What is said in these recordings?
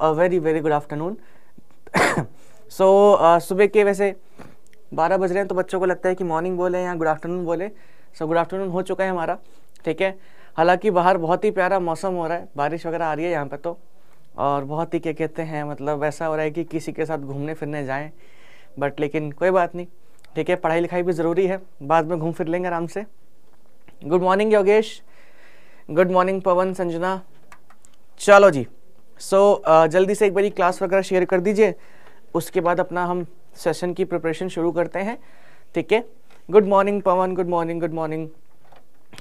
अ very very good afternoon so सुबह के वैसे बारह बज रहे हैं तो बच्चों को लगता है कि मॉर्निंग बोले या गुड आफ्टरनून बोले सो गुड आफ्टरनून हो चुका है हमारा ठीक है हालांकि बाहर बहुत ही प्यारा मौसम हो रहा है बारिश वगैरह आ रही है यहाँ पर तो और बहुत ही क्या कहते हैं मतलब ऐसा हो रहा है कि किसी के साथ घूमने फिरने जाएँ बट लेकिन कोई बात नहीं ठीक है पढ़ाई लिखाई भी ज़रूरी है बाद में घूम फिर लेंगे आराम से good morning Yogesh good morning Pawan Sanjana चलो जी सो so, uh, जल्दी से एक बारी क्लास वगैरह शेयर कर दीजिए उसके बाद अपना हम सेशन की प्रिपरेशन शुरू करते हैं ठीक है good morning Pawan good morning good morning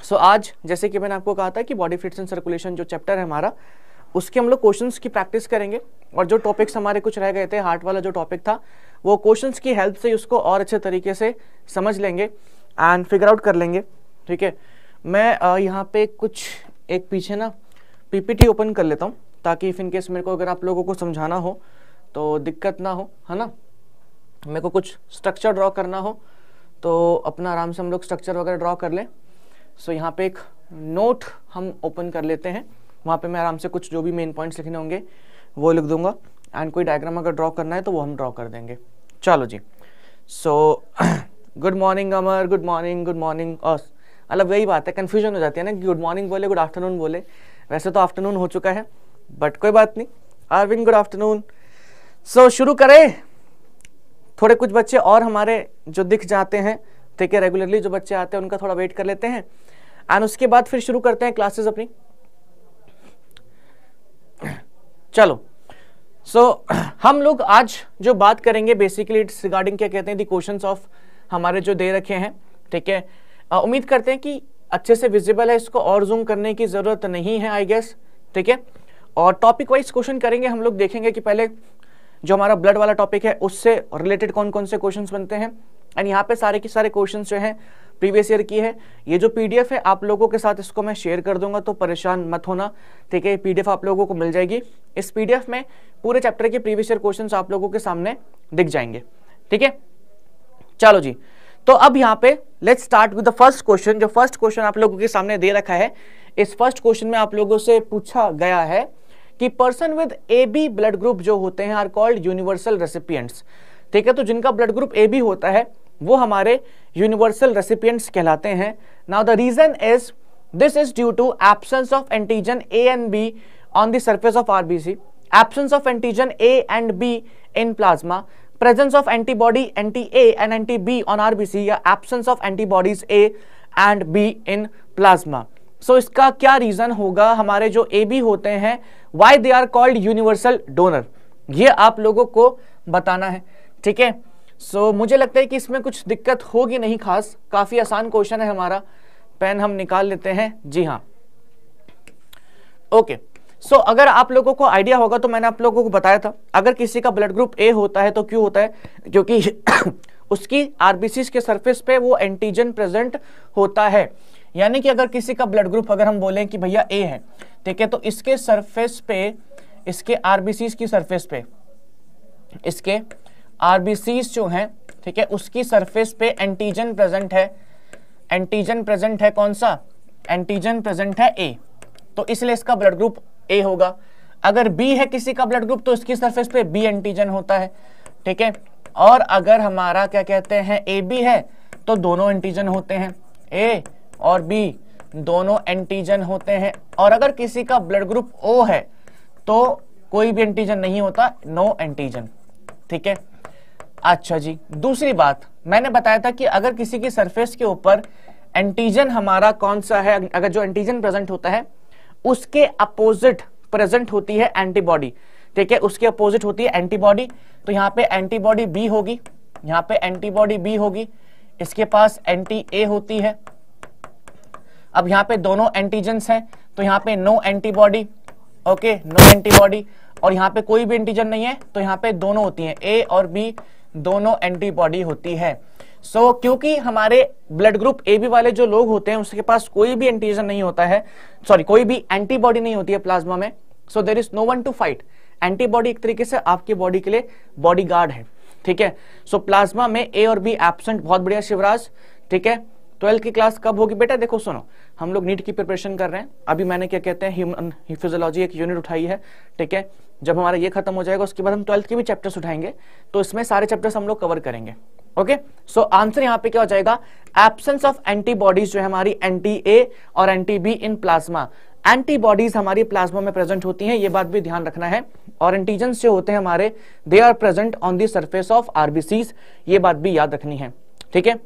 so आज जैसे कि मैंने आपको कहा था कि बॉडी फिट्स एंड सर्कुलेशन जो चैप्टर है हमारा उसके हम लोग क्वेश्चंस की प्रैक्टिस करेंगे और जो टॉपिक्स हमारे कुछ रह गए थे हार्ट वाला जो टॉपिक था वो क्वेश्चंस की हेल्प से उसको और अच्छे तरीके से समझ लेंगे एंड फिगर आउट कर लेंगे ठीक है मैं uh, यहाँ पे कुछ एक पीछे ना पीपीटी ओपन कर लेता हूँ ताकि इफ़ इनकेस मेरे को अगर आप लोगों को समझाना हो तो दिक्कत ना हो है ना मेरे को कुछ स्ट्रक्चर ड्रॉ करना हो तो अपना आराम से हम लोग स्ट्रक्चर वगैरह ड्रॉ कर लें सो यहाँ पे एक नोट हम ओपन कर लेते हैं वहाँ पे मैं आराम से कुछ जो भी मेन पॉइंट्स लिखने होंगे वो लिख दूंगा एंड कोई डायग्राम अगर ड्रॉ करना है तो वो हम ड्रॉ कर देंगे चलो जी so good morning Amar good morning good morning मतलब वही बात है कन्फ्यूजन हो जाती है ना कि गुड मॉर्निंग बोले गुड आफ्टरनून बोले वैसे तो आफ्टरनून हो चुका है बट कोई बात नहीं आरविंद गुड आफ्टरनून सो शुरू करें थोड़े कुछ बच्चे और हमारे जो दिख जाते हैं ठीक है रेगुलरली जो बच्चे आते हैं उनका थोड़ा वेट कर लेते हैं एंड उसके बाद फिर शुरू करते हैं क्लासेस अपनी चलो सो so, हम लोग आज जो बात करेंगे बेसिकली इट्स रिगार्डिंग क्या कहते हैं दी क्वेश्चंस ऑफ हमारे जो दे रखे हैं ठीक है उम्मीद करते हैं कि अच्छे से विजिबल है इसको और जूम करने की ज़रूरत नहीं है आई गेस ठीक है और टॉपिक वाइज क्वेश्चन करेंगे हम लोग देखेंगे कि पहले जो हमारा ब्लड वाला टॉपिक है उससे रिलेटेड कौन कौन से क्वेश्चन बनते हैं एंड यहाँ पे सारे के सारे क्वेश्चन जो हैं प्रीवियस ईयर की है ये जो पीडीएफ है आप लोगों के साथ इसको मैं शेयर कर दूंगा तो परेशान मत होना ठीक है पीडीएफ आप लोगों को मिल जाएगी इस पीडीएफ में पूरे चैप्टर के प्रीवियस ईयर क्वेश्चन आप लोगों के सामने दिख जाएंगे ठीक है चलो जी तो अब यहाँ पे let's start with the first question जो फर्स्ट क्वेश्चन आप लोगों के सामने दे रखा है इस फर्स्ट क्वेश्चन में आप लोगों से पूछा गया है कि person with A B blood group जो होते हैं आर कॉल्ड यूनिवर्सल रेसिपियंट्स ठीक है तो जिनका ब्लड ग्रुप ए बी होता है वो हमारे यूनिवर्सल रेसिपियंट्स कहलाते हैं now the reason is this is due to absence of antigen A and B on the surface of R B C of antigen A and B in plasma presence of antibody anti A and anti B on R B C या absence of antibodies A and B in plasma so इसका क्या reason होगा हमारे जो ए B होते हैं why they are called universal donor ये आप लोगों को बताना है ठीक है सो मुझे लगता है कि इसमें कुछ दिक्कत होगी नहीं खास काफ़ी आसान क्वेश्चन है हमारा पेन हम निकाल लेते हैं जी हाँ ओके सो so, अगर आप लोगों को आइडिया होगा तो मैंने आप लोगों को बताया था अगर किसी का ब्लड ग्रुप ए होता है तो क्यों होता है क्योंकि उसकी आरबीसी के सरफेस पे वो एंटीजन प्रेजेंट होता है यानी कि अगर किसी का ब्लड ग्रुप अगर हम बोलें कि भैया ए है ठीक है तो इसके सरफेस पे इसके आरबीसीज की सरफेस पे इसके आरबीसीज जो हैं ठीक है उसकी सरफेस पे एंटीजन प्रेजेंट है एंटीजन प्रेजेंट है कौन सा एंटीजन प्रेजेंट है ए तो इसलिए इसका ब्लड ग्रुप ए होगा अगर बी है किसी का ब्लड ग्रुप तो इसकी सरफेस पे बी एंटीजन होता है ठीक है और अगर हमारा क्या कहते हैं ए बी है तो दोनों एंटीजन होते हैं ए और बी दोनों एंटीजन होते हैं और अगर किसी का ब्लड ग्रुप ओ है तो कोई भी एंटीजन नहीं होता नो एंटीजन ठीक है अच्छा जी दूसरी बात मैंने बताया था कि अगर किसी की सरफेस के ऊपर एंटीजन हमारा कौन सा है अगर जो एंटीजन प्रेजेंट होता है उसके अपोजिट प्रेजेंट होती है एंटीबॉडी ठीक है उसके अपोजिट होती है एंटीबॉडी तो यहाँ पे एंटीबॉडी बी होगी यहाँ पे एंटीबॉडी बी होगी इसके पास एंटी ए होती है अब यहाँ पे दोनों एंटीजेंस हैं तो यहाँ पे no antibody okay no antibody और यहाँ पे कोई भी एंटीजन नहीं है तो यहाँ पे दोनों होती हैं ए और बी दोनों एंटीबॉडी होती है सो so, क्योंकि हमारे ब्लड ग्रुप ए बी वाले जो लोग होते हैं उसके पास कोई भी एंटीजन नहीं होता है सॉरी कोई भी एंटीबॉडी नहीं होती है प्लाज्मा में so there is no one to fight antibody एक तरीके से आपकी बॉडी के लिए बॉडी गार्ड है ठीक है सो so, प्लाज्मा में ए और बी एबसेंट बहुत बढ़िया शिवराज ठीक है ट्वेल्थ की क्लास कब होगी बेटा देखो सुनो हम लोग नीट की प्रिपरेशन कर रहे हैं अभी मैंने क्या कहते हैं ह्यूमन फिजियोलॉजी एक यूनिट उठाई है ठीक है जब हमारा ये खत्म हो जाएगा उसके बाद हम ट्वेल्थ के भी चैप्टर्स उठाएंगे तो इसमें सारे चैप्टर्स हम लोग कवर करेंगे ओके सो आंसर यहाँ पे क्या हो जाएगा एबसेंस ऑफ एंटीबॉडीज जो है हमारी एंटी ए और anti B in plasma antibodies हमारी प्लाज्मा में प्रेजेंट होती हैं ये बात भी ध्यान रखना है और एंटीजन जो होते हैं हमारे they are present on the surface of RBC ये बात भी याद रखनी है ठीक है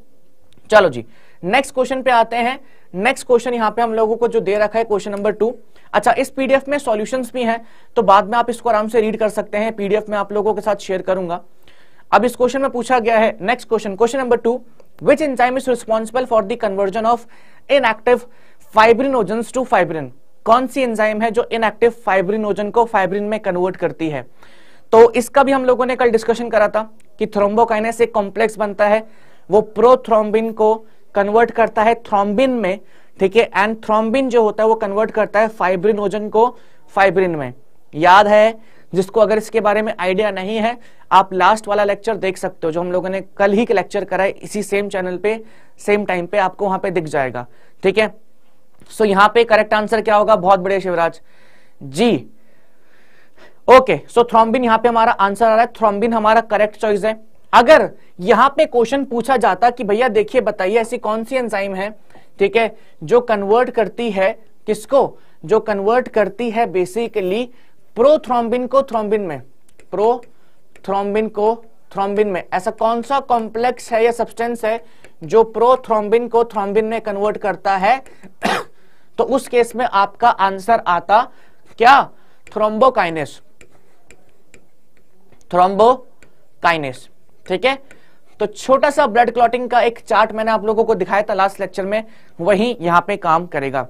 चलो जी नेक्स्ट क्वेश्चन पे आते हैं नेक्स्ट क्वेश्चन यहाँ पे हम लोगों को जो दे रखा है क्वेश्चन नंबर टू अच्छा इस पीडीएफ में सॉल्यूशंस भी हैं तो बाद में आप इसको आराम से रीड कर सकते हैं पीडीएफ में आप लोगों के साथ शेयर करूंगा अब इस क्वेश्चन में पूछा गया है next question question number two which enzyme is responsible for the conversion of inactive fibrinogen to fibrin कौन सी एंजाइम है जो इनएक्टिव फाइब्रिनोजन को फाइब्रिन में कन्वर्ट करती है तो इसका भी हम लोगों ने कल डिस्कशन करा था कि थ्रोम्बोकाइनेस एक कॉम्प्लेक्स बनता है वो प्रोथ्रोम्बिन को कन्वर्ट करता है थ्रोम्बिन में ठीक है एंड थ्रोम्बिन जो होता है वो कन्वर्ट करता है फाइब्रिन ओजन को फाइब्रिन में याद है जिसको अगर इसके बारे में आइडिया नहीं है आप लास्ट वाला लेक्चर देख सकते हो जो हम लोगों ने कल ही लेक्चर करा है इसी सेम चैनल पे सेम टाइम पे आपको वहां पे दिख जाएगा ठीक है सो यहां पे करेक्ट आंसर क्या होगा बहुत बढ़िया Shivraj ji okay so thrombin यहां पे हमारा आंसर आ रहा है थ्रोम्बिन हमारा करेक्ट चॉइस है अगर यहां पे क्वेश्चन पूछा जाता कि भैया देखिए बताइए ऐसी कौन सी एंजाइम है ठीक है जो कन्वर्ट करती है किसको जो कन्वर्ट करती है बेसिकली प्रोथ्रोम्बिन को थ्रोम्बिन में प्रो थ्रोम्बिन को थ्रोम्बिन में ऐसा कौन सा कॉम्प्लेक्स है या सब्सटेंस है जो प्रोथ्रोम्बिन को थ्रोम्बिन में कन्वर्ट करता है तो उस केस में आपका आंसर आता क्या थ्रोम्बोकाइनेस थ्रोम्बोकाइनेस ठीक है तो छोटा सा ब्लड क्लॉटिंग का एक चार्ट मैंने आप लोगों को दिखाया था लास्ट लेक्चर में वही यहां पे काम करेगा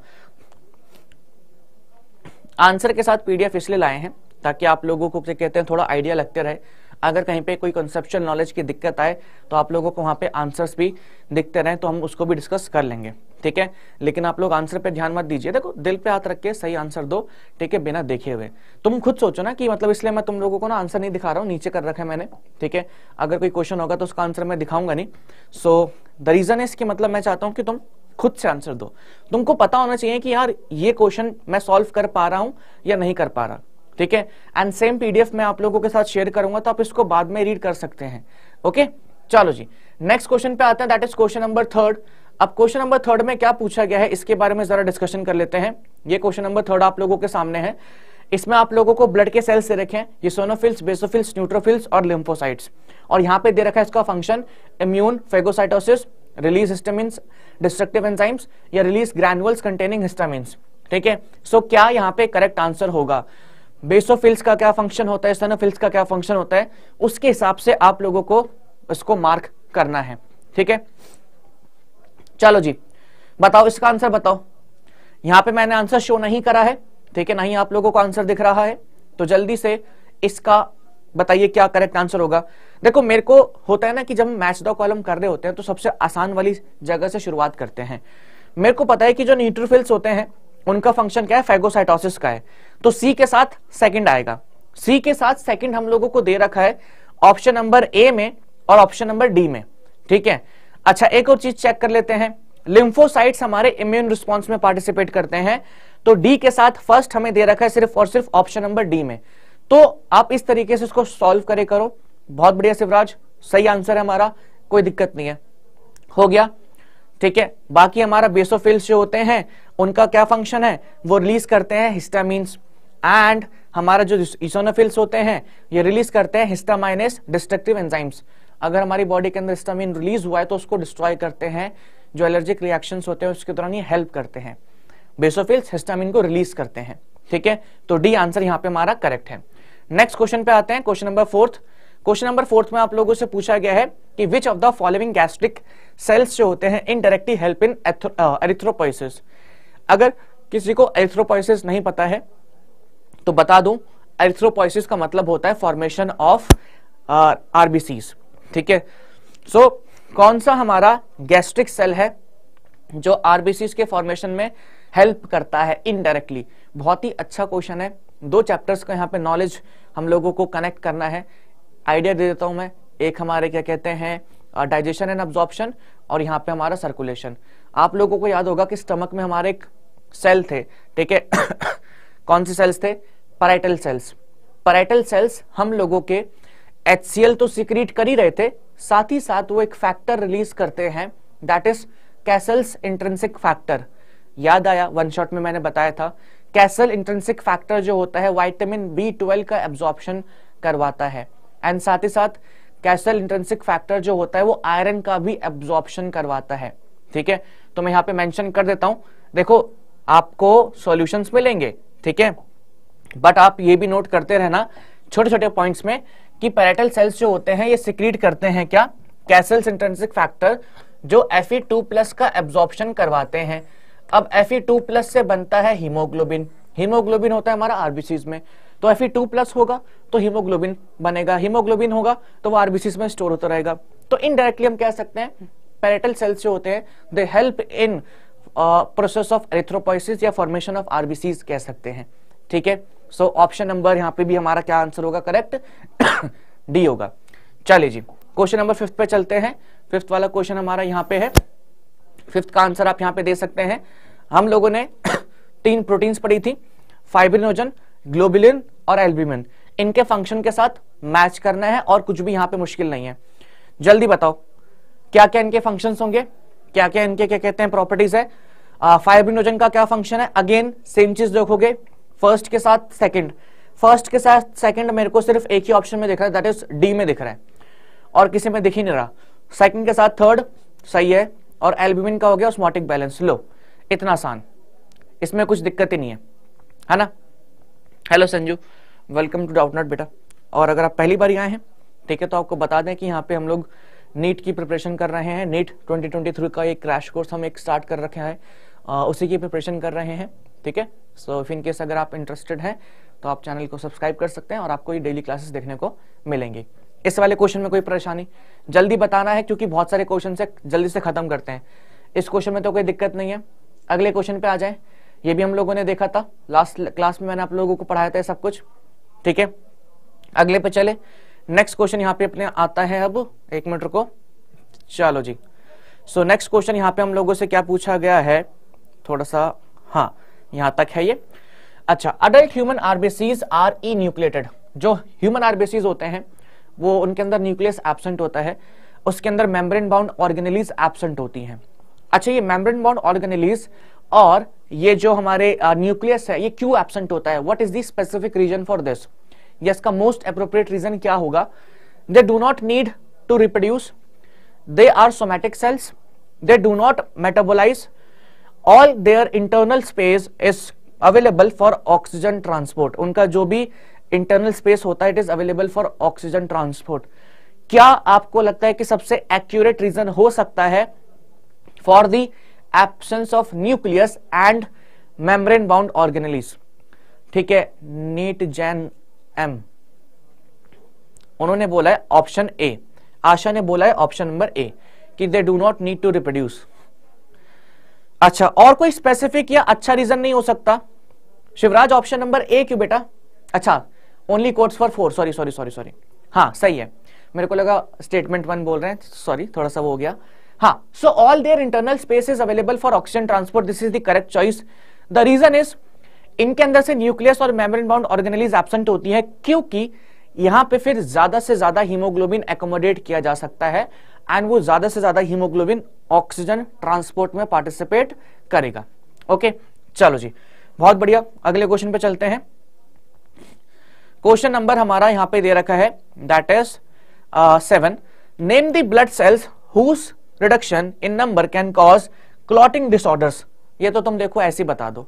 आंसर के साथ पीडीएफ इसलिए लाए हैं ताकि आप लोगों को कहते हैं थोड़ा आइडिया लगते रहे अगर कहीं पे कोई कंसेप्चुअल नॉलेज की दिक्कत आए तो आप लोगों को वहां पे आंसर्स भी दिखते रहे तो हम उसको भी डिस्कस कर लेंगे ठीक है लेकिन आप लोग आंसर पे ध्यान मत दीजिए देखो दिल पे हाथ रख के सही आंसर दो ठीक है बिना देखे हुए तुम खुद सोचो ना कि मतलब इसलिए मैं तुम लोगों को ना आंसर नहीं दिखा रहा हूँ नीचे कर रखा है मैंने ठीक है अगर कोई क्वेश्चन होगा तो उसका आंसर मैं दिखाऊंगा नहीं सो द रीजन इज कि मतलब मैं चाहता हूँ कि तुम खुद से आंसर दो तुमको पता होना चाहिए कि यार ये क्वेश्चन मैं सॉल्व कर पा रहा हूँ या नहीं कर पा रहा ठीक है एंड सेम पीडीएफ मैं आप लोगों के साथ शेयर करूंगा तो आप इसको बाद में रीड कर सकते हैं ओके चलो जी नेक्स्ट क्वेश्चन पे आते हैं that is question number third अब क्वेश्चन नंबर थर्ड में क्या पूछा गया है इसके बारे में जरा डिस्कशन कर लेते हैं ये क्वेश्चन नंबर थर्ड आप लोगों के सामने है इसमें आप लोगों को ब्लड के सेल्स से रखें ये सोनोफिल्स बेसोफिल्स न्यूट्रोफिल्स और लिम्फोसाइट्स और यहाँ पे दे रखा है इसका function immune phagocytosis release histamines destructive enzymes या रिलीज ग्रैनुअल्स कंटेनिंग हिस्टामिन्स ठीक है सो क्या यहाँ पे करेक्ट आंसर होगा बेसोफिल्स का क्या फंक्शन होता है सोनोफिल्स का क्या फंक्शन होता है उसके हिसाब से आप लोगों को इसको मार्क करना है ठीक है चलो जी बताओ इसका आंसर बताओ यहां पे मैंने आंसर शो नहीं करा है ठीक है नहीं आप लोगों को आंसर दिख रहा है तो जल्दी से इसका बताइए क्या करेक्ट आंसर होगा देखो मेरे को होता है ना कि जब मैच द कॉलम कर रहे होते हैं तो सबसे आसान वाली जगह से शुरुआत करते हैं मेरे को पता है कि जो न्यूट्रोफिल्स होते हैं उनका फंक्शन क्या है फेगोसाइटोसिस का है तो सी के साथ सेकंड आएगा सी के साथ सेकंड हम लोगों को दे रखा है ऑप्शन नंबर ए में और ऑप्शन नंबर डी में ठीक है अच्छा एक और चीज चेक कर लेते हैं लिम्फोसाइट्स हमारे इम्यून रिस्पॉन्स में पार्टिसिपेट करते हैं तो डी के साथ फर्स्ट हमें दे रखा है सिर्फ और सिर्फ ऑप्शन नंबर डी में तो आप इस तरीके से इसको सॉल्व करे करो बहुत बढ़िया शिवराज सही आंसर है हमारा कोई दिक्कत नहीं है हो गया ठीक है बाकी हमारा बेसोफिल्स जो होते हैं उनका क्या फंक्शन है वो रिलीज करते हैं हिस्टामिन एंड हमारा जो इसोनोफिल्स होते हैं ये रिलीज करते हैं हिस्टामाइनस डिस्ट्रक्टिव एंजाइम्स अगर हमारी बॉडी के अंदर हिस्टामिन रिलीज हुआ है तो उसको डिस्ट्रॉय करते हैं जो एलर्जिक रिएक्शन होते हैं उसके दौरान ये हेल्प करते हैं बेसोफिल्स हिस्टामिन को रिलीज करते हैं ठीक है तो डी आंसर यहाँ पे हमारा करेक्ट है नेक्स्ट क्वेश्चन पे आते हैं question number fourth question number fourth में आप लोगों से पूछा गया है कि which of the following gastric cells जो होते हैं इनडायरेक्टली हेल्प इन एरिथ्रोपोइसिस अगर किसी को एरिथ्रोपोइसिस नहीं पता है तो बता दूं एरिथ्रोपोइसिस का मतलब होता है फॉर्मेशन ऑफ आरबीसीज ठीक है सो कौन सा हमारा गैस्ट्रिक सेल है जो आरबीसीज के फॉर्मेशन में हेल्प करता है इनडायरेक्टली बहुत ही अच्छा क्वेश्चन है दो चैप्टर्स का यहाँ पे नॉलेज हम लोगों को कनेक्ट करना है आइडिया दे देता हूँ मैं एक हमारे क्या कहते हैं डाइजेशन एंड अब्जॉर्प्शन और यहाँ पे हमारा सर्कुलेशन आप लोगों को याद होगा कि स्टमक में हमारे एक सेल थे ठीक है कौन से सेल्स थे पराइटल सेल्स पराइटल सेल्स हम लोगों के एच तो सिक्रीट कर ही रहे थे साथ ही साथ वो एक फैक्टर रिलीज करते हैं that is Castle's intrinsic factor याद आया वन शॉट में मैंने बताया था कैसल इंट्रेंसिक फैक्टर जो होता है वाइटामिन बी ट्वेल्व का एब्जॉर्प्शन करवाता है एंड साथ ही साथ कैसल इंट्रेंसिक फैक्टर जो होता है वो आयरन का भी एब्जॉर्प्शन करवाता है ठीक है तो मैं यहां पे मेंशन कर देता हूं देखो आपको सॉल्यूशंस मिलेंगे ठीक है बट आप ये भी नोट करते रहना छोटे छोटे पॉइंट्स में कि पैरेटल सेल्स जो होते हैं ये सिक्रीट करते हैं क्या कैसल्स इंट्रेंसिक फैक्टर जो एफ प्लस का एब्जॉर्प्शन करवाते हैं अब एफ प्लस से बनता है हीमोग्लोबिन हीमोग्लोबिन होता है हमारा आरबीसीज में तो एफ टू प्लस होगा तो हीमोग्लोबिन बनेगा हीमोग्लोबिन होगा तो वो आरबीसीज में स्टोर होता रहेगा तो इनडायरेक्टली हम कह सकते हैं पैरेटल सेल्स जो होते हैं they help in process of erythropoiesis या फॉर्मेशन ऑफ आरबीसीज कह सकते हैं ठीक है सो ऑप्शन नंबर यहाँ पे भी हमारा क्या आंसर होगा करेक्ट डी होगा चलिए जी क्वेश्चन नंबर फिफ्थ पे चलते हैं फिफ्थ वाला क्वेश्चन हमारा यहाँ पे है फिफ्थ का आंसर आप यहाँ पे दे सकते हैं हम लोगों ने तीन प्रोटीन्स पढ़ी थी फाइब्रिनोजन ग्लोबिलिन और एल्ब्यूमिन इनके फंक्शन के साथ मैच करना है और कुछ भी यहाँ पे मुश्किल नहीं है जल्दी बताओ क्या क्या इनके फंक्शंस होंगे क्या क्या इनके क्या कहते हैं प्रॉपर्टीज है फाइब्रिनोजन का क्या फंक्शन है अगेन सेम चीज देखोगे फर्स्ट के साथ सेकंड फर्स्ट के साथ सेकंड मेरे को सिर्फ एक ही ऑप्शन में दिख रहा है दैट इज डी में दिख रहा है और किसी में दिख ही नहीं रहा सेकंड के साथ थर्ड सही है और एल्ब्यूमिन का हो गया ऑस्मोटिक बैलेंस लो इतना आसान इसमें कुछ दिक्कत ही नहीं है है ना hello Sanju welcome to Doubtnut बेटा और अगर आप पहली बार आए हैं ठीक है तो आपको बता दें कि यहाँ पे हम लोग नीट की प्रिपरेशन कर रहे हैं नीट 2023 का एक क्रैश कोर्स हम एक स्टार्ट कर रखे हैं उसी की प्रिपरेशन कर रहे हैं ठीक है सो इफ इनकेस अगर आप इंटरेस्टेड हैं तो आप चैनल को सब्सक्राइब कर सकते हैं और आपको ये डेली क्लासेस देखने को मिलेंगी इस वाले क्वेश्चन में कोई परेशानी जल्दी बताना है क्योंकि बहुत सारे क्वेश्चन से जल्दी से खत्म करते हैं इस क्वेश्चन में तो कोई दिक्कत नहीं है अगले क्वेश्चन पे आ जाए ये भी हम लोगों ने देखा था लास्ट क्लास में मैंने आप लोगों को पढ़ाया था सब कुछ ठीक है अगले पे चले नेक्स्ट क्वेश्चन यहाँ पे अपने आता है अब एक मिनट रुको चलो जी सो नेक्स्ट क्वेश्चन यहाँ पे हम लोगों से क्या पूछा गया है थोड़ा सा हाँ यहां तक है ये अच्छा adult human RBCs are enucleated जो ह्यूमन आरबीसीज होते हैं वो उनके अंदर न्यूक्लियस एबसेंट होता है उसके अंदर मेम्ब्रेन बाउंड ऑर्गेनलीज एबसेंट होती हैं अच्छा ये मेम्ब्रेन बाउंड ऑर्गेनलीज और ये जो हमारे न्यूक्लियस है ये क्यों एबसेंट होता है what is the specific reason for this इसका मोस्ट अप्रोप्रिएट रीजन क्या होगा they do not need to reproduce they are somatic cells they do not metabolise all their internal space is available for oxygen transport उनका जो भी internal space होता है it is available for oxygen transport क्या आपको लगता है कि सबसे एक्यूरेट रीजन हो सकता है for the absence of nucleus and membrane bound organelles ठीक है नीट जैन एम उन्होंने बोला है ऑप्शन ए आशा ने बोला है ऑप्शन नंबर ए कि they do not need to reproduce अच्छा और कोई स्पेसिफिक या अच्छा रीजन नहीं हो सकता शिवराज ऑप्शन नंबर ए क्यों बेटा अच्छा only courts for four sorry sorry sorry sorry हाँ सही है मेरे को लगा स्टेटमेंट वन बोल रहे हैं सॉरी थोड़ा सा वो हो गया हाँ so all their internal space is available for oxygen transport this is the correct choice the reason is इनके अंदर से न्यूक्लियस और मेम्ब्रेन बाउंड ऑर्गेनलीज एबसेंट होती है क्योंकि यहां पे फिर ज्यादा से ज्यादा हीमोग्लोबिन एकोमोडेट किया जा सकता है एंड वो ज्यादा से ज्यादा हीमोग्लोबिन ऑक्सीजन ट्रांसपोर्ट में पार्टिसिपेट करेगा ओके चलो जी बहुत बढ़िया अगले क्वेश्चन पे चलते हैं क्वेश्चन नंबर हमारा यहां पे दे रखा है that is seven name the blood cells whose reduction in number can cause clotting disorders ये तो तुम देखो ऐसे बता दो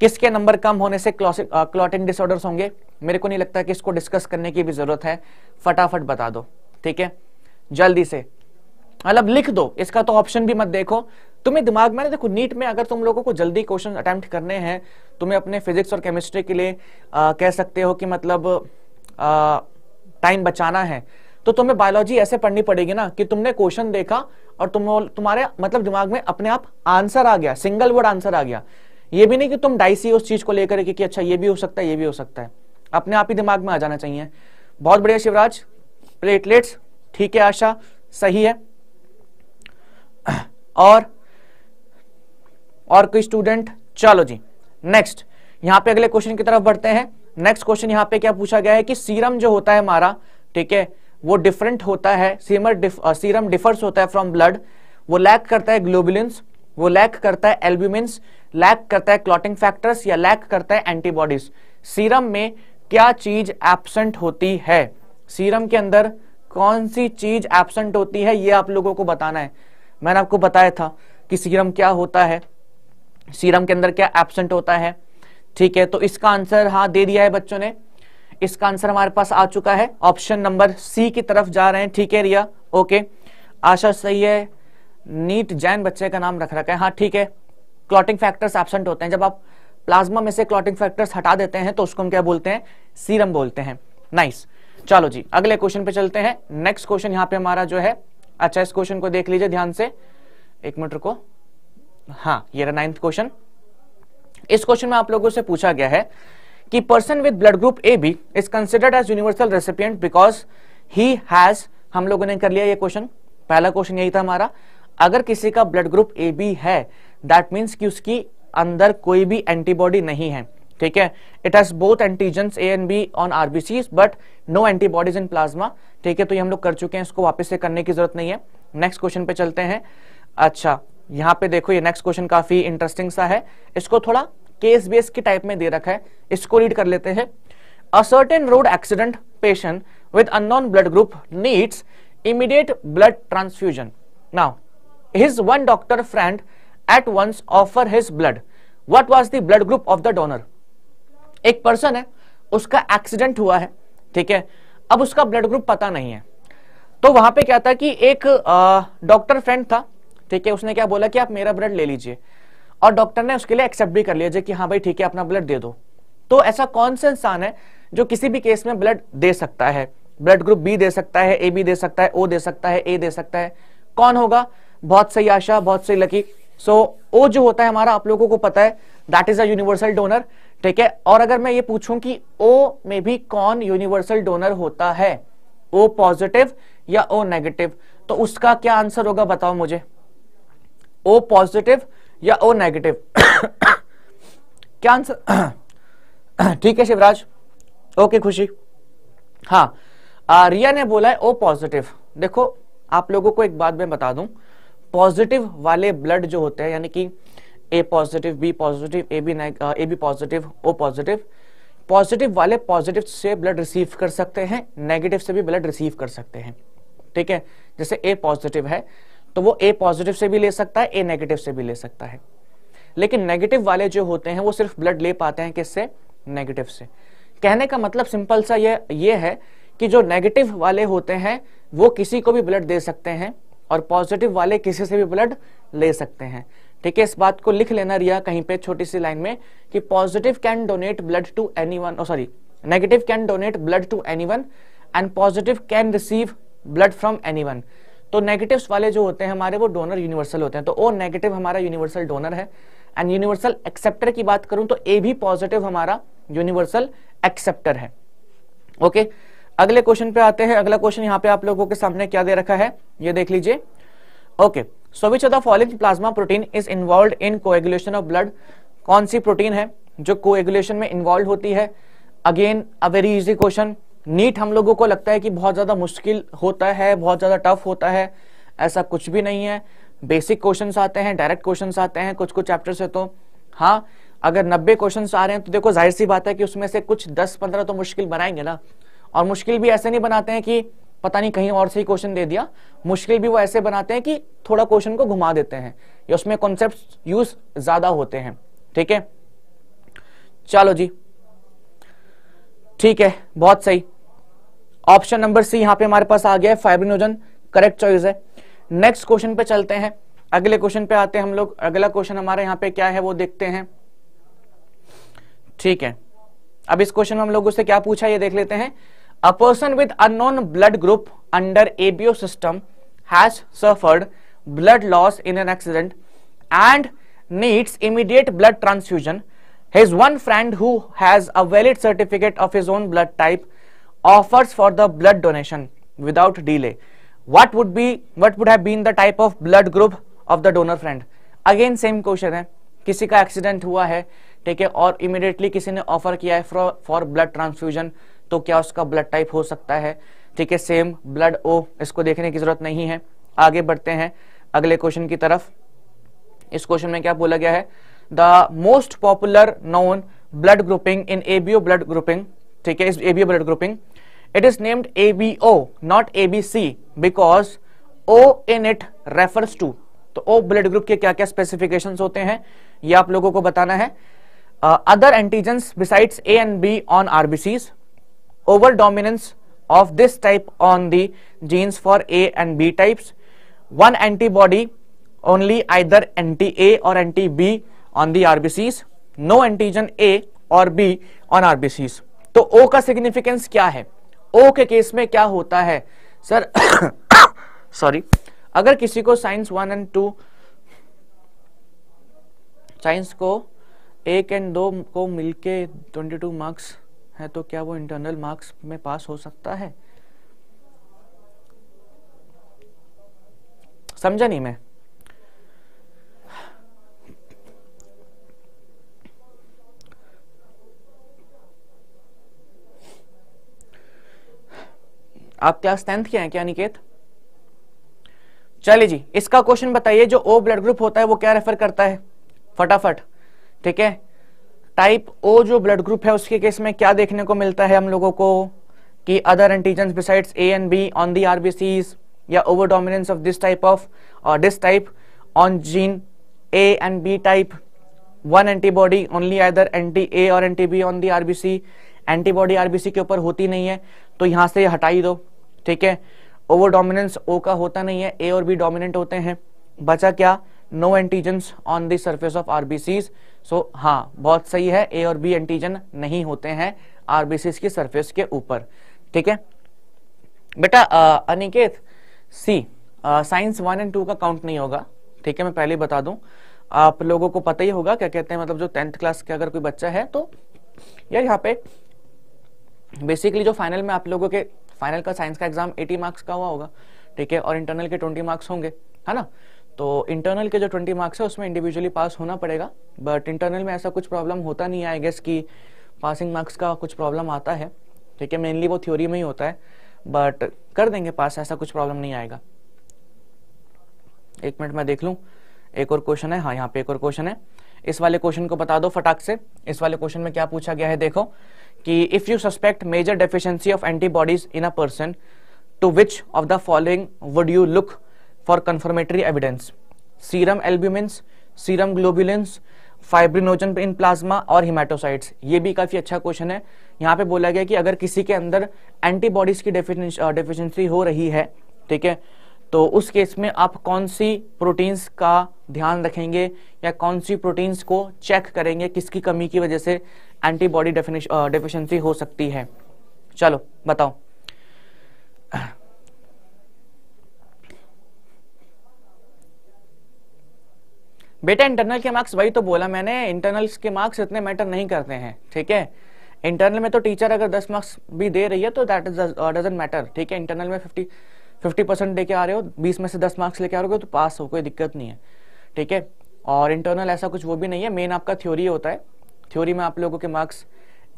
किसके नंबर कम होने से क्लॉटिंग डिसऑर्डर्स uh, होंगे मेरे को नहीं लगता कि इसको डिस्कस करने की भी जरूरत है फटाफट बता दो ठीक है जल्दी से मतलब लिख दो इसका तो ऑप्शन भी मत देखो तुम्हें दिमाग में ना देखो नीट में अगर तुम लोगों को जल्दी क्वेश्चन अटैम्प्ट करने हैं तुम्हें अपने फिजिक्स और केमिस्ट्री के लिए आ, कह सकते हो कि मतलब टाइम बचाना है तो तुम्हें बायोलॉजी ऐसे पढ़नी पड़ेगी ना कि तुमने क्वेश्चन देखा और तुम तुम्हारे मतलब दिमाग में अपने आप आंसर आ गया सिंगल वर्ड आंसर आ गया ये भी नहीं कि तुम डाइसी उस चीज को लेकर के कि अच्छा ये भी हो सकता है ये भी हो सकता है अपने आप ही दिमाग में आ जाना चाहिए बहुत बढ़िया शिवराज प्लेटलेट्स ठीक है आशा सही है और और कोई स्टूडेंट चलो जी नेक्स्ट यहां पे अगले क्वेश्चन की तरफ बढ़ते हैं नेक्स्ट क्वेश्चन यहां पे क्या पूछा गया है कि सीरम जो होता है हमारा ठीक है वो डिफरेंट होता है सीमर डिफ, सीरम डिफर्स होता है फ्रॉम ब्लड वो लैक करता है ग्लोबुलिन्स वो लैक करता है एल्ब्यूमिन्स लैक करता है क्लॉटिंग फैक्टर्स या लैक करता है एंटीबॉडीज सीरम में क्या चीज एबसेंट होती है सीरम के अंदर कौन सी चीज एबसेंट होती है ये आप लोगों को बताना है मैंने आपको बताया था कि सीरम क्या होता है सीरम के अंदर क्या एबसेंट होता है ठीक है तो इसका आंसर हाँ दे दिया है बच्चों ने इसका आंसर हमारे पास आ चुका है ऑप्शन नंबर सी की तरफ जा रहे हैं ठीक है रिया ओके आशा सही है नीट जैन बच्चे का नाम रख रखा है हाँ ठीक है क्लॉटिंग फैक्टर्स एबसेंट होते हैं जब आप प्लाज्मा में से क्लॉटिंग फैक्टर्स हटा देते हैं तो उसको हम क्या बोलते हैं सीरम बोलते हैं नाइस nice. चलो जी अगले क्वेश्चन पे चलते हैं नेक्स्ट क्वेश्चन यहाँ पे हमारा जो है अच्छा इस क्वेश्चन को देख लीजिए ध्यान से एक मिनट को हाँ ये रहा नाइन्थ क्वेश्चन इस क्वेश्चन में आप लोगों से पूछा गया है कि person with blood group A B is considered as universal recipient because he has हम लोगों ने कर लिया ये क्वेश्चन पहला क्वेश्चन यही था हमारा अगर किसी का ब्लड ग्रुप ए बी है दैट मीन्स कि उसकी अंदर कोई भी एंटीबॉडी नहीं है ठीक है it has both antigen A and B on RBC but no antibodies in plasma ठीक है तो ये हम लोग कर चुके हैं इसको वापस से करने की जरूरत नहीं है नेक्स्ट क्वेश्चन पे चलते हैं अच्छा यहाँ पे देखो ये नेक्स्ट क्वेश्चन काफी इंटरेस्टिंग सा है इसको थोड़ा केस बेस के टाइप में दे रखा है इसको रीड कर लेते हैं a certain road accident patient with unknown blood group needs immediate blood transfusion now his one doctor friend at once offer his blood what was the blood group of the donor एक person है उसका accident हुआ है ठीक है अब उसका blood group पता नहीं है तो वहां पे क्या था कि एक डॉक्टर फ्रेंड था ठीक है उसने क्या बोला कि आप मेरा ब्लड ले लीजिए और डॉक्टर ने उसके लिए एक्सेप्ट भी कर लिया कि हाँ भाई ठीक है अपना ब्लड दे दो तो ऐसा कौन सा इंसान है जो किसी भी केस में ब्लड दे सकता है ब्लड ग्रुप बी दे सकता है ए बी दे सकता है ओ दे सकता है ए दे सकता है कौन होगा बहुत सही आशा बहुत सही लकी सो so, ओ जो होता है हमारा आप लोगों को पता है that is a universal donor ठीक है और अगर मैं ये पूछूं कि ओ में भी कौन यूनिवर्सल डोनर होता है ओ पॉजिटिव या ओ नेगेटिव तो उसका क्या आंसर होगा बताओ मुझे ओ पॉजिटिव या ओ नेगेटिव क्या आंसर ठीक है शिवराज ओके खुशी हाँ आ, रिया ने बोला है ओ पॉजिटिव देखो आप लोगों को एक बात मैं बता दूं पॉजिटिव वाले ब्लड जो होते हैं यानी कि A positive B positive A B A B positive O positive positive वाले पॉजिटिव से ब्लड रिसीव कर सकते हैं नेगेटिव से भी ब्लड रिसीव कर सकते हैं ठीक है जैसे ए पॉजिटिव है तो वो ए पॉजिटिव से भी ले सकता है ए नेगेटिव से भी ले सकता है लेकिन नेगेटिव वाले जो होते हैं वो सिर्फ ब्लड ले पाते हैं किससे नेगेटिव से कहने का मतलब सिंपल सा ये ये है कि जो नेगेटिव वाले होते हैं वो किसी को भी ब्लड दे सकते हैं और पॉजिटिव वाले किसी से भी ब्लड ले सकते हैं ठीक है इस बात को लिख लेना रिया कहीं पे छोटी सी लाइन में कि positive can donate blood to anyone sorry negative can donate blood to anyone and positive can receive blood from anyone तो नेगेटिव वाले जो होते हैं हमारे वो डोनर यूनिवर्सल होते हैं तो ओ oh, नेगेटिव हमारा यूनिवर्सल डोनर है एंड यूनिवर्सल एक्सेप्टर की बात करूं तो ए भी पॉजिटिव हमारा यूनिवर्सल एक्सेप्टर है ओके okay? अगले क्वेश्चन पे आते हैं अगला क्वेश्चन यहाँ पे आप लोगों के सामने क्या दे रखा है ये देख लीजिए okay okay. So which of the plasma protein is involve in coagulation of blood कौन सी प्रोटीन है जो कोएगुलेशन में इन्वॉल्व होती है again a very easy question NEET हम लोगों को लगता है कि बहुत ज्यादा मुश्किल होता है बहुत ज्यादा टफ होता है ऐसा कुछ भी नहीं है बेसिक क्वेश्चन आते हैं डायरेक्ट क्वेश्चन आते हैं कुछ कुछ चैप्टर से तो हाँ अगर 90 क्वेश्चन आ रहे हैं तो देखो जाहिर सी बात है कि उसमें से कुछ 10-15 तो मुश्किल बनाएंगे ना और मुश्किल भी ऐसे नहीं बनाते हैं कि पता नहीं कहीं और से ही क्वेश्चन दे दिया मुश्किल भी वो ऐसे बनाते हैं कि थोड़ा क्वेश्चन को घुमा देते हैं या उसमें कॉन्सेप्ट यूज ज्यादा होते हैं ठीक है चलो जी ठीक है बहुत सही ऑप्शन नंबर सी यहां पे हमारे पास आ गया है फाइब्रिनोजन करेक्ट चॉइस है नेक्स्ट क्वेश्चन पे चलते हैं अगले क्वेश्चन पे आते हैं हम लोग अगला क्वेश्चन हमारे यहां पे क्या है वो देखते हैं ठीक है अब इस क्वेश्चन में हम लोगों से क्या पूछा ये देख लेते हैं A person with unknown blood group under ABO system has suffered blood loss in an accident and needs immediate blood transfusion. His one friend who has a valid certificate of his own blood type offers for the blood donation without delay. What would be what would have been the type of blood group of the donor friend? Again same question है किसी का accident हुआ है ठीक है और immediately किसी ने ऑफर किया है फॉर ब्लड ट्रांसफ्यूजन तो क्या उसका ब्लड टाइप हो सकता है ठीक है सेम ब्लड ओ इसको देखने की जरूरत नहीं है आगे बढ़ते हैं अगले क्वेश्चन की तरफ इस क्वेश्चन में क्या बोला गया है the most popular known blood grouping in ABO blood grouping ठीक है ABO blood grouping it is named ABO not ABC because O in it refers to तो ओ ब्लड ग्रुप के क्या क्या स्पेसिफिकेशंस होते हैं ये आप लोगों को बताना है other antigen besides A and B on RBCs over dominance of this type on the genes for A and B types. One antibody only either anti-A or anti-B on the RBCs, no antigen A or B on RBCs. तो O का significance क्या है O के case में क्या होता है Sir, sorry. अगर किसी को science one and two science को एक एंड दो को मिलके 22 मार्क्स है तो क्या वो इंटरनल मार्क्स में पास हो सकता है समझा नहीं मैं आप क्या स्टेंथ के हैं क्या निकेत चलिए जी इसका क्वेश्चन बताइए जो ओ ब्लड ग्रुप होता है वो क्या रेफर करता है फटाफट ठीक है टाइप ओ जो ब्लड ग्रुप है उसके केस में क्या देखने को मिलता है हम लोगों को कि other antigen besides A and B on the RBCs या over dominance of this type of और this type on gene A and B type one antibody only other anti A और anti B on the RBC antibody RBC के ऊपर होती नहीं है तो यहां से हटाई दो ठीक है ओवर डोमिनेंस ओ का होता नहीं है ए और बी डोमिनेंट होते हैं बचा क्या no antigen on the surface of RBCs so so, हाँ बहुत सही है ए और बी एंटीजन नहीं होते हैं आरबीसी की सरफेस के ऊपर ठीक है बेटा Aniket see science one and two का काउंट नहीं होगा ठीक है मैं पहले बता दूं आप लोगों को पता ही होगा क्या कहते हैं मतलब जो टेंथ क्लास के अगर कोई बच्चा है तो यार यहाँ पे बेसिकली जो फाइनल में आप लोगों के फाइनल का साइंस का एग्जाम 80 मार्क्स का हुआ होगा ठीक है और इंटरनल के 20 मार्क्स होंगे है ना तो इंटरनल के जो 20 मार्क्स है उसमें इंडिविजुअली पास होना पड़ेगा बट इंटरनल में ऐसा कुछ प्रॉब्लम होता नहीं है आई गेस कि पासिंग मार्क्स का कुछ प्रॉब्लम आता है ठीक है मेनली वो थ्योरी में ही होता है बट कर देंगे पास ऐसा कुछ प्रॉब्लम नहीं आएगा एक मिनट मैं देख लूँ एक और क्वेश्चन है हाँ यहाँ पे एक और क्वेश्चन है इस वाले क्वेश्चन को बता दो फटाक से इस वाले क्वेश्चन में क्या पूछा गया है देखो कि if you suspect major deficiency of antibodies in a person to which of the following would you look for confirmatory evidence serum albumins serum globulins fibrinogen in plasma और हिमाटोसाइट्स ये भी काफी अच्छा क्वेश्चन है यहाँ पे बोला गया कि अगर किसी के अंदर एंटीबॉडीज की डेफिशिएंसी हो रही है ठीक है तो उस केस में आप कौन सी प्रोटीन्स का ध्यान रखेंगे या कौन सी प्रोटीन्स को चेक करेंगे किसकी कमी की वजह से एंटीबॉडी डेफिशिएंसी हो सकती है चलो बताओ बेटा इंटरनल के मार्क्स वही तो बोला मैंने इंटरनल्स के मार्क्स इतने मैटर नहीं करते हैं ठीक है इंटरनल में तो टीचर अगर दस मार्क्स भी दे रही है तो दैट इज डजेंट मैटर ठीक है इंटरनल में फिफ्टी फिफ्टी परसेंट लेके आ रहे हो बीस में से दस मार्क्स लेके आ रहे हो तो पास हो कोई दिक्कत नहीं है ठीक है और इंटरनल ऐसा कुछ वो भी नहीं है मेन आपका थ्योरी होता है थ्योरी में आप लोगों के मार्क्स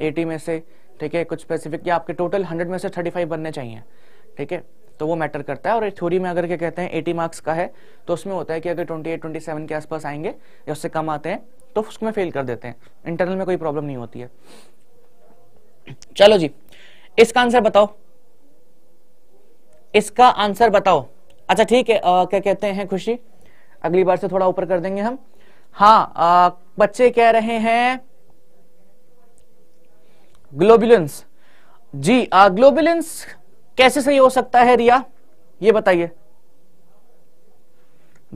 एटी में से ठीक है कुछ स्पेसिफिक या आपके टोटल हंड्रेड में से थर्टी फाइव बनने चाहिए ठीक है तो वो मैटर करता है और थ्योरी में अगर क्या कहते हैं एटी मार्क्स का है तो उसमें होता है कि अगर ट्वेंटी एट ट्वेंटी सेवन के आसपास आएंगे या उससे कम आते हैं तो उसमें फेल कर देते हैं इंटरनल में कोई प्रॉब्लम नहीं होती है चलो जी इसका आंसर बताओ इसका आंसर बताओ अच्छा ठीक है आ, क्या कहते हैं खुशी अगली बार से थोड़ा ऊपर कर देंगे हम हाँ आ, बच्चे कह रहे हैं ग्लोबिलंस जी ग्लोबिलंस कैसे सही हो सकता है रिया ये बताइए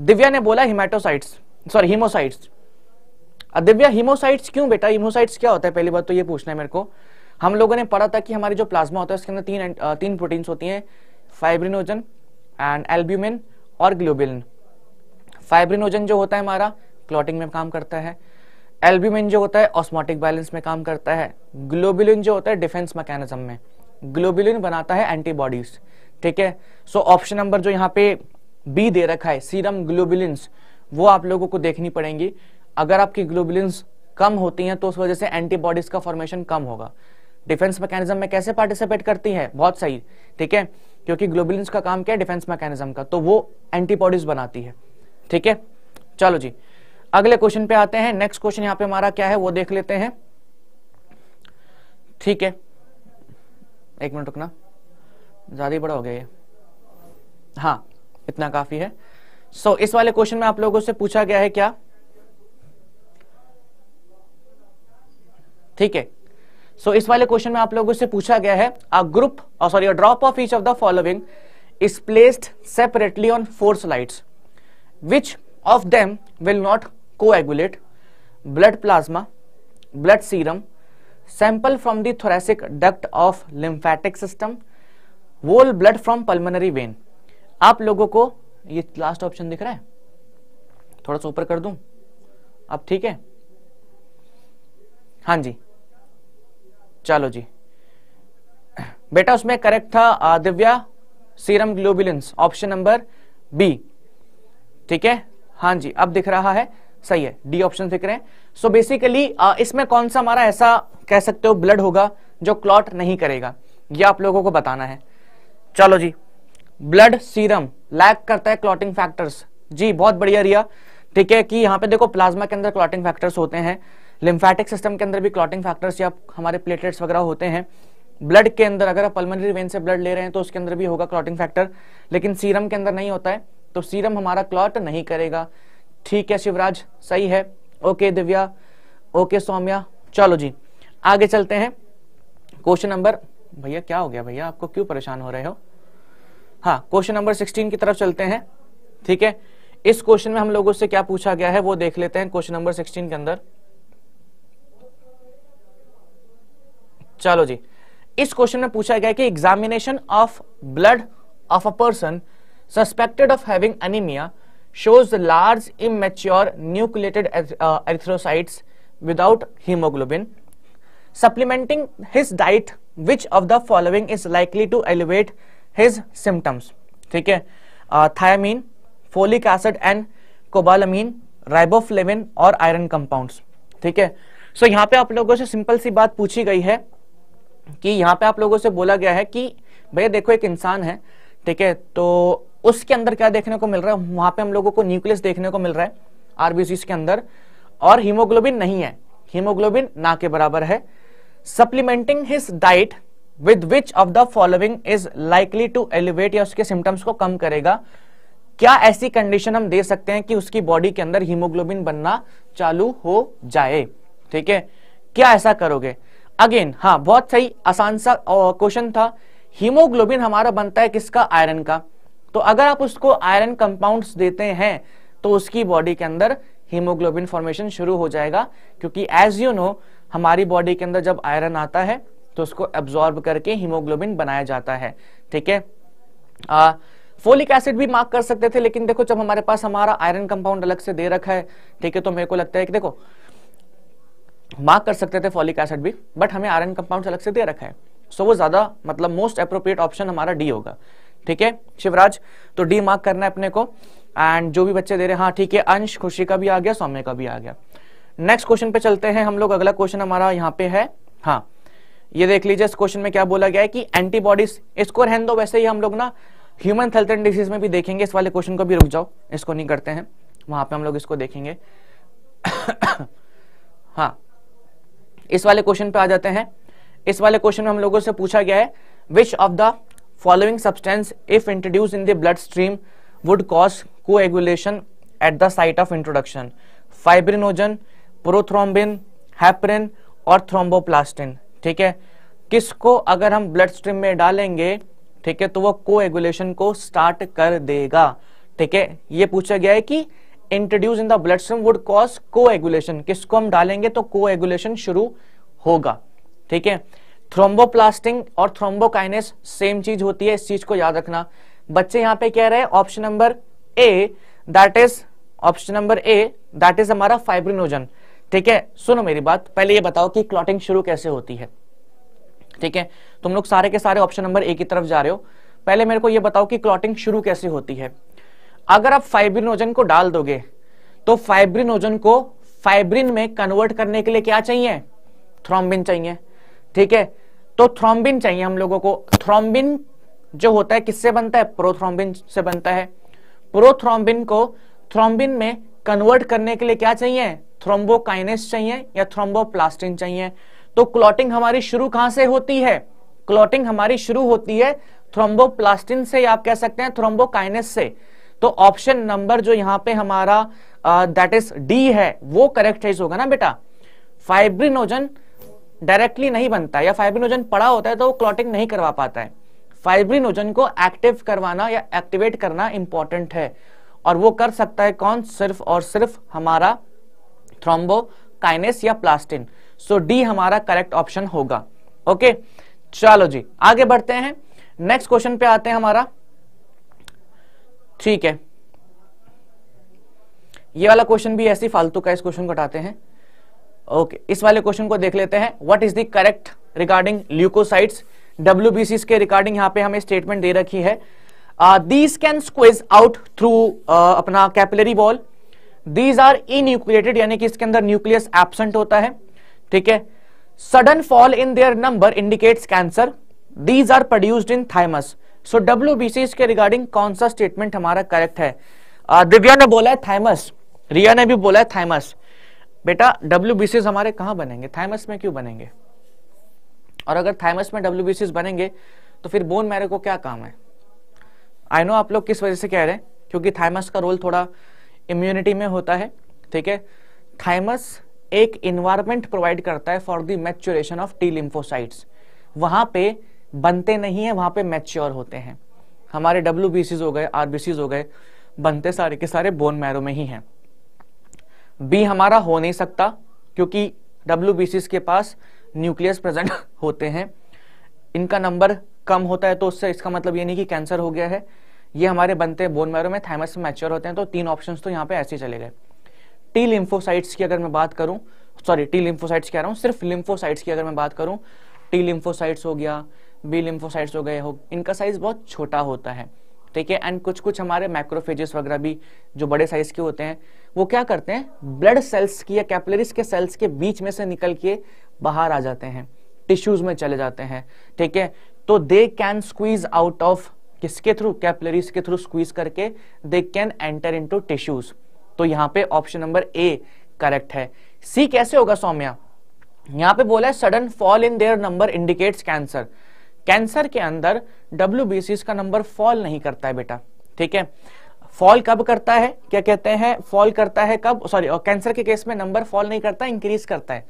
दिव्या ने बोला हिमाटोसाइट्स सॉरी हिमोसाइट्स दिव्या हिमोसाइट्स क्यों बेटा हिमोसाइट्स क्या होता है पहली बात तो ये पूछना है मेरे को हम लोगों ने पढ़ा था कि हमारे जो प्लाज्मा होता है उसके अंदर तीन तीन प्रोटीन्स होती हैं फाइब्रिनोजन एंड एल्ब्यूमिन और ग्लोबिलिन फाइब्रिनोजन जो होता है हमारा क्लॉटिंग में काम करता है एल्ब्यूमिन जो होता है ऑस्मोटिक बैलेंस में काम करता है ग्लोबिलिन जो होता है डिफेंस मैकेनिज्म में ग्लोबुलिन बनाता है एंटीबॉडीज ठीक है सो ऑप्शन नंबर जो यहाँ पे बी दे रखा है सीरम ग्लोबुलिन्स वो आप लोगों को देखनी पड़ेंगी अगर आपकी ग्लोबुलिन्स कम होती हैं तो उस वजह से एंटीबॉडीज का फॉर्मेशन कम होगा डिफेंस मैकेनिज्म में कैसे पार्टिसिपेट करती है बहुत सही ठीक है क्योंकि ग्लोबुलिन्स का काम क्या है डिफेंस मैकेनिज्म का तो वो एंटीबॉडीज बनाती है ठीक है चलो जी अगले क्वेश्चन पे आते हैं नेक्स्ट क्वेश्चन यहाँ पे हमारा क्या है वो देख लेते हैं ठीक है एक मिनट रुकना ज़्यादा ही बड़ा हो गया ये हाँ इतना काफ़ी है सो so, इस वाले क्वेश्चन में आप लोगों से पूछा गया है क्या ठीक है सो इस वाले क्वेश्चन में आप लोगों से पूछा गया है अ ग्रुप और sorry a drop of each of the following is placed separately on four slides which of them will not coagulate blood plasma blood serum sample from the thoracic duct of lymphatic system whole blood from pulmonary vein आप लोगों को ये last option दिख रहा है थोड़ा सा ऊपर कर दूं अब ठीक है हाँ जी चलो जी बेटा उसमें करेक्ट था Divya serum globulin option number B ठीक है हाँ जी अब दिख रहा है सही है डी ऑप्शन दिख रहे हैं सो बेसिकली uh, इसमें कौन सा हमारा ऐसा कह सकते हो ब्लड होगा जो क्लॉट नहीं करेगा ये आप लोगों को बताना है चलो जी ब्लड सीरम लैक करता है क्लॉटिंग फैक्टर्स जी बहुत बढ़िया रिया ठीक है कि यहाँ पे देखो प्लाज्मा के अंदर क्लॉटिंग फैक्टर्स होते हैं लिम्फेटिक सिस्टम के अंदर भी क्लॉटिंग फैक्टर्स या हमारे प्लेटलेट्स वगैरह होते हैं ब्लड के अंदर अगर आप पल्मनरी वेन से ब्लड ले रहे हैं तो उसके अंदर भी होगा क्लॉटिंग फैक्टर लेकिन सीरम के अंदर नहीं होता है तो सीरम हमारा क्लॉट नहीं करेगा ठीक है शिवराज सही है ओके दिव्या ओके सौम्या चलो जी आगे चलते हैं क्वेश्चन नंबर भैया क्या हो गया भैया आपको क्यों परेशान हो रहे हो हाँ क्वेश्चन नंबर 16 की तरफ चलते हैं ठीक है इस क्वेश्चन में हम लोगों से क्या पूछा गया है वो देख लेते हैं क्वेश्चन नंबर 16 के अंदर चलो जी इस क्वेश्चन में पूछा गया कि examination of blood of a person suspected of having anaemia shows large immature nucleated erythrocytes without hemoglobin. Supplementing his diet, which of the following is likely to elevate his symptoms? theek hai uh, thiamine folic acid and cobalamin riboflavin or iron compounds theek hai so, yahan pe aap logo se simple si baat puchi gayi hai ki yahan pe aap logo se bola gaya hai ki bhai dekho ek insaan hai theek hai to उसके अंदर क्या देखने को मिल रहा है वहां पे हम लोगों को न्यूक्लियस देखने को मिल रहा है आरबीसी के अंदर और हीमोग्लोबिन नहीं है हीमोग्लोबिन ना के बराबर है supplementing his diet with which of the following is likely to elevate या उसके सिम्टम्स को कम करेगा क्या ऐसी कंडीशन हम दे सकते हैं कि उसकी बॉडी के अंदर हीमोग्लोबिन बनना चालू हो जाए ठीक है क्या ऐसा करोगे अगेन हाँ बहुत सही आसान सा क्वेश्चन था हीमोग्लोबिन हमारा बनता है किसका आयरन का तो अगर आप उसको आयरन कंपाउंड्स देते हैं तो उसकी बॉडी के अंदर हीमोग्लोबिन फॉर्मेशन शुरू हो जाएगा क्योंकि एज यू नो हमारी बॉडी के अंदर जब आयरन आता है तो उसको एब्जॉर्ब करके हीमोग्लोबिन बनाया जाता है ठीक है फोलिक एसिड भी मार्क कर सकते थे लेकिन देखो जब हमारे पास हमारा आयरन कंपाउंड अलग से दे रखा है ठीक है तो मेरे को लगता है कि देखो मार्क कर सकते थे फोलिक एसिड भी बट हमें आयरन कंपाउंड अलग से दे रखा है सो so, वो ज्यादा मतलब मोस्ट अप्रोप्रिएट ऑप्शन हमारा डी होगा ठीक है शिवराज तो डी मार्क करना है अपने को एंड जो भी बच्चे दे रहे हैं हाँ ठीक है अंश खुशी का भी आ गया सौम्य का भी आ गया नेक्स्ट क्वेश्चन पे चलते हैं हम लोग अगला क्वेश्चन हमारा यहाँ पे है हाँ ये देख लीजिए इस क्वेश्चन में क्या बोला गया है कि एंटीबॉडीज इसको रहन दो वैसे ही हम लोग ना ह्यूमन थल्टन डिजीज में भी देखेंगे इस वाले क्वेश्चन को भी रुक जाओ इसको नहीं करते हैं वहां पे हम लोग इसको देखेंगे हाँ इस वाले क्वेश्चन पे आ जाते हैं इस वाले क्वेश्चन में हम लोगों से पूछा गया है which of the following substance if introduce in in the bloodstream would cause coagulation at the site of introduction fibrinogen prothrombin heparin और थ्रोम्बोप्लास्टिन ठीक है किसको अगर हम ब्लड स्ट्रीम में डालेंगे ठीक है तो वो कोएगुलेशन को स्टार्ट कर देगा ठीक है ये पूछा गया है कि introduce in the blood stream would cause coagulation किसको हम डालेंगे तो कोएगुलेशन शुरू होगा ठीक है थ्रोम्बोप्लास्टिंग और थ्रोम्बोकाइनेस सेम चीज होती है इस चीज को याद रखना बच्चे यहां पे कह रहे हैं option number A that is option number A that is हमारा फाइब्रिनोजन ठीक है सुनो मेरी बात पहले ये बताओ कि क्लॉटिंग शुरू कैसे होती है ठीक है तुम लोग सारे के सारे ऑप्शन नंबर ए की तरफ जा रहे हो पहले मेरे को ये बताओ कि क्लॉटिंग शुरू कैसे होती है अगर आप फाइब्रिनोजन को डाल दोगे तो फाइब्रिनोजन को फाइब्रिन में कन्वर्ट करने के लिए क्या चाहिए थ्रोम्बिन चाहिए ठीक है तो थ्रोम्बिन चाहिए हम लोगों को थ्रोम्बिन जो होता है किससे बनता है प्रोथ्रोम्बिन से बनता है प्रोथ्रोम्बिन को थ्रोम्बिन में कन्वर्ट करने के लिए क्या चाहिए थ्रोम्बोकाइनेस चाहिए या थ्रोम्बोप्लास्टिन चाहिए तो क्लॉटिंग हमारी शुरू कहां से होती है क्लॉटिंग हमारी शुरू होती है थ्रोम्बोप्लास्टिन से या आप कह सकते हैं थ्रोम्बोकाइनेस से तो ऑप्शन नंबर जो यहां पे हमारा दैट इज डी है वो करेक्ट है होगा ना बेटा फाइब्रिनोजन डायरेक्टली नहीं बनता या फाइब्रिनोजन पड़ा होता है तो वो क्लॉटिंग नहीं करवा पाता है फाइब्रिनोजन को एक्टिव करवाना या एक्टिवेट करना इंपॉर्टेंट है और वो कर सकता है कौन सिर्फ और सिर्फ हमारा थ्रोम्बोकाइनेस या प्लास्टिन सो डी हमारा करेक्ट ऑप्शन होगा ओके चलो जी आगे बढ़ते हैं नेक्स्ट क्वेश्चन पे आते हैं हमारा ठीक है ये वाला क्वेश्चन भी ऐसी फालतू का इस क्वेश्चन को हटाते हैं ओके इस वाले क्वेश्चन को देख लेते हैं what is the correct regarding leucocytes W के रिगार्डिंग यहाँ पे हमें स्टेटमेंट दे रखी है these can squeeze out through अपना capillary wall these are enucleated यानी कि इसके अंदर न्यूक्लियस एबसेंट होता है ठीक है sudden fall in their number indicates cancer these are produced in thymus so W के रिगार्डिंग कौन सा स्टेटमेंट हमारा करेक्ट है uh, दिव्या ने बोला है थाइमस रिया ने भी बोला है थाइमस बेटा डब्ल्यू हमारे कहां बनेंगे थाइमस में क्यों बनेंगे और अगर थाइमस में डब्ल्यू बनेंगे तो फिर बोन मैरो को क्या काम है आई नो आप लोग किस वजह से कह रहे हैं क्योंकि थाइमस का रोल थोड़ा इम्यूनिटी में होता है ठीक है थाइमस एक इन्वायरमेंट प्रोवाइड करता है for the maturation of T lymphocytes वहां पे बनते नहीं है वहां पे मैच्योर होते हैं हमारे डब्ल्यू हो गए आर हो गए बनते सारे के सारे बोन मैरो में ही हैं बी हमारा हो नहीं सकता क्योंकि डब्ल्यू के पास न्यूक्लियस प्रेजेंट होते हैं इनका नंबर कम होता है तो उससे इसका मतलब ये नहीं कि कैंसर हो गया है ये हमारे बनते हैं बोन मैरो में थाइमस में मैच्योर होते हैं तो तीन ऑप्शन तो यहाँ पे ऐसे चले गए टी लिम्फोसाइट्स की अगर मैं बात करूँ सॉरी टी लिम्फोसाइट्स कह रहा हूँ सिर्फ लिम्फोसाइट्स की अगर मैं बात करूँ टी लिम्फोसाइट्स हो गया बी लिम्फोसाइट्स हो गए हो इनका साइज बहुत छोटा होता है ठीक है एंड कुछ कुछ हमारे मैक्रोफेजेस वगैरह भी जो बड़े साइज के होते हैं वो क्या करते हैं ब्लड सेल्स की या कैपलरीज के सेल्स के बीच में से निकल के बाहर आ जाते हैं टिश्यूज में चले जाते हैं ठीक है तो they can squeeze out of किसके थ्रू कैपलरीज के थ्रू स्क्वीज करके they can enter into tissues तो यहां पे ऑप्शन नंबर ए करेक्ट है सी कैसे होगा सौम्या यहां पे बोला है sudden fall in their number indicates cancer cancer के अंदर डब्ल्यू का नंबर फॉल नहीं करता है बेटा ठीक है फॉल कब करता है क्या कहते हैं फॉल करता है कब सॉरी और कैंसर के केस में नंबर फॉल नहीं करता इंक्रीज करता है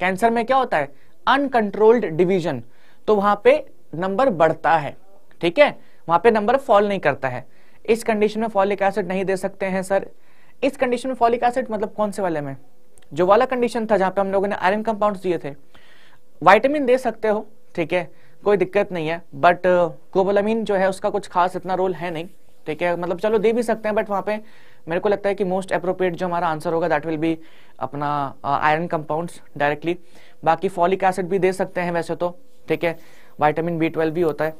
कैंसर में क्या होता है अनकंट्रोल्ड डिवीजन तो वहां पे नंबर बढ़ता है ठीक है वहां पे नंबर फॉल नहीं करता है इस कंडीशन में फॉलिक एसिड नहीं दे सकते हैं सर इस कंडीशन में फॉलिक एसिड मतलब कौन से वाले में जो वाला कंडीशन था जहां पे हम लोगों ने आयरन कंपाउंड दिए थे वाइटामिन दे सकते हो ठीक है कोई दिक्कत नहीं है बट कोबलमिन uh, जो है उसका कुछ खास इतना रोल है नहीं ठीक है मतलब चलो दे भी सकते हैं बट वहाँ पे मेरे को लगता है कि मोस्ट अप्रोप्रिएट जो हमारा आंसर होगा दैट विल बी अपना आयरन कंपाउंड्स डायरेक्टली बाकी फॉलिक एसिड भी दे सकते हैं वैसे तो ठीक है वाइटामिन बी ट्वेल्व भी होता है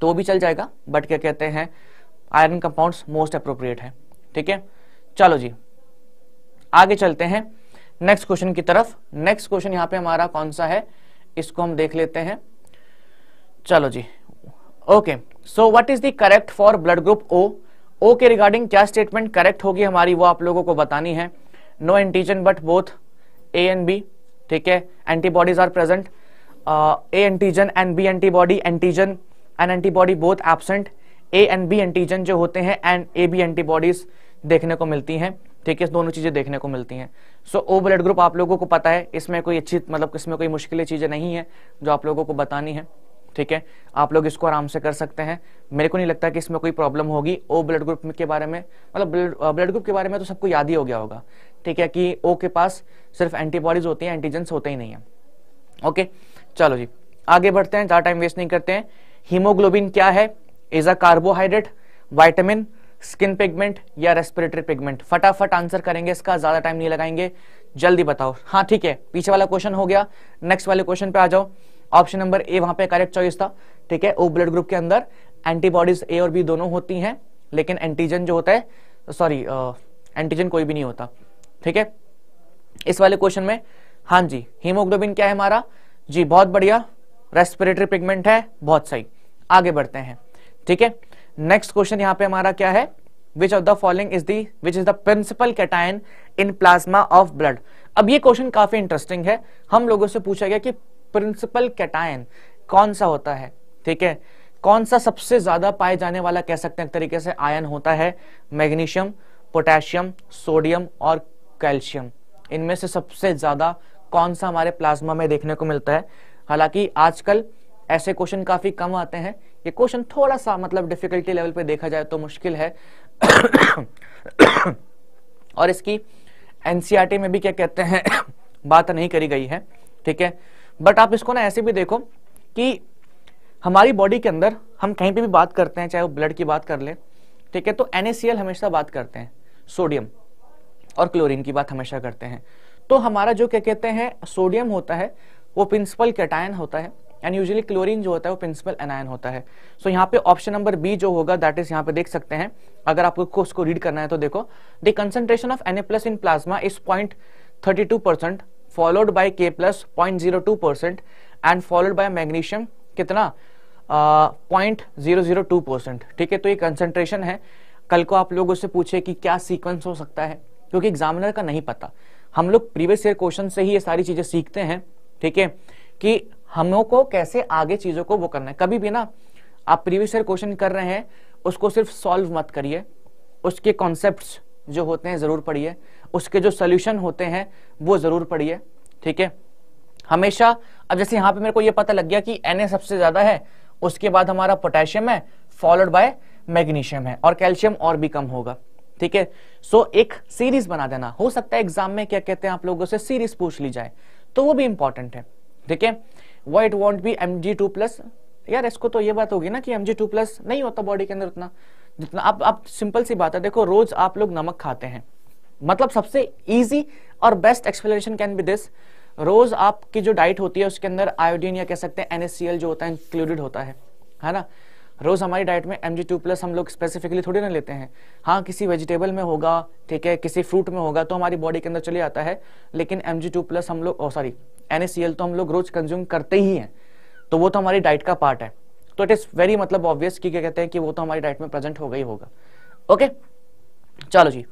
तो वो भी चल जाएगा बट क्या कहते हैं आयरन कंपाउंड्स मोस्ट अप्रोप्रिएट है ठीक है चलो जी आगे चलते हैं नेक्स्ट क्वेश्चन की तरफ नेक्स्ट क्वेश्चन यहाँ पे हमारा कौन सा है इसको हम देख लेते हैं चलो जी okay so what is the correct for blood group O O के रिगार्डिंग क्या स्टेटमेंट करेक्ट होगी हमारी वो आप लोगों को बतानी है no antigen but both A and B ठीक है antibodies are present A antigen and B antibody antigen and antibody both absent A and B antigen जो होते हैं एंड ए बी एंटीबॉडीज देखने को मिलती हैं ठीक है दोनों चीज़ें देखने को मिलती हैं सो ओ ब्लड ग्रुप आप लोगों को पता है इसमें कोई अच्छी मतलब इसमें कोई मुश्किल चीज़ें नहीं है जो आप लोगों को बतानी है ठीक है आप लोग इसको आराम से कर सकते हैं मेरे को नहीं लगता कि इसमें कोई प्रॉब्लम होगी ओ ब्लड ग्रुप के बारे में मतलब ब्लड ग्रुप uh, के बारे में तो सबको याद ही हो गया होगा ठीक है कि ओ के पास सिर्फ एंटीबॉडीज होती हैं एंटीजेंस होते ही नहीं है ओके चलो जी आगे बढ़ते हैं ज़्यादा टाइम वेस्ट नहीं करते हैं हीमोग्लोबिन क्या है is a carbohydrate vitamin skin pigment या रेस्पिरेटरी पिगमेंट फटाफट आंसर करेंगे इसका ज्यादा टाइम नहीं लगाएंगे जल्दी बताओ हाँ ठीक है पीछे वाला क्वेश्चन हो गया नेक्स्ट वाले क्वेश्चन पे आ जाओ ऑप्शन नंबर ए वहां पे करेक्ट चॉइस था ठीक है ओ ब्लड ग्रुप के अंदर एंटीबॉडीज ए और बी दोनों होती हैं लेकिन एंटीजन जो होता है सॉरी एंटीजन कोई भी नहीं होता ठीक है इस वाले क्वेश्चन में हाँ जी हीमोग्लोबिन क्या है हमारा जी बहुत बढ़िया रेस्पिरेटरी पिगमेंट है बहुत सही आगे बढ़ते हैं ठीक है नेक्स्ट क्वेश्चन यहाँ पे हमारा क्या है which of the following is the which is the principal cation in plasma of blood अब ये क्वेश्चन काफी इंटरेस्टिंग है हम लोगों से पूछा गया कि प्रिंसिपल कैटायन कौन सा होता है ठीक है कौन सा सबसे ज्यादा पाए जाने वाला कह सकते हैं एक तरीके से आयन होता है मैग्नीशियम पोटेशियम सोडियम और कैल्शियम इनमें से सबसे ज्यादा कौन सा हमारे प्लाज्मा में देखने को मिलता है हालांकि आजकल ऐसे क्वेश्चन काफी कम आते हैं ये क्वेश्चन थोड़ा सा मतलब डिफिकल्टी लेवल पे देखा जाए तो मुश्किल है और इसकी एनसीआरटी e में भी क्या कहते हैं बात नहीं करी गई है ठीक है बट आप इसको ना ऐसे भी देखो कि हमारी बॉडी के अंदर हम कहीं पे भी बात करते हैं चाहे वो ब्लड की बात कर लें ठीक है तो एन हमेशा बात करते हैं सोडियम और क्लोरीन की बात हमेशा करते हैं तो हमारा जो क्या कहते हैं सोडियम होता है वो प्रिंसिपल कैटायन होता है एंड यूजली क्लोरीन जो होता है वो प्रिंसिपल एनायन होता है सो so, यहाँ पे ऑप्शन नंबर बी जो होगा दैट इज यहाँ पे देख सकते हैं अगर आपको उसको रीड करना है तो देखो the concentration of N plus in plasma is point thirty two percent followed by K plus point zero two percent and followed by magnesium कितना point zero zero two percent ठीक है तो ये कंसेंट्रेशन है कल को आप लोगों से पूछे कि क्या सीक्वेंस हो सकता है क्योंकि एग्जामिनर का नहीं पता हम लोग प्रीवियस ईयर क्वेश्चन से ही ये सारी चीजें सीखते हैं ठीक है कि हमों को कैसे आगे चीजों को वो करना है कभी भी ना आप प्रीवियस ईयर क्वेश्चन कर रहे हैं उसको सिर्फ सॉल्व मत करिए उसके कॉन्सेप्ट जो होते हैं जरूर पढ़िए है। उसके जो सोल्यूशन होते हैं वो ज़रूर पढ़िए ठीक है हमेशा अब जैसे यहां पे मेरे को ये पता लग गया कि एन सबसे ज़्यादा है उसके बाद हमारा पोटेशियम है फॉलोड बाय मैग्नीशियम है और कैल्शियम और भी कम होगा ठीक है सो एक सीरीज बना देना हो सकता है एग्जाम में क्या कहते हैं आप लोगों से सीरीज पूछ ली जाए तो वो भी इंपॉर्टेंट है ठीक है why it won't be M G two plus यार इसको तो ये बात होगी ना कि एम जी टू प्लस नहीं होता बॉडी के अंदर उतना जितना आप, आप सिंपल सी बात है देखो रोज आप लोग नमक खाते हैं मतलब सबसे ईजी और best explanation can be this रोज आपकी जो डाइट होती है उसके अंदर आयोडीन या कह सकते हैं एनएससीएल जो होता है इंक्लूडेड होता है है ना रोज हमारी डाइट में एम जी प्लस हम लोग स्पेसिफिकली थोड़ी ना लेते हैं हाँ किसी वेजिटेबल में होगा ठीक है किसी फ्रूट में होगा तो हमारी बॉडी के अंदर चले आता है लेकिन एम जी प्लस हम लोग सॉरी oh, एन तो हम लोग रोज कंज्यूम करते ही हैं तो वो तो हमारी डाइट का पार्ट है तो इट इज़ वेरी मतलब ऑब्वियस कि क्या कहते हैं कि वो तो हमारी डाइट में प्रेजेंट होगा ही होगा ओके चलो जी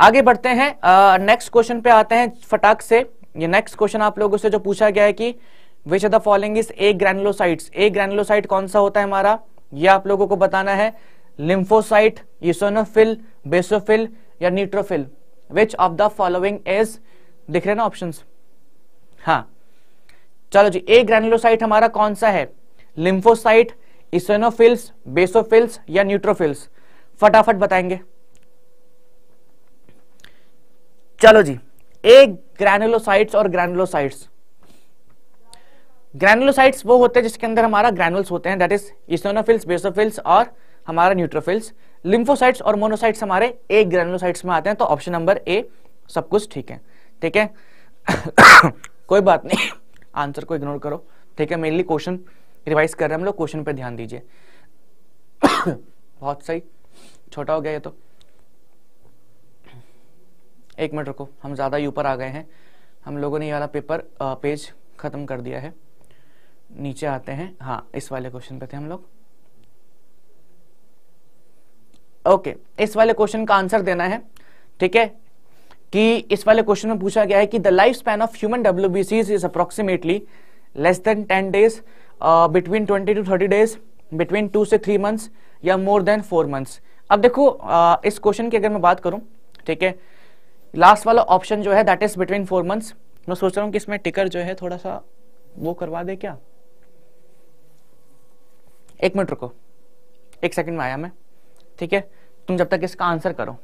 आगे बढ़ते हैं नेक्स्ट क्वेश्चन पे आते हैं फटाक से ये नेक्स्ट क्वेश्चन आप लोगों से जो पूछा गया है कि which the following is a granulocytes a granulocyte कौन सा होता है हमारा ये आप लोगों को बताना है लिम्फोसाइट इसोनोफिल बेसोफिल या neutrophil which of the following is दिख रहे ना ऑप्शन हाँ चलो जी ए ग्रैनुलोसाइट हमारा कौन सा है लिम्फोसाइट इसोनोफिल्स बेसोफिल्स या न्यूट्रोफिल्स फटाफट बताएंगे चलो जी एक ग्रैनुलोसाइट्स और ग्रैनुलोसाइट्स ग्रैनुलोसाइट्स वो होते हैं जिसके अंदर हमारा ग्रैनुल्स होते हैं दैट इज इसोनोफिल्स बेसोफिल्स और हमारा न्यूट्रोफिल्स लिम्फोसाइट्स और मोनोसाइट्स हमारे एक ग्रैनुलोसाइट्स में आते हैं तो ऑप्शन नंबर ए सब कुछ ठीक है ठीक है कोई बात नहीं आंसर को इग्नोर करो ठीक है मेनली क्वेश्चन रिवाइज कर रहे हैं हम लोग क्वेश्चन पर ध्यान दीजिए बहुत सही छोटा हो गया ये तो एक मिनट रुको हम ज़्यादा ही ऊपर आ गए हैं हम लोगों ने ये वाला पेपर पेज ख़त्म कर दिया है नीचे आते हैं हाँ इस वाले क्वेश्चन पे थे हम लोग ओके इस वाले क्वेश्चन का आंसर देना है ठीक है कि इस वाले क्वेश्चन में पूछा गया है कि the life span of human W is approximately less than ten days between twenty to thirty days between two से थ्री मंथ्स या मोर देन फोर मंथ्स अब देखो uh, इस क्वेश्चन की अगर मैं बात करूं ठीक है लास्ट वाला ऑप्शन जो है that is between four months मैं सोच रहा हूँ कि इसमें टिकर जो है थोड़ा सा वो करवा दे क्या एक मिनट रुको एक सेकंड में आया मैं ठीक है तुम जब तक इसका आंसर करो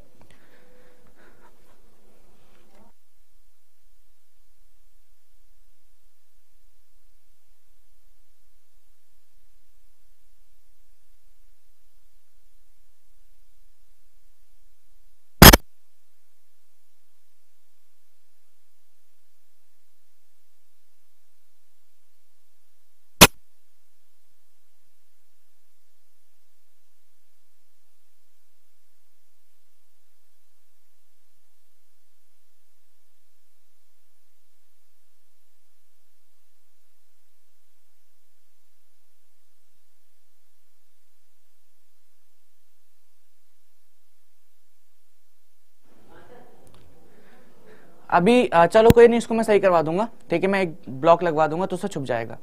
अभी चलो कोई नहीं इसको मैं सही करवा दूंगा ठीक है मैं एक ब्लॉक लगवा दूंगा तो उससे छुप जाएगा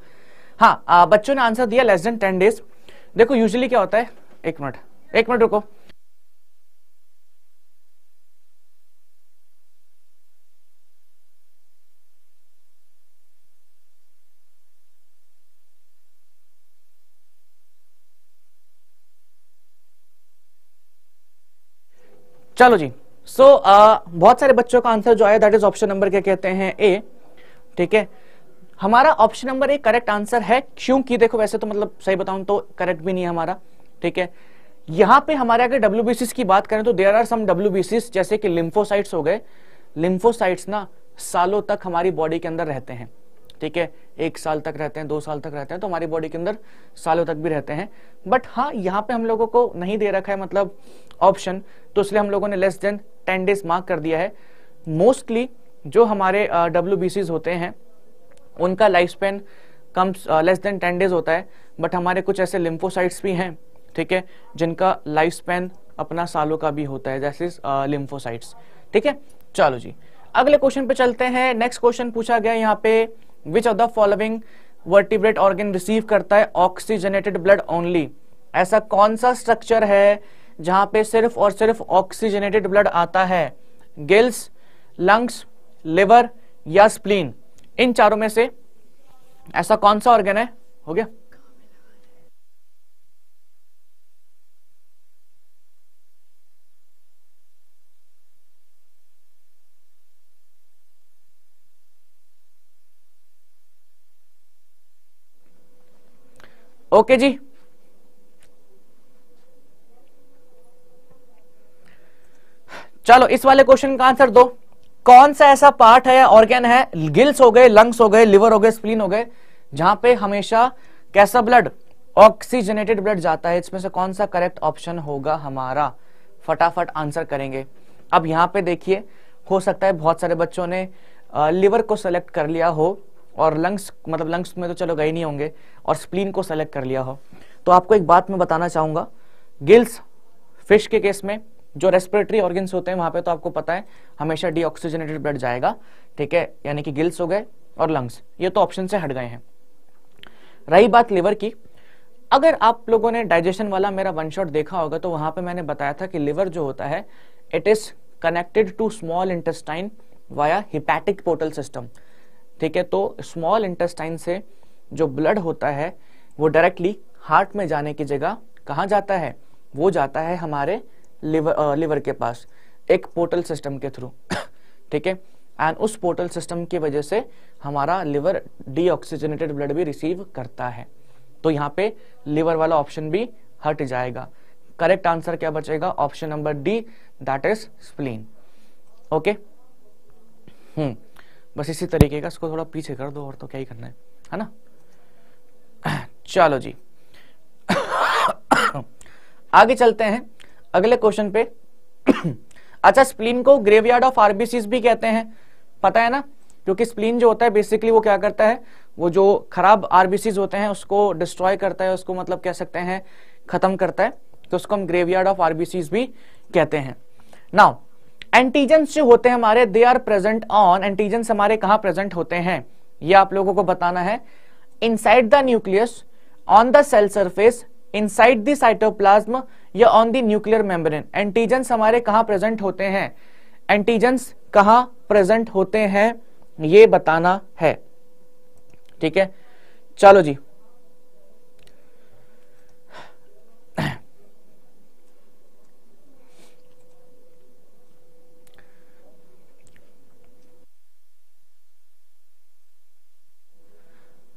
हाँ आ, बच्चों ने आंसर दिया लेस देन टेन डेज देखो यूजली क्या होता है एक मिनट एक मिनट रुको चलो जी सो so, uh, बहुत सारे बच्चों का आंसर जो आया दैट इज ऑप्शन नंबर क्या कहते हैं ए ठीक है हमारा option number A correct answer है क्योंकि देखो वैसे तो मतलब सही बताऊं तो करेक्ट भी नहीं है हमारा ठीक है यहां पे हमारे अगर डब्ल्यू की बात करें तो देर आर सम डब्ल्यू जैसे कि लिम्फोसाइट्स हो गए लिम्फोसाइट्स ना सालों तक हमारी बॉडी के अंदर रहते हैं ठीक है एक साल तक रहते हैं दो साल तक रहते हैं तो हमारी बॉडी के अंदर सालों तक भी रहते हैं बट हाँ यहाँ पे हम लोगों को नहीं दे रखा है मतलब ऑप्शन तो इसलिए हम लोगों ने less than ten days mark कर दिया है मोस्टली जो हमारे डब्ल्यू uh, होते हैं उनका लाइफ स्पेन कम लेस देन टेन डेज होता है बट हमारे कुछ ऐसे लिम्फोसाइट्स भी हैं ठीक है जिनका लाइफ स्पेन अपना सालों का भी होता है जैसे लिम्फोसाइट्स ठीक है चलो जी अगले क्वेश्चन पे चलते हैं नेक्स्ट क्वेश्चन पूछा गया यहाँ पे which of the following vertebrate organ receive करता है ऑक्सीजनेटेड ब्लड ओनली ऐसा कौन सा स्ट्रक्चर है जहां पे सिर्फ और सिर्फ ऑक्सीजनेटेड ब्लड आता है गिल्स लंग्स लिवर या स्प्लीन इन चारों में से ऐसा कौन सा ऑर्गेन है हो गया ओके जी चलो इस वाले क्वेश्चन का आंसर दो कौन सा ऐसा पार्ट है ऑर्गेन है गिल्स हो गए लंग्स हो गए लिवर हो गए स्प्लीन हो गए जहां पे हमेशा कैसा ब्लड ऑक्सीजनेटेड ब्लड जाता है इसमें से कौन सा करेक्ट ऑप्शन होगा हमारा फटाफट आंसर करेंगे अब यहां पे देखिए हो सकता है बहुत सारे बच्चों ने लिवर को सेलेक्ट कर लिया हो और लंग्स मतलब लंग्स में तो चलो गए नहीं होंगे और स्प्लीन को सेलेक्ट कर लिया हो तो आपको एक बात मैं बताना चाहूँगा गिल्स फिश के केस में जो रेस्पिरेटरी ऑर्गन्स होते हैं वहाँ पे तो आपको पता है हमेशा डीऑक्सीजनेटेड ब्लड जाएगा ठीक है यानी कि गिल्स हो गए और लंग्स ये तो ऑप्शन से हट गए हैं रही बात लिवर की अगर आप लोगों ने डाइजेशन वाला मेरा वन शॉट देखा होगा तो वहाँ पर मैंने बताया था कि लिवर जो होता है it is connected to small intestine via hepatic portal system ठीक है तो स्मॉल इंटेस्टाइन से जो ब्लड होता है वो डायरेक्टली हार्ट में जाने की जगह कहाँ जाता है वो जाता है हमारे लिवर आ, लिवर के पास एक पोर्टल सिस्टम के थ्रू ठीक है एंड उस पोर्टल सिस्टम की वजह से हमारा लिवर डीऑक्सीजनेटेड ब्लड भी रिसीव करता है तो यहाँ पे लिवर वाला ऑप्शन भी हट जाएगा करेक्ट आंसर क्या बचेगा option number D that is spleen okay hmm बस इसी तरीके का इसको थोड़ा पीछे कर दो और तो क्या ही करना है है ना चलो जी आगे चलते हैं अगले क्वेश्चन पे अच्छा स्प्लीन को ग्रेवयार्ड ऑफ आरबीसी भी कहते हैं पता है ना क्योंकि स्प्लीन जो होता है बेसिकली वो क्या करता है वो जो खराब आरबीसीज होते हैं उसको डिस्ट्रॉय करता है उसको मतलब कह सकते हैं खत्म करता है तो उसको हम ग्रेवयार्ड ऑफ आरबीसीज भी कहते हैं नाउ एंटीजन जो होते हैं हमारे they are present on antigen हमारे कहाँ प्रेजेंट होते हैं ये आप लोगों को बताना है side the nucleus on the cell surface inside the cytoplasm या on the nuclear membrane antigen हमारे कहा प्रेजेंट होते हैं एंटीजेंस कहा प्रेजेंट होते हैं ये बताना है ठीक है चलो जी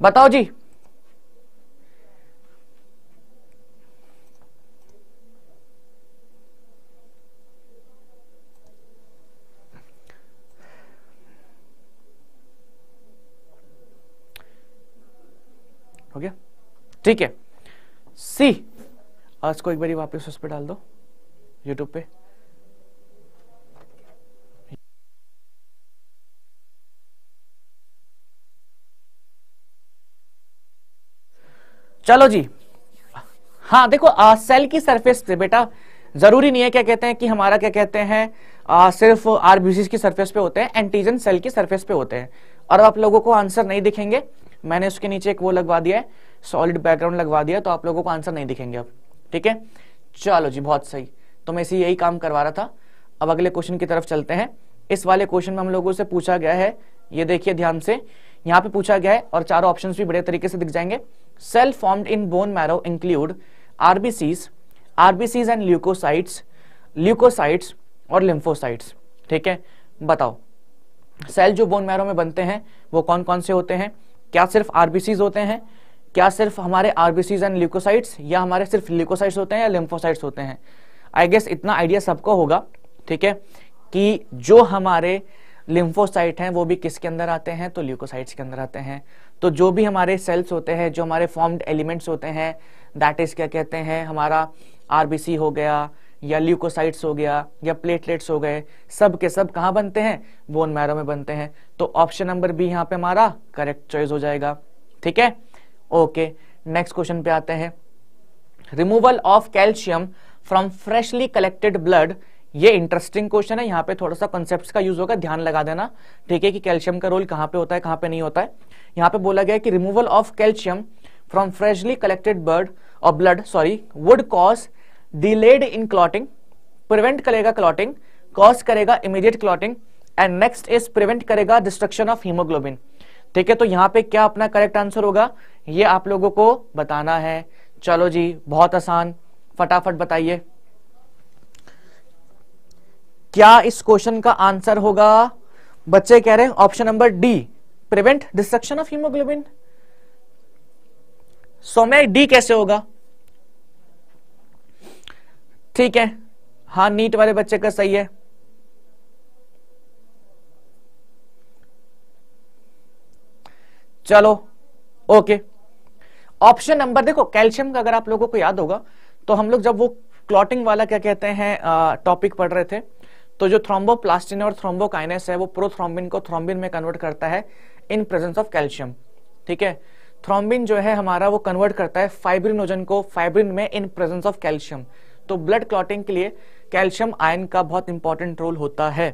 बताओ जी हो गया ठीक है सी आज को एक बार वापस उस पर डाल दो यूट्यूब पे चलो जी हाँ देखो आ, सेल की सरफेस पे बेटा जरूरी नहीं है क्या कहते हैं कि हमारा क्या कहते हैं सिर्फ आरबीसी की सरफेस पे होते हैं एंटीजन सेल की सरफेस पे होते हैं और आप लोगों को आंसर नहीं दिखेंगे मैंने उसके नीचे एक वो लगवा दिया है सॉलिड बैकग्राउंड लगवा दिया तो आप लोगों को आंसर नहीं दिखेंगे अब ठीक है चलो जी बहुत सही तो मैं इसे यही काम करवा रहा था अब अगले क्वेश्चन की तरफ चलते हैं इस वाले क्वेश्चन में हम लोगों से पूछा गया है ये देखिए ध्यान से यहाँ पे पूछा गया है और चारों ऑप्शंस भी बड़े तरीके से दिख जाएंगे cell formed in bone marrow include RBCs RBCs and leucocytes leucocytes और लिम्फोसाइट्स ठीक है बताओ सेल जो बोन मैरो में बनते हैं वो कौन कौन से होते हैं क्या सिर्फ आरबीसीज होते हैं क्या सिर्फ हमारे आरबीसीज एंड ल्यूकोसाइट्स या हमारे सिर्फ ल्यूकोसाइट्स होते हैं या लिम्फोसाइट्स होते हैं आई गेस इतना आइडिया सबको होगा ठीक है कि जो हमारे लिम्फोसाइट हैं वो भी किसके अंदर आते हैं तो ल्यूकोसाइट्स के अंदर आते हैं तो जो भी हमारे सेल्स होते हैं जो हमारे फॉर्म्ड एलिमेंट्स होते हैं दैट इज़ क्या कहते हैं हमारा आरबीसी हो गया या ल्यूकोसाइट्स हो गया या प्लेटलेट्स हो गए सब के सब कहाँ बनते हैं बोन मैरो में बनते हैं तो ऑप्शन नंबर बी यहाँ पे हमारा करेक्ट चॉइस हो जाएगा ठीक है ओके नेक्स्ट क्वेश्चन पे आते हैं removal of calcium from freshly collected blood ये इंटरेस्टिंग क्वेश्चन है यहाँ पे थोड़ा सा कॉन्सेप्ट का यूज होगा ध्यान लगा देना ठीक है कि कैल्शियम का रोल कहाँ पे होता है कहाँ पे नहीं होता है यहाँ पे बोला गया कि removal of calcium from freshly collected bird और blood sorry would cause delayed in clotting prevent करेगा क्लॉटिंग कॉज करेगा immediate clotting and next is prevent करेगा डिस्ट्रक्शन ऑफ हीमोग्लोबिन ठीक है तो यहाँ पे क्या अपना करेक्ट आंसर होगा ये आप लोगों को बताना है चलो जी बहुत आसान फटाफट बताइए क्या इस क्वेश्चन का आंसर होगा बच्चे कह रहे हैं option number D prevent destruction of haemoglobin so D कैसे होगा ठीक है हाँ नीट वाले बच्चे का सही है चलो ओके ऑप्शन नंबर देखो कैल्शियम का अगर आप लोगों को याद होगा तो हम लोग जब वो क्लॉटिंग वाला क्या कहते हैं टॉपिक पढ़ रहे थे तो जो थ्रोम्बोप्लास्टिन और थ्रोम्बोकाइनेस है वो प्रोथ्रोम्बिन को थ्रोम्बिन में कन्वर्ट करता है इन प्रेजेंस ऑफ कैल्शियम ठीक है थ्रोम्बिन जो है हमारा वो कन्वर्ट करता है फाइब्रिनोजन को फाइब्रिन में इन प्रेजेंस ऑफ कैल्शियम तो ब्लड क्लॉटिंग के लिए कैल्शियम आयन का बहुत इंपॉर्टेंट रोल होता है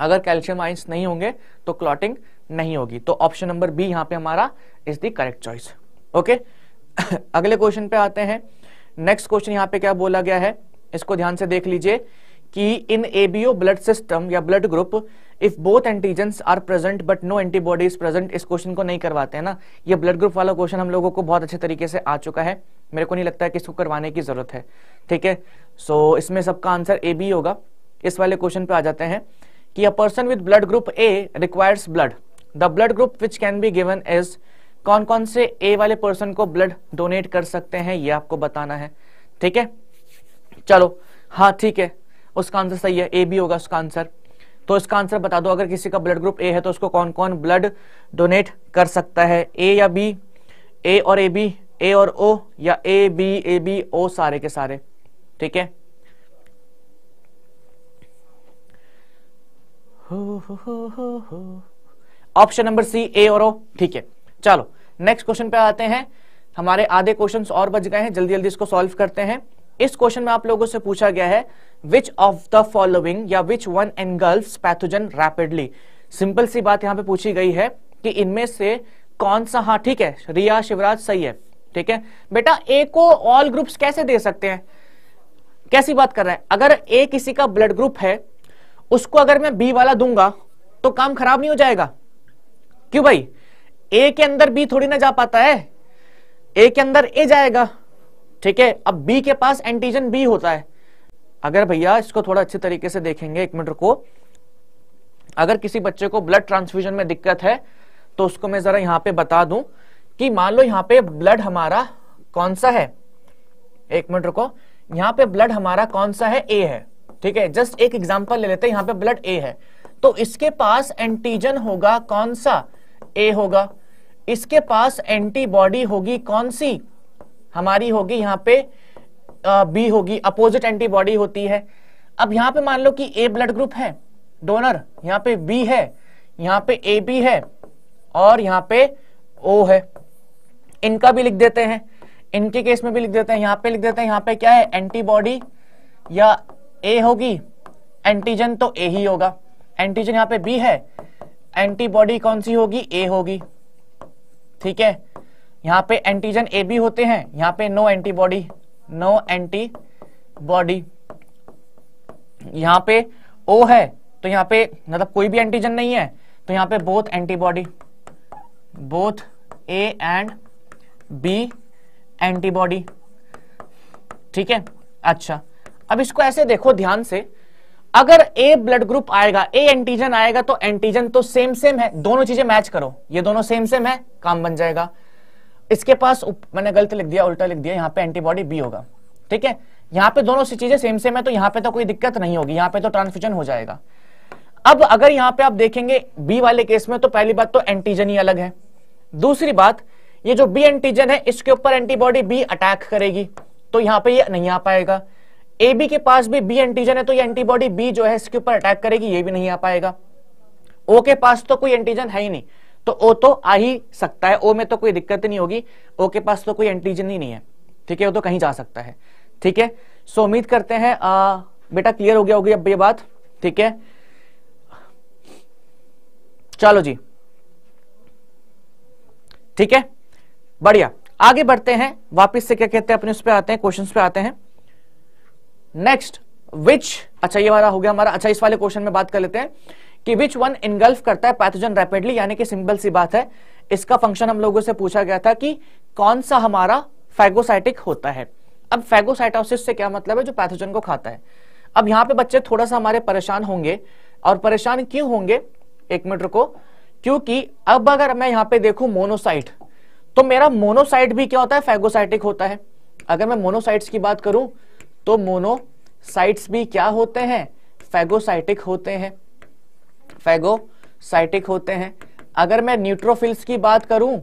अगर कैल्शियम आयन्स नहीं होंगे तो क्लॉटिंग नहीं होगी तो ऑप्शन नंबर बी यहां पे हमारा is the correct choice okay अगले क्वेश्चन पे आते हैं नेक्स्ट क्वेश्चन यहां पे क्या बोला गया है इसको ध्यान से देख लीजिए कि इन एबीओ ब्लड सिस्टम या blood group if both antigen are present but no antibodies present इस क्वेश्चन को नहीं करवाते हैं ना ये ब्लड ग्रुप वाला क्वेश्चन हम लोगों को बहुत अच्छे तरीके से आ चुका है मेरे को नहीं लगता है कि इसको करवाने की जरूरत है ठीक है सो इसमें सबका आंसर ए बी होगा इस वाले क्वेश्चन पे आ जाते हैं कि a person with blood group A requires blood the blood group which can be given is कौन कौन से ए वाले पर्सन को ब्लड डोनेट कर सकते हैं ये आपको बताना है ठीक है चलो हाँ ठीक है उसका आंसर सही है ए बी होगा उसका आंसर तो इसका आंसर बता दो अगर किसी का ब्लड ग्रुप ए है तो उसको कौन कौन ब्लड डोनेट कर सकता है ए या बी ए और ए बी ए और ओ या ए बी ए बी ओ सारे के सारे ठीक है ऑप्शन नंबर सी ए और ओ ठीक है चलो नेक्स्ट क्वेश्चन पे आते हैं हमारे आधे क्वेश्चंस और बच गए हैं जल्दी जल्दी इसको सॉल्व करते हैं इस क्वेश्चन में आप लोगों से पूछा गया है विच ऑफ द फॉलोइंग या which one engulf pathogen rapidly simple सी बात यहां पे पूछी गई है कि इनमें से कौन सा हाँ ठीक है रिया शिवराज सही है ठीक है बेटा ए को ऑल ग्रुप्स कैसे दे सकते हैं कैसी बात कर रहे हैं अगर ए किसी का ब्लड ग्रुप है उसको अगर मैं बी वाला दूंगा तो काम खराब नहीं हो जाएगा क्यों भाई ए के अंदर बी थोड़ी ना जा पाता है ए के अंदर ए जाएगा ठीक है अब बी के पास एंटीजन बी होता है अगर भैया इसको थोड़ा अच्छे तरीके से देखेंगे एक मिनट को अगर किसी बच्चे को ब्लड ट्रांसफ्यूजन में दिक्कत है तो उसको मैं जरा यहां पे बता दूं कि मान लो यहाँ पे ब्लड हमारा कौन सा है एक मिनट रुको यहाँ पे ब्लड हमारा कौन सा है ए है ठीक है जस्ट एक एग्जाम्पल ले लेते हैं यहाँ पे ब्लड ए है तो इसके पास एंटीजन होगा कौन सा ए होगा इसके पास एंटीबॉडी होगी कौन सी हमारी होगी यहाँ पे बी होगी अपोजिट एंटीबॉडी होती है अब यहां पे मान लो कि ए ब्लड ग्रुप है डोनर यहाँ पे बी है यहां पे ए बी है और यहाँ पे ओ है इनका भी लिख देते हैं इनके केस में भी लिख देते हैं यहां पे लिख देते हैं यहां पे क्या है एंटीबॉडी या ए होगी एंटीजन तो ए ही होगा एंटीजन यहाँ पे बी है एंटीबॉडी कौन सी होगी ए होगी ठीक है यहाँ पे एंटीजन ए बी होते हैं यहाँ पे no antibody no antibody यहां पे ओ है तो यहां पे मतलब कोई भी एंटीजन नहीं है तो यहां पे both antibody both A and B antibody ठीक है अच्छा अब इसको ऐसे देखो ध्यान से अगर ए ब्लड ग्रुप आएगा ए एंटीजन आएगा तो एंटीजन तो सेम सेम है दोनों चीजें मैच करो ये दोनों सेम सेम है काम बन जाएगा इसके पास मैंने गलत लिख दिया उल्टा लिख दिया यहाँ पे एंटीबॉडी बी होगा ठीक है यहाँ पे दोनों सी चीजें सेम सेम है तो यहाँ पे तो कोई दिक्कत नहीं होगी यहाँ पे तो ट्रांसफ्यूजन हो जाएगा अब अगर यहाँ पे आप देखेंगे बी वाले केस में तो पहली बात तो एंटीजन ही अलग है दूसरी बात ये जो बी एंटीजन है इसके ऊपर एंटीबॉडी बी अटैक करेगी तो यहाँ पे ये नहीं आ पाएगा ए बी के पास भी बी एंटीजन है तो ये एंटीबॉडी बी जो है इसके ऊपर अटैक करेगी ये भी नहीं आ पाएगा ओ के पास तो कोई एंटीजन है ही नहीं तो ओ तो आ ही सकता है ओ में तो कोई दिक्कत नहीं होगी ओ के पास तो कोई एंटीजन ही नहीं है ठीक है वो तो कहीं जा सकता है ठीक है सो उम्मीद करते हैं आ, बेटा क्लियर हो गया होगी अब ये बात ठीक है चलो जी ठीक है बढ़िया आगे बढ़ते हैं वापस से क्या कहते हैं अपने उस पर आते हैं क्वेश्चन पे आते हैं नेक्स्ट विच अच्छा ये वाला हो गया हमारा अच्छा इस वाले क्वेश्चन में बात कर लेते हैं कि विच वन इनगल्फ करता है पैथोजन रैपिडली यानी कि सिंपल सी बात है इसका फंक्शन हम लोगों से पूछा गया था कि कौन सा हमारा फैगोसाइटिक होता है अब फैगोसाइटोसिस से क्या मतलब है जो पैथोजन को खाता है अब यहां पे बच्चे थोड़ा सा हमारे परेशान होंगे और परेशान क्यों होंगे एक मिनट रुको क्योंकि अब अगर मैं यहां पे देखू मोनोसाइट तो मेरा मोनोसाइट भी क्या होता है फैगोसाइटिक होता है अगर मैं मोनोसाइट्स की बात करूं तो मोनोसाइट्स भी क्या होते हैं फैगोसाइटिक होते हैं फैगोसाइटिक होते हैं अगर मैं न्यूट्रोफिल्स की बात करूं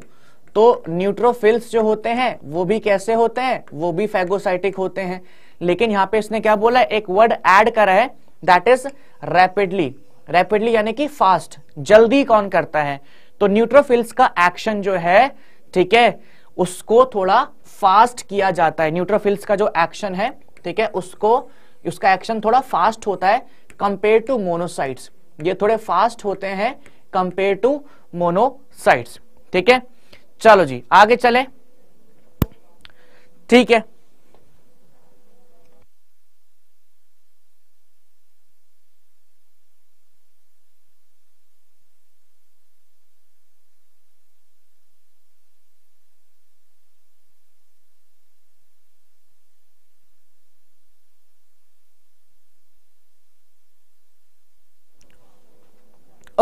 तो न्यूट्रोफिल्स जो होते हैं वो भी कैसे होते हैं वो भी फैगोसाइटिक होते हैं लेकिन यहां पे इसने क्या बोला एक वर्ड ऐड करा है दैट इज रैपिडली रैपिडली यानी कि फास्ट जल्दी कौन करता है तो न्यूट्रोफिल्स का एक्शन जो है ठीक है उसको थोड़ा फास्ट किया जाता है न्यूट्रोफिल्स का जो एक्शन है ठीक है उसको उसका एक्शन थोड़ा फास्ट होता है कंपेयर टू मोनोसाइट्स ये थोड़े फास्ट होते हैं कंपेयर टू मोनोसाइट्स ठीक है चलो जी आगे चले ठीक है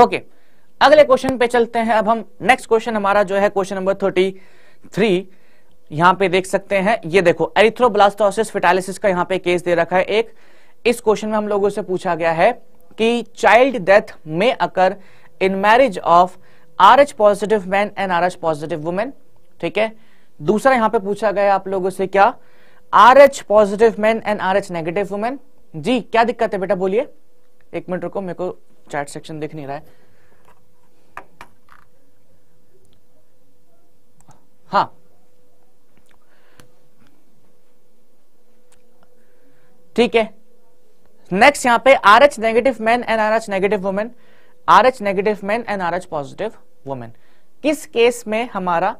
ओके अगले क्वेश्चन पे चलते हैं अब हम नेक्स्ट क्वेश्चन हमारा जो है क्वेश्चन नंबर थर्टी थ्री यहां पे देख सकते हैं ये देखो एरिथ्रोब्लास्टोसिस फिटालिसिस का यहां पे केस दे रखा है एक इस क्वेश्चन में हम लोगों से पूछा गया है कि चाइल्ड डेथ में occur in marriage of R H positive man and R H positive women ठीक है दूसरा यहां पे पूछा गया आप लोगों से क्या R H positive man and R H negative women जी क्या दिक्कत है बेटा बोलिए एक मिनट रुको मेरे को चैट सेक्शन दिख नहीं रहा है हाँ ठीक है नेक्स्ट यहां पे R H negative man and R H negative women R H negative man and R H positive women किस केस में हमारा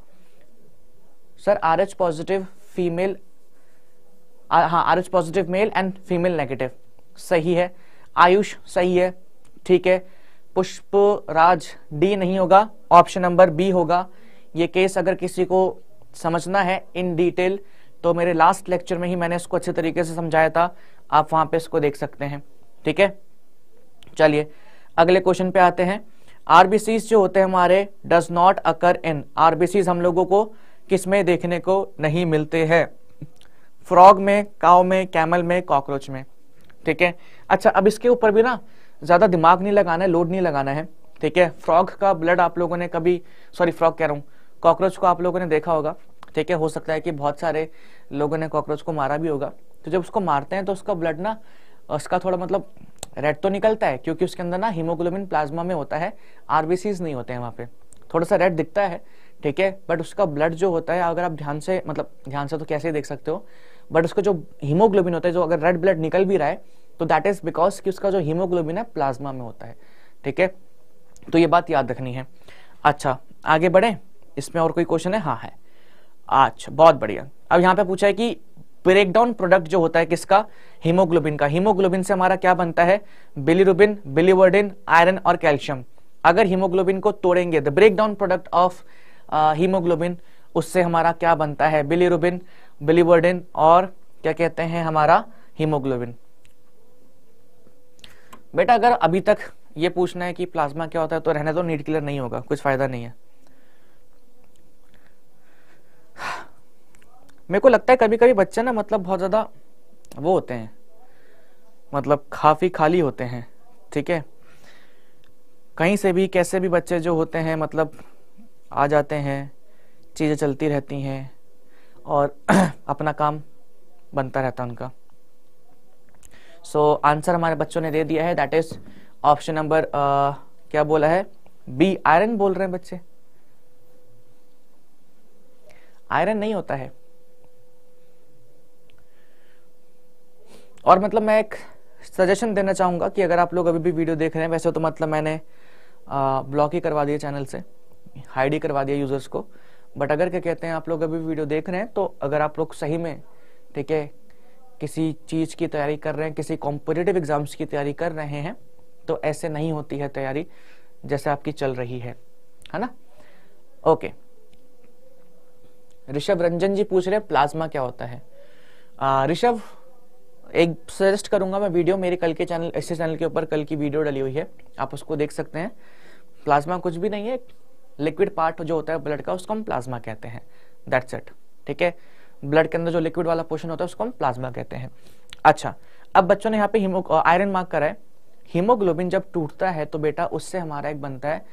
sir R H positive female हाँ R H positive male and female negative सही है आयुष सही है ठीक है पुष्प राज डी नहीं होगा ऑप्शन नंबर बी होगा ये केस अगर किसी को समझना है इन डिटेल तो मेरे लास्ट लेक्चर में ही मैंने इसको अच्छे तरीके से समझाया था आप वहां पे इसको देख सकते हैं ठीक है चलिए अगले क्वेश्चन पे आते हैं आरबीसी जो होते हैं हमारे does not occur in RBC हम लोगों को किसमें देखने को नहीं मिलते हैं फ्रॉग में काव में कैमल में कॉकरोच में ठीक है अच्छा अब इसके ऊपर भी ना ज़्यादा दिमाग नहीं लगाना है लोड नहीं लगाना है ठीक है फ्रॉग का ब्लड आप लोगों ने कभी सॉरी फ्रॉग कह रहा हूँ कॉकरोच को आप लोगों ने देखा होगा ठीक है हो सकता है कि बहुत सारे लोगों ने कॉकरोच को मारा भी होगा तो जब उसको मारते हैं तो उसका ब्लड ना उसका थोड़ा मतलब रेड तो निकलता है क्योंकि उसके अंदर ना हीमोग्लोबिन प्लाज्मा में होता है आरबीसीज नहीं होते हैं वहाँ पे थोड़ा सा रेड दिखता है ठीक है बट उसका ब्लड जो होता है अगर आप ध्यान से मतलब ध्यान से तो कैसे देख सकते हो बट उसका जो हीमोग्लोबिन होता है जो अगर रेड ब्लड निकल भी रहा है तो दैट इज बिकॉज कि उसका जो हीमोग्लोबिन है प्लाज्मा में होता है ठीक है तो ये बात याद रखनी है अच्छा आगे बढ़े इसमें और कोई क्वेश्चन है हाँ है अच्छा बहुत बढ़िया अब यहाँ पे पूछा है कि ब्रेकडाउन प्रोडक्ट जो होता है किसका हीमोग्लोबिन का हीमोग्लोबिन से हमारा क्या बनता है बिलीरुबिन बिलीवर्डिन आयरन और कैल्शियम अगर हीमोग्लोबिन को तोड़ेंगे the breakdown product of haemoglobin उससे हमारा क्या बनता है बिलीरुबिन बिलीवर्डिन और क्या कहते हैं हमारा हीमोग्लोबिन बेटा अगर अभी तक ये पूछना है कि प्लाज्मा क्या होता है तो रहने दो नीट क्लियर नहीं होगा कुछ फायदा नहीं है मेरे को लगता है कभी कभी बच्चे ना मतलब बहुत ज़्यादा वो होते हैं मतलब काफ़ी खाली होते हैं ठीक है कहीं से भी कैसे भी बच्चे जो होते हैं मतलब आ जाते हैं चीज़ें चलती रहती हैं और अपना काम बनता रहता है उनका सो आंसर हमारे बच्चों ने दे दिया है दैट इज ऑप्शन नंबर क्या बोला है बी आयरन बोल रहे हैं बच्चे आयरन नहीं होता है और मतलब मैं एक सजेशन देना चाहूंगा कि अगर आप लोग अभी भी वीडियो देख रहे हैं वैसे तो मतलब मैंने ब्लॉक uh, ही करवा दिया चैनल से हाइड ही करवा दिया यूज़र्स को बट अगर क्या कहते हैं आप लोग अभी वीडियो देख रहे हैं तो अगर आप लोग सही में ठीक है किसी चीज़ की तैयारी कर रहे हैं किसी कॉम्पिटेटिव एग्ज़ाम्स की तैयारी कर रहे हैं तो ऐसे नहीं होती है तैयारी जैसे आपकी चल रही है है ना ओके ऋषभ रंजन जी पूछ रहे हैं प्लाज्मा क्या होता है ऋषभ एक सजेस्ट करूंगा मैं वीडियो मेरे कल के चैनल ऐसे चैनल के ऊपर कल की वीडियो डली हुई है आप उसको देख सकते हैं प्लाज्मा कुछ भी नहीं है लिक्विड पार्ट जो होता है ब्लड का उसको हम प्लाज्मा कहते हैं दैट्स इट ठीक है ब्लड के अंदर जो लिक्विड वाला पोर्शन होता है उसको हम प्लाज्मा कहते हैं अच्छा अब बच्चों ने यहाँ पे आयरन मार्क करा है हीमोग्लोबिन जब टूटता है तो बेटा उससे हमारा एक बनता है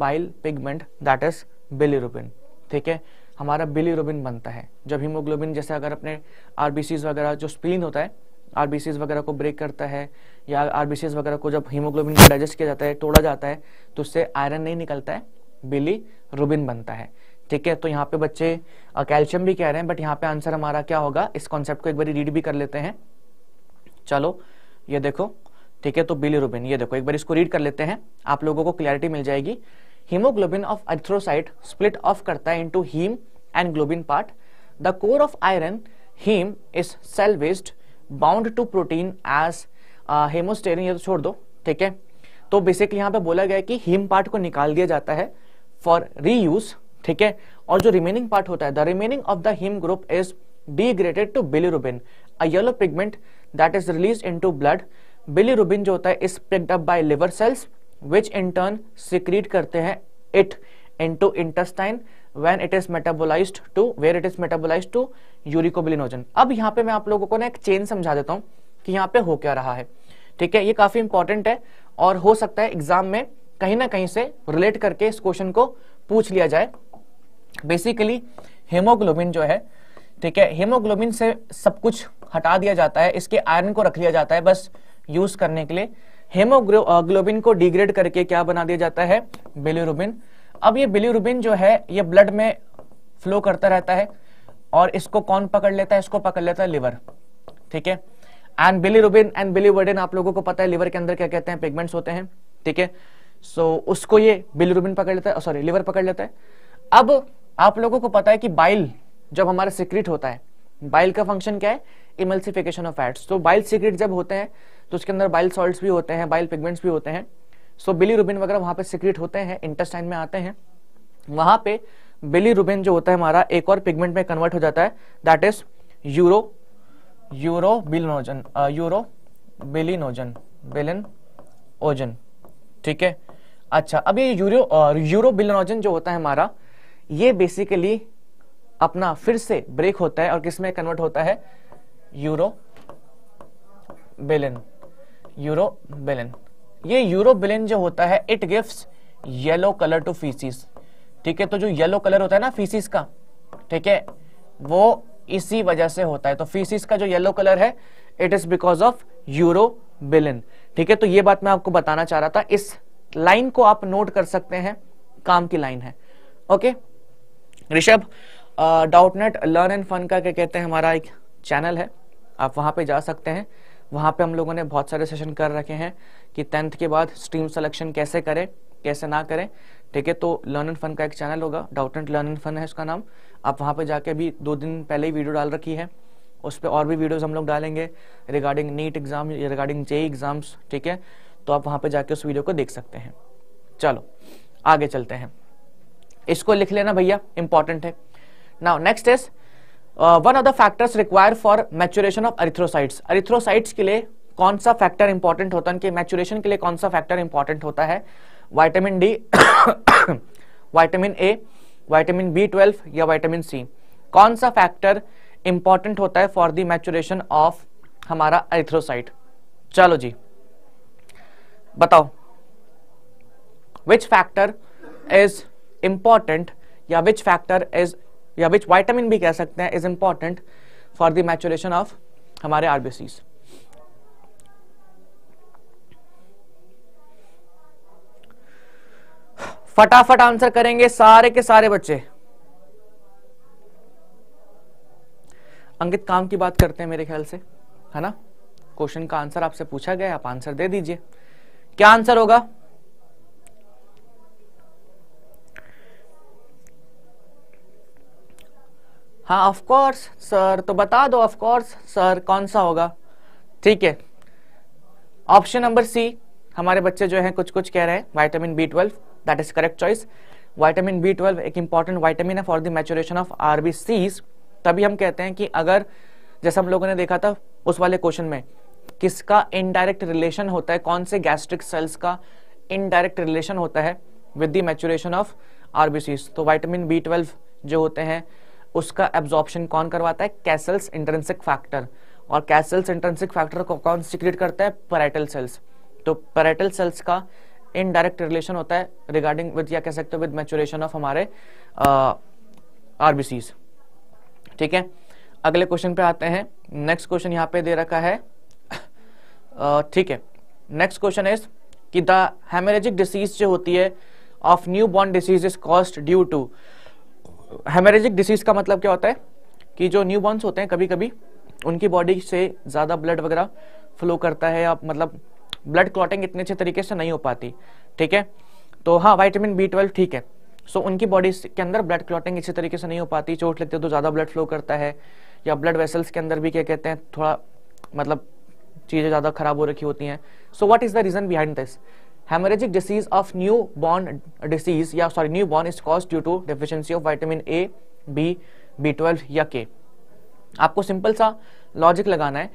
bile pigment that is bilirubin ठीक है हमारा बिलीरुबिन बनता है जब हीमोग्लोबिन जैसे अगर अपने आरबीसीज वगैरह जो स्प्लीन होता है आरबीसीज वगैरह को ब्रेक करता है या आरबीसीज वगैरह को जब हीमोग्लोबिन को डाइजेस्ट किया जाता है तोड़ा जाता है तो उससे आयरन नहीं निकलता है बिली रुबिन बनता है ठीक है तो यहाँ पे बच्चे कैल्शियम भी कह रहे हैं बट यहाँ पे आंसर हमारा क्या होगा इस कॉन्सेप्ट को एक बार रीड भी कर लेते हैं चलो ये देखो ठीक है तो बिलीरुबिन ये देखो एक बार इसको रीड कर लेते हैं आप लोगों को क्लियरिटी मिल जाएगी haemoglobin of erythrocyte split off करता है into haem and globin part the core of iron haem is cell west bound to protein as haemosiderin ये तो छोड़ दो ठीक है तो बेसिकली यहाँ पे बोला गया कि हीम पार्ट को निकाल दिया जाता है फॉर रीयूज ठीक है और जो रिमेनिंग पार्ट होता है the remaining of the haem group is degraded to bilirubin a yellow pigment that is release into blood bilirubin जो होता है is picked up by liver cells which in turn secrete करते हैं it into intestine when it is metabolized to where it is metabolized to urobilinogen अब यहाँ पे मैं आप लोगों को ना एक चेन समझा देता हूँ कि यहाँ पे हो क्या रहा है ठीक है ये काफी इंपॉर्टेंट है और हो सकता है एग्जाम में कहीं ना कहीं से रिलेट करके इस क्वेश्चन को पूछ लिया जाए बेसिकली हेमोग्लोबिन जो है ठीक है हेमोग्लोबिन से सब कुछ हटा दिया जाता है इसके आयरन को रख लिया जाता है बस यूज करने के लिए हेमोग्लोबिन को डिग्रेड करके क्या बना दिया जाता है बिलीरुबिन अब ये बिलीरुबिन जो है ये ब्लड में फ्लो करता रहता है और इसको कौन पकड़ लेता है इसको पकड़ लेता है लिवर ठीक है एंड बिलीरुबिन एंड बिलीवर्डिन आप लोगों को पता है लिवर के अंदर क्या कहते हैं पिगमेंट्स होते हैं ठीक है सो so, उसको ये बिलीरुबिन पकड़ लेता है सॉरी लिवर पकड़ लेता है अब आप लोगों को पता है कि बाइल जब हमारा सीक्रेट होता है बाइल का फंक्शन क्या है इमल्सिफिकेशन ऑफ फैट्स तो बाइल सीक्रेट जब होते हैं तो उसके अंदर बाइल सॉल्ट्स भी होते हैं बाइल पिगमेंट्स भी होते हैं सो बिली रुबिन वगैरह वहां पर सीक्रेट होते हैं इंटेस्टाइन में आते हैं वहां पे बिली रुबिन जो होता है हमारा एक और पिगमेंट में कन्वर्ट हो जाता है that is uro urobilinogen urobilinogen bilinogen ठीक है अच्छा अब ये यूरो यूरो बिलिनोजन जो होता है हमारा ये बेसिकली अपना फिर से ब्रेक होता है और किसमें कन्वर्ट होता है यूरो बेलन यूरो बेलन ये यूरो बेलन जो होता है it gives yellow colour to faeces ठीक है तो जो येलो कलर होता है ना फीसिस का ठीक है वो इसी वजह से होता है तो फीसिस का जो येलो कलर है it is because of urobilin ठीक है तो ये बात मैं आपको बताना चाह रहा था इस लाइन को आप नोट कर सकते हैं काम की लाइन है okay okay? Rishabh Doubtnut learn and fun करके कहते हैं हमारा एक चैनल है आप वहाँ पे जा सकते हैं वहाँ पे हम लोगों ने बहुत सारे सेशन कर रखे हैं कि टेंथ के बाद स्ट्रीम सिलेक्शन कैसे करें कैसे ना करें ठीक है तो लर्न एंड फन का एक चैनल होगा Doubtnut learn and fun है उसका नाम आप वहाँ पे जाके भी दो दिन पहले ही वीडियो डाल रखी है उस पर और भी वीडियोज हम लोग डालेंगे regarding NEET exam regarding JEE exams ठीक है तो आप वहाँ पर जाके उस वीडियो को देख सकते हैं चलो आगे चलते हैं इसको लिख लेना भैया इंपॉर्टेंट है now next is one of the factors require for maturation of erythrocytes erythrocytes के लिए कौन सा फैक्टर इंपॉर्टेंट होता है उनके के लिए कौन सा फैक्टर इंपॉर्टेंट होता है vitamin D vitamin A vitamin B twelve या वाइटामिन सी कौन सा फैक्टर इंपॉर्टेंट होता है फॉर द मैचुरेशन ऑफ हमारा अरिथ्रोसाइट चलो जी बताओ विच फैक्टर इज इम्पॉर्टेंट या विच फैक्टर इज या विच वाइटामिन भी कह सकते हैं is important for the maturation of हमारे आरबीसीज फटाफट आंसर करेंगे सारे के सारे बच्चे अंकित काम की बात करते हैं मेरे ख्याल से है ना क्वेश्चन का आंसर आपसे पूछा गया आप आंसर दे दीजिए क्या आंसर होगा हाँ ऑफकोर्स सर तो बता दो ऑफकोर्स सर कौन सा होगा ठीक है ऑप्शन नंबर सी हमारे बच्चे जो हैं कुछ कुछ कह रहे हैं vitamin B twelve that is correct choice vitamin B twelve एक इंपॉर्टेंट वाइटामिन है for the maturation of R B Cs तभी हम कहते हैं कि अगर जैसे हम लोगों ने देखा था उस वाले क्वेश्चन में किसका इनडायरेक्ट रिलेशन होता है कौन से गैस्ट्रिक सेल्स का इनडायरेक्ट रिलेशन होता है with the maturation of RBC तो वाइटामिन बी ट्वेल्व जो होते हैं उसका एब्जॉर्प्शन कौन करवाता है कैसल्स इंट्रेंसिक फैक्टर और कैसल्स इंट्रेंसिक फैक्टर को कौन सिक्रिएट करता है पैरेटल सेल्स तो पैरेटल सेल्स का इनडायरेक्ट रिलेशन होता है रिगार्डिंग विद या कह सकते हो विद मैचुरेशन ऑफ हमारे आरबीसीज ठीक है अगले क्वेश्चन पे आते हैं नेक्स्ट क्वेश्चन यहाँ पे दे रखा है ठीक है नेक्स्ट क्वेश्चन इज कि द हेमरेजिक डिसीज जो होती है of newborn disease is caused due to haemorrhagic disease का मतलब क्या होता है कि जो न्यू बॉर्नस होते हैं कभी कभी उनकी बॉडी से ज़्यादा ब्लड वगैरह फ्लो करता है या मतलब ब्लड क्लॉटिंग इतने अच्छे तरीके से नहीं हो पाती ठीक है तो हाँ वाइटामिन बी ट्वेल्व ठीक है सो उनकी बॉडी के अंदर ब्लड क्लॉटिंग अच्छे तरीके से नहीं हो पाती चोट लगती है तो ज़्यादा ब्लड फ्लो करता है या ब्लड वेसल्स के अंदर भी क्या कहते हैं थोड़ा मतलब चीज़ें ज़्यादा खराब हो रखी होती हैं so what is the reason behind this disease of newborn disease या born is cause due to to of of A B B twelve या के आपको सिंपल सा लॉजिक लगाना है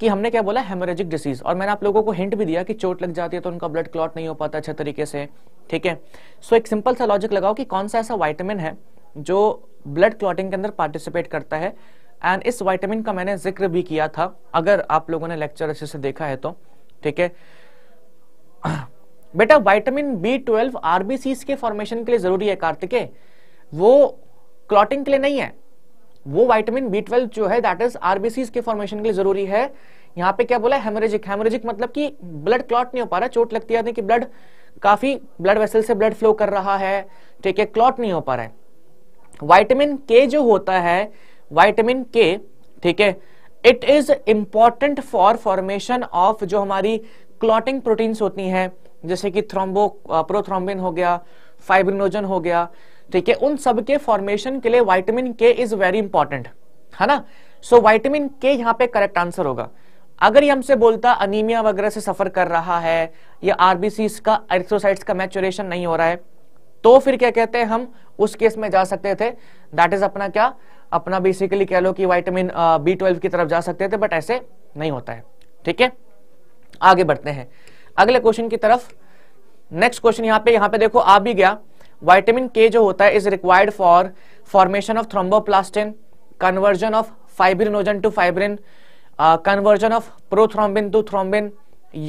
कि हमने क्या बोला हेमरेजिक डिसीज और मैंने आप लोगों को हिंट भी दिया कि चोट लग जाती है तो उनका ब्लड क्लॉट नहीं हो पाता अच्छे तरीके से ठीक है सो एक सिंपल सा लॉजिक लगाओ कि कौन सा ऐसा वाइटामिन है जो ब्लड क्लॉटिंग के अंदर पार्टिसिपेट करता है एंड इस वाइटामिन का मैंने जिक्र भी किया था अगर आप लोगों ने लेक्चर अच्छे से देखा है तो ठीक है बेटा वाइटामिन बी ट्वेल्व आरबीसी के फॉर्मेशन के लिए जरूरी है कार्तिके वो क्लॉटिंग के लिए नहीं है वो वाइटामिन बी ट्वेल्व जो है दैट इज आरबीसी के फॉर्मेशन के लिए जरूरी है यहाँ पे क्या बोला हेमरेजिक हेमरेजिक मतलब कि ब्लड क्लॉट नहीं हो पा रहा चोट लगती है कि ब्लड काफी ब्लड वेसल से ब्लड फ्लो कर रहा है ठीक है क्लॉट नहीं हो पा रहा है वाइटामिन के जो होता है वाइटामिन के ठीक है it is important for formation of जो हमारी क्लॉटिंग प्रोटीन्स होती हैं जैसे कि थ्रोम्बो प्रोथ्रोम्बिन हो गया फाइब्रिनोजन हो गया ठीक है उन सब के फॉर्मेशन के लिए वाइटामिन के इज वेरी इंपॉर्टेंट है ना सो वाइटामिन के यहाँ पे करेक्ट आंसर होगा अगर ये हमसे बोलता अनिमिया वगैरह से सफर कर रहा है या आरबीसी का एरिथ्रोसाइट्स का मैचुरेशन नहीं हो रहा है तो फिर क्या कहते हैं हम उस केस में जा सकते थे दैट इज अपना क्या अपना बेसिकली कह लो कि वाइटामिन बी ट्वेल्व की तरफ जा सकते थे बट ऐसे नहीं होता है ठीक है आगे बढ़ते हैं अगले क्वेश्चन की तरफ नेक्स्ट क्वेश्चन यहाँ पे यहाँ पे देखो आ भी गया वाइटामिन के जो होता है is required for formation of thromboplastin conversion of fibrinogen to fibrin conversion of prothrombin to thrombin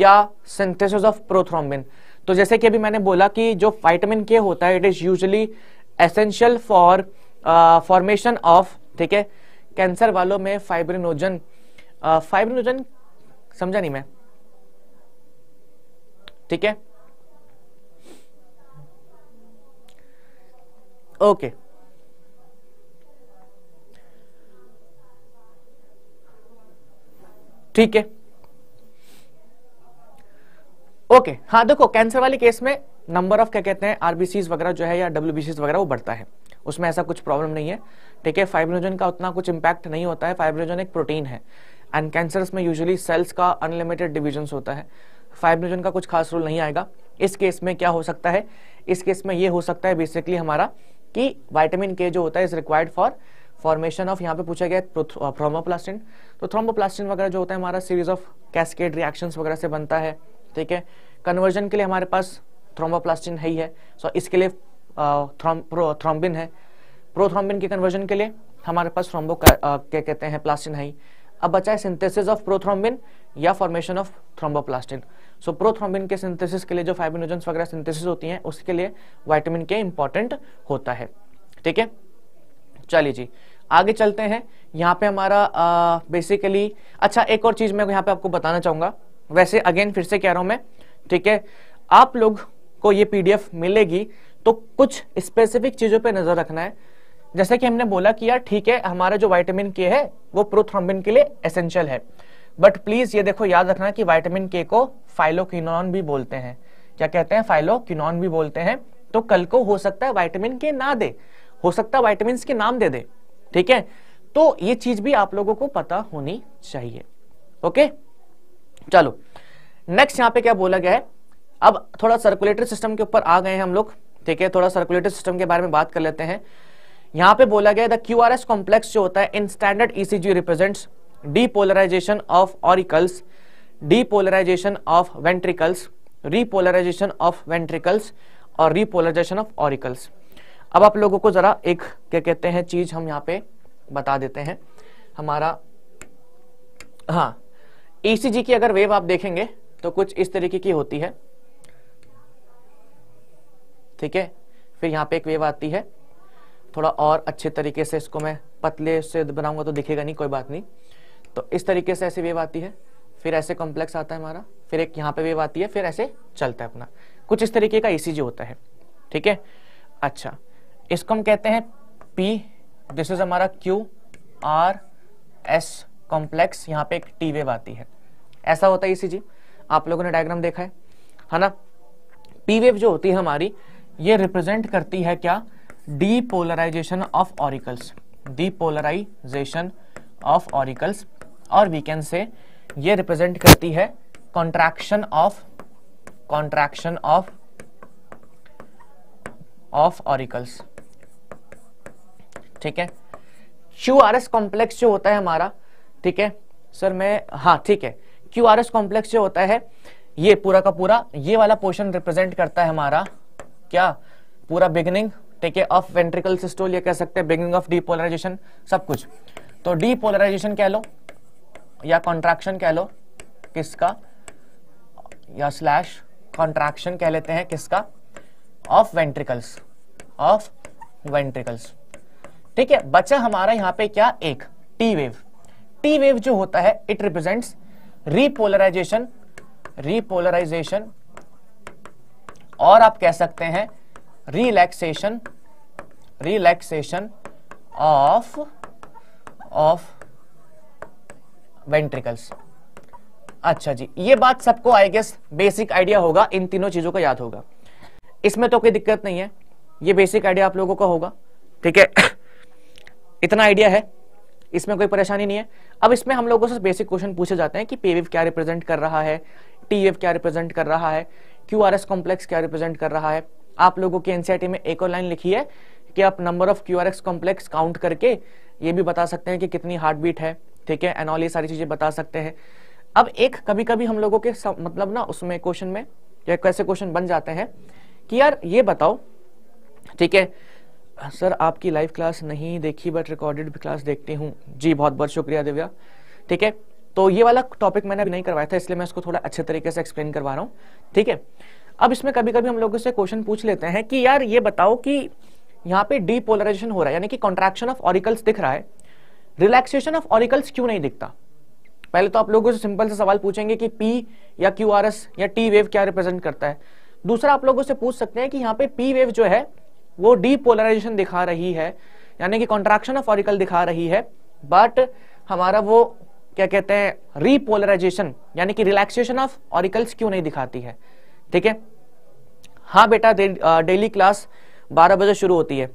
या सिंथेसिस ऑफ प्रोथ्रोम्बिन तो जैसे कि अभी मैंने बोला कि जो वाइटामिन के होता है it is usually essential for formation of ठीक है कैंसर वालों में फाइब्रिनोजन फाइब्रिनोजन uh, समझा नहीं मैं ठीक है ओके ठीक है ओके हाँ देखो कैंसर वाले केस में नंबर ऑफ क्या कहते हैं आरबीसीज वगैरह जो है या डब्ल्यू वगैरह वो बढ़ता है उसमें ऐसा कुछ प्रॉब्लम नहीं है ठीक है फाइब्रोजन का उतना कुछ इंपैक्ट नहीं होता है फाइब्रोजन एक प्रोटीन है एंड कैंसर में यूजुअली सेल्स का अनलिमिटेड डिविजन होता है फाइव का कुछ खास रोल नहीं आएगा इस केस में क्या हो सकता है इस केस में ये हो सकता है बेसिकली हमारा कि वाइटामिन के जो होता है is required for formation of यहाँ पे पूछा गया थ्रोमोप्लास्टिन uh, तो थ्रोमोप्लास्टिन वगैरह जो होता है हमारा सीरीज ऑफ कैस्केड रिएक्शंस वगैरह से बनता है ठीक है कन्वर्जन के लिए हमारे पास थ्रोमोप्लास्टिन है ही है सो इसके लिए थ्रोम्बिन uh, है प्रोथ्रोम्बिन के कन्वर्जन के लिए हमारे पास थ्रोम्बो uh, क्या कहते हैं प्लास्टिन है ही अब बचा है सिंथेसिस ऑफ प्रोथ्रोम्बिन या formation of thromboplastin so prothrombin के सिंथेसिस के लिए जो फाइबिनोजन वगैरह सिंथेसिस होती हैं उसके लिए वाइटामिन के इंपॉर्टेंट होता है ठीक है चलिए जी आगे चलते हैं यहाँ पे हमारा आ, बेसिकली अच्छा एक और चीज मैं यहाँ पे आपको बताना चाहूंगा वैसे अगेन फिर से कह रहा हूं मैं ठीक है आप लोग को ये पीडीएफ मिलेगी तो कुछ स्पेसिफिक चीजों पे नजर रखना है जैसे कि हमने बोला कि यार ठीक है हमारा जो वाइटामिन के है वो प्रोथ्रोम्बिन के लिए एसेंशियल है बट प्लीज ये देखो याद रखना कि वाइटामिन के को फाइलोकिनॉन भी बोलते हैं क्या कहते हैं फाइलोकिनॉन भी बोलते हैं तो कल को हो सकता है वाइटामिन के ना दे हो सकता है वाइटामिन के नाम दे दे ठीक है तो ये चीज भी आप लोगों को पता होनी चाहिए ओके चलो नेक्स्ट यहाँ पे क्या बोला गया है अब थोड़ा सर्कुलेटरी सिस्टम के ऊपर आ गए हैं हम लोग ठीक है थोड़ा सर्कुलेटरी सिस्टम के बारे में बात कर लेते हैं यहां पे बोला गया the Q R S complex जो होता है in standard ECG represents depolarization of auricles depolarization of ventricles repolarization of ventricles और रीपोलराइजेशन ऑफ ऑरिकल्स अब आप लोगों को जरा एक क्या कहते हैं चीज हम यहाँ पे बता देते हैं हमारा हाँ ईसीजी e की अगर वेव आप देखेंगे तो कुछ इस तरीके की होती है ठीक है फिर यहाँ पे एक वेव आती है थोड़ा और अच्छे तरीके से इसको मैं पतले से बनाऊंगा तो दिखेगा नहीं कोई बात नहीं तो इस तरीके से ऐसी वेव आती है फिर ऐसे कॉम्प्लेक्स आता है हमारा फिर एक यहाँ पे वेव आती है फिर ऐसे चलता है अपना कुछ इस तरीके का ईसीजी e होता है ठीक है अच्छा इसको हम कहते हैं पी दिस इज हमारा क्यू आर एस कॉम्प्लेक्स यहाँ पे एक टी वेव आती है ऐसा होता है ई e आप लोगों ने डायग्राम देखा है है ना पी वेव जो होती है हमारी ये रिप्रेजेंट करती है क्या depolarization of auricles polarization of auricles और वी कैन से ये रिप्रेजेंट करती है contraction of contraction of of auricles ठीक है क्यू आर एस कॉम्प्लेक्स जो होता है हमारा ठीक है सर मैं हाँ ठीक है क्यू आर एस कॉम्प्लेक्स जो होता है ये पूरा का पूरा ये वाला पोर्शन रिप्रेजेंट करता है हमारा क्या पूरा बिगनिंग ठीक है ऑफ वेंट्रिकल सिस्टोल ये कह सकते हैं बिगनिंग ऑफ डीपोलराइजेशन सब कुछ तो डीपोलराइजेशन कह लो या कॉन्ट्रैक्शन कह लो किसका या स्लैश कॉन्ट्रैक्शन कह लेते हैं किसका ऑफ वेंट्रिकल्स ऑफ वेंट्रिकल्स ठीक है बचा हमारा यहां पे क्या एक टी वेव टी वेव जो होता है इट रिप्रेजेंट्स रीपोलराइजेशन रीपोलराइजेशन और आप कह सकते हैं relaxation relaxation of of ventricles अच्छा जी ये बात सबको आई गेस बेसिक आइडिया होगा इन तीनों चीजों का याद होगा इसमें तो कोई दिक्कत नहीं है ये बेसिक आइडिया आप लोगों का होगा ठीक है इतना आइडिया है इसमें कोई परेशानी नहीं है अब इसमें हम लोगों से बेसिक क्वेश्चन पूछे जाते हैं कि पेवेव क्या रिप्रेजेंट कर रहा है टी क्या रिप्रेजेंट कर रहा है क्यू कॉम्प्लेक्स क्या रिप्रेजेंट कर रहा है आप लोगों की एनसीआरटी e में एक और लाइन लिखी है कि आप number of Q complex count करके ये भी बता सकते हैं कि कितनी हार्ट बीट है ठीक है एंड ऑल ये सारी चीजें बता सकते हैं अब एक कभी कभी हम लोगों के सम, मतलब ना उसमें क्वेश्चन में या कैसे क्वेश्चन बन जाते हैं कि यार ये बताओ ठीक है सर आपकी लाइव क्लास नहीं देखी बट रिकॉर्डेड क्लास देखती हूँ जी बहुत बहुत शुक्रिया दिव्या ठीक है तो ये वाला टॉपिक मैंने अभी नहीं करवाया था इसलिए मैं इसको थोड़ा अच्छे तरीके से एक्सप्लेन करवा रहा हूँ ठीक है अब इसमें कभी कभी हम लोगों से क्वेश्चन पूछ लेते हैं कि यार ये बताओ कि यहाँ पे डीपोलराइजेशन हो रहा है यानी कि कॉन्ट्रेक्शन ऑफ ऑरिकल्स दिख रहा है रिलैक्सेशन ऑफ ऑरिकल्स क्यों नहीं दिखता पहले तो आप लोगों से सिंपल से सवाल पूछेंगे कि पी या क्यू आर एस या टी वेव क्या रिप्रेजेंट करता है दूसरा आप लोगों से पूछ सकते हैं कि यहाँ पे पी वेव जो है वो डीपोलराइजेशन दिखा रही है यानी कि कॉन्ट्रैक्शन ऑफ ऑरिकल दिखा रही है बट हमारा वो क्या कहते हैं रीपोलराइजेशन यानी कि रिलैक्सेशन ऑफ ऑरिकल्स क्यों नहीं दिखाती है ठीक है हाँ बेटा डेली क्लास 12 बजे शुरू होती है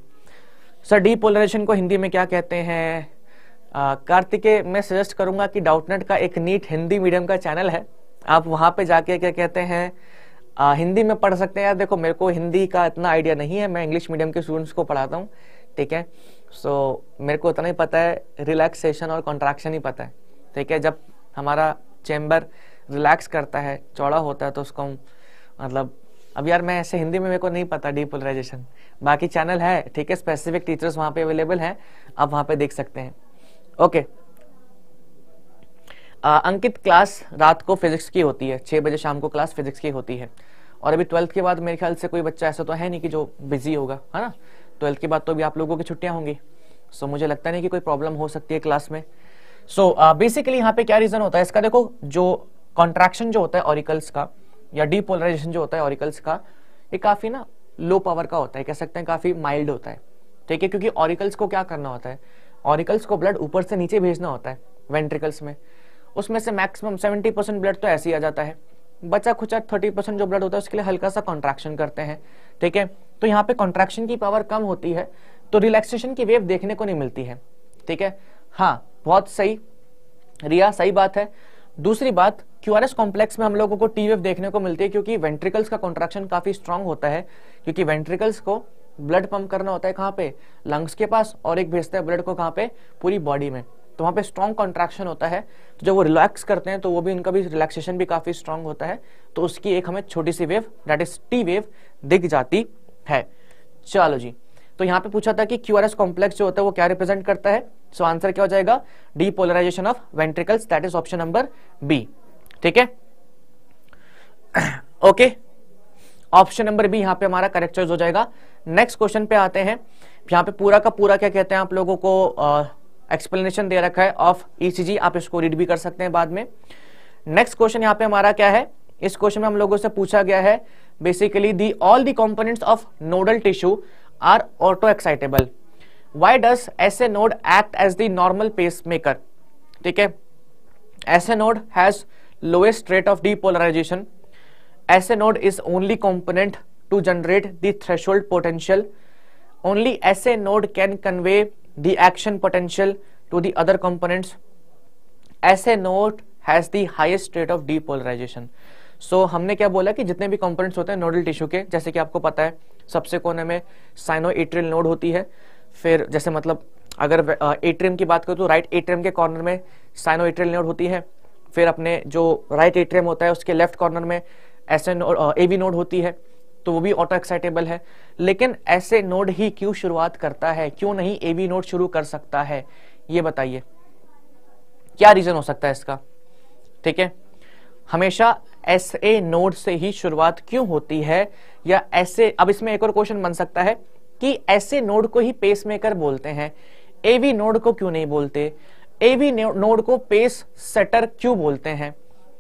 सर डीपोलराइजेशन को हिंदी में क्या कहते हैं कार्तिके मैं सजेस्ट करूंगा कि डाउटनेट का एक नीट हिंदी मीडियम का चैनल है आप वहां पे जाके क्या कहते हैं आ, हिंदी में पढ़ सकते हैं यार देखो मेरे को हिंदी का इतना आइडिया नहीं है मैं इंग्लिश मीडियम के स्टूडेंट्स को पढ़ाता हूँ ठीक है सो so, मेरे को इतना ही पता है रिलैक्सेशन और कॉन्ट्रैक्शन ही पता है ठीक है जब हमारा चैम्बर रिलैक्स करता है चौड़ा होता है तो उसको मतलब अब यार मैं ऐसे हिंदी में मेरे को नहीं पता डीपोलराइजेशन बाकी चैनल है ठीक है स्पेसिफिक टीचर्स वहाँ पे अवेलेबल हैं आप वहाँ पे देख सकते हैं okay ah, uh, Ankit class रात को फिजिक्स की होती है छह बजे शाम को क्लास फिजिक्स की होती है और अभी ट्वेल्थ के बाद मेरे ख्याल से कोई बच्चा ऐसा तो है नहीं कि जो बिजी होगा है ना ट्वेल्थ के बाद तो अभी आप लोगों की छुट्टियां होंगी सो मुझे लगता नहीं कि कोई प्रॉब्लम हो सकती है क्लास में सो बेसिकली uh, यहाँ पे क्या रीजन होता है इसका देखो जो कॉन्ट्रैक्शन जो होता है ऑरिकल्स का या डीपोलराइजेशन जो होता है ऑरिकल्स का ये काफी ना लो पावर का होता है कह सकते हैं काफी माइल्ड होता है ठीक है क्योंकि ऑरिकल्स को क्या करना होता है ऑरिकल्स को ब्लड ऊपर से नीचे भेजना होता है वेंट्रिकल्स में उसमें से मैक्सिमम सेवेंटी परसेंट ब्लड तो ऐसे ही आ जाता है बचा खुचा थर्टी परसेंट जो ब्लड होता है उसके लिए हल्का सा कॉन्ट्रैक्शन करते हैं ठीक है तो यहाँ पे कॉन्ट्रैक्शन की पावर कम होती है तो रिलैक्सेशन की वेव देखने को नहीं मिलती है ठीक है हाँ बहुत सही रिया सही बात है दूसरी बात क्यूआरएस कॉम्प्लेक्स में हम लोगों को टी वेव देखने को मिलती है क्योंकि वेंट्रिकल्स का कॉन्ट्रैक्शन काफी स्ट्रांग होता है क्योंकि वेंट्रिकल्स को ब्लड पंप करना होता है कहाँ पे लंग्स के पास और एक भेजता है ब्लड को कहाँ पे पूरी बॉडी में तो वहाँ पे स्ट्रॉन्ग कॉन्ट्रैक्शन होता है तो जब वो रिलैक्स करते हैं तो वो भी उनका भी रिलैक्सेशन भी काफ़ी स्ट्रांग होता है तो उसकी एक हमें छोटी सी wave that is T wave दिख जाती है चलो जी तो यहाँ पे पूछा था कि क्यू आर एस कॉम्प्लेक्स जो होता है वो क्या रिप्रेजेंट करता है सो आंसर क्या हो जाएगा depolarization of ventricles that is option number B ठीक है ओके ऑप्शन नंबर बी यहाँ पे हमारा करेक्ट चॉइस हो जाएगा नेक्स्ट क्वेश्चन पे आते हैं यहाँ पे पूरा का पूरा क्या कहते हैं आप लोगों को एक्सप्लेनेशन uh, दे रखा है ऑफ ईसीजी e आप इसको रीड भी कर सकते हैं बाद में नेक्स्ट क्वेश्चन यहाँ पे हमारा क्या है इस क्वेश्चन में हम लोगों से पूछा गया है basically the all the components of nodal tissue are auto excitable why does S A node act as the normal pacemaker ठीक है S A node has lowest lowest rate of depolarization. SA node is only component to generate the threshold potential only S A node can convey the action potential to the other components. S A node has the highest rate of polarization so हमने क्या बोला कि जितने भी components होते हैं nodal tissue के जैसे कि आपको पता है सबसे कोने में साइनो एट्रियल नोड होती है फिर जैसे मतलब अगर एट्रियम की बात करूँ तो राइट एट्रियम के कॉर्नर में साइनो एट्रियल नोड होती है फिर अपने जो राइट एट्रियम होता है उसके लेफ्ट कॉर्नर में S node A V node होती है तो वो भी ऑटो एक्साइटेबल है लेकिन ऐसे नोड ही क्यों शुरुआत करता है क्यों नहीं ए बी नोड शुरू कर सकता है ये बताइए क्या रीजन हो सकता है इसका ठीक है हमेशा एस ए नोड से ही शुरुआत क्यों होती है या ऐसे अब इसमें एक और क्वेश्चन बन सकता है कि ऐसे नोड को ही पेस मेकर बोलते हैं एवी नोड को क्यों नहीं बोलते एवी नोड को पेस सेटर क्यों बोलते हैं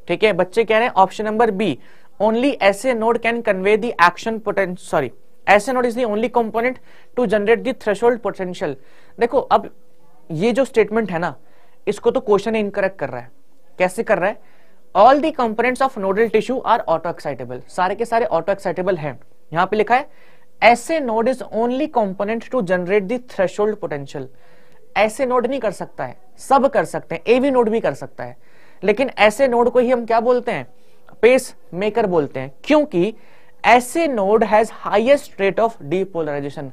ठीक है बच्चे कह रहे हैं option number B only SA node can convey the action potential sorry SA node is the only component to generate the threshold potential देखो अब ये जो स्टेटमेंट है ना इसको तो क्वेश्चन इनकरेक्ट कर रहा है कैसे कर रहा है all the components of nodal tissue are auto excitable सारे के सारे ऑटो एक्साइटेबल हैं यहां पे लिखा है SA node is only component to generate the threshold potential SA node नहीं कर सकता है सब कर सकते हैं एवी नोड भी कर सकता है लेकिन ऐसे नोड को ही हम क्या बोलते हैं पेस मेकर बोलते हैं क्योंकि SA node has highest rate of depolarization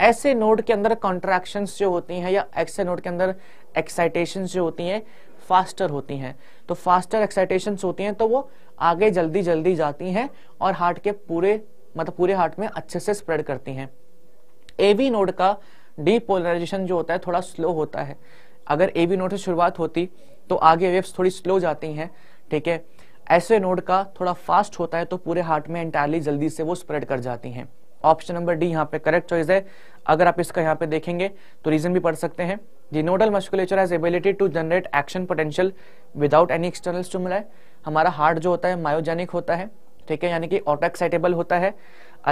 SA node के अंदर कॉन्ट्रैक्शन जो होती हैं या ऐसे नोड के अंदर एक्साइटेशन जो होती हैं फास्टर होती हैं तो फास्टर एक्साइटेशन होती हैं तो वो आगे जल्दी जल्दी जाती हैं और हार्ट के पूरे मतलब पूरे हार्ट में अच्छे से स्प्रेड करती हैं एवी नोड का डीपोलराइजेशन जो होता है थोड़ा स्लो होता है अगर एवी नोड से शुरुआत होती तो आगे वेव्स थोड़ी स्लो जाती हैं ठीक है ऐसे नोड का थोड़ा फास्ट होता है तो पूरे हार्ट में एंटायरली जल्दी से वो स्प्रेड कर जाती हैं ऑप्शन नंबर डी यहाँ पे करेक्ट चॉइस है अगर आप इसका यहाँ पे देखेंगे तो रीजन भी पढ़ सकते हैं the nodal musculature has ability to generate action potential without any external stimuli हमारा हार्ट जो होता है मायोजेनिक होता है ठीक है यानी कि ऑटो एक्साइटेबल होता है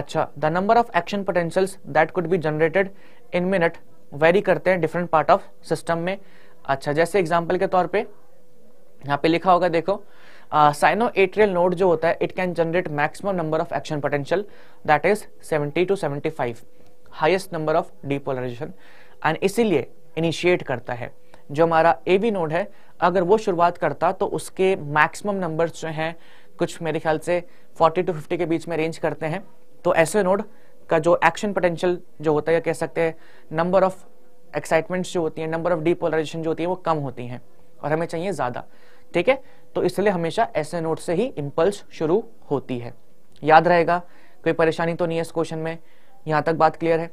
अच्छा the number of action potentials that could be generated in minute vary करते हैं डिफरेंट पार्ट ऑफ सिस्टम में अच्छा जैसे एग्जाम्पल के तौर पर यहाँ पे लिखा होगा देखो साइनो एट्रियल नोड जो होता है it can generate maximum number of action potential that is 70 to 75 highest number of depolarization and इसीलिए इनिशिएट करता है जो हमारा ए बी नोड है अगर वो शुरुआत करता तो उसके मैक्सिमम नंबर जो हैं कुछ मेरे ख्याल से 40 टू 50 के बीच में रेंज करते हैं तो ऐसे नोड का जो एक्शन पोटेंशियल जो होता है या कह सकते हैं नंबर ऑफ एक्साइटमेंट्स जो होती हैं नंबर ऑफ डीपोलराइजेशन जो होती है वो कम होती हैं और हमें चाहिए ज़्यादा ठीक है तो इसलिए हमेशा ऐसे नोट से ही इम्पल्स शुरू होती है याद रहेगा कोई परेशानी तो नहीं है इस क्वेश्चन में यहां तक बात क्लियर है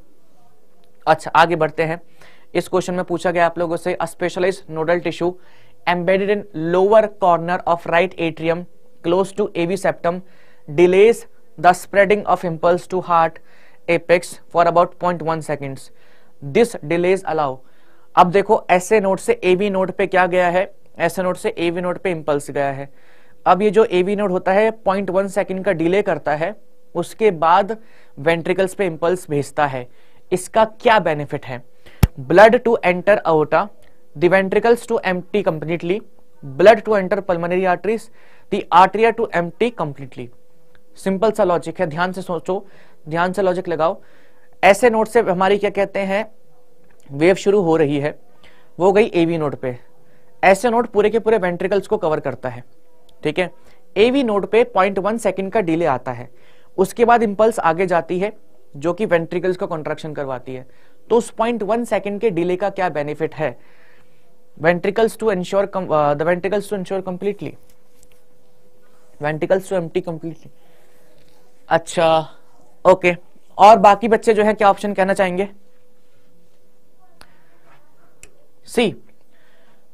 अच्छा आगे बढ़ते हैं इस क्वेश्चन में पूछा गया आप लोगों से specialize nodal tissue embedded in lower corner of right atrium close to AV septum delays the spreading of impulse to heart apex for about point one seconds this delays allow अब देखो ऐसे note से एवी note पे क्या गया है S node से A V node पे इम्पल्स गया है अब ये जो ए वी नोड होता है पॉइंट वन सेकेंड का डिले करता है उसके बाद वेंट्रिकल्स पे इम्पल्स भेजता है इसका क्या बेनिफिट है blood to enter ventricles to empty completely blood to enter pulmonary pulmonary the atria to empty completely simple सा लॉजिक है ध्यान से सोचो ध्यान से लॉजिक लगाओ ऐसे नोट से हमारी क्या कहते हैं वेव शुरू हो रही है वो गई एवी नोट पे ऐसे नोट पूरे के पूरे वेंट्रिकल्स को कवर करता है ठीक है एवी नोट पे 0.1 सेकंड का डिले आता है उसके बाद इंपल्स आगे जाती है जो कि वेंट्रिकल्स को कॉन्ट्रेक्शन करवाती है तो उस 0.1 सेकंड के डिले का क्या बेनिफिट है ventricles to ensure the ventricles to ensure completely ventricles to empty completely अच्छा ओके और बाकी बच्चे जो है क्या ऑप्शन कहना चाहेंगे सी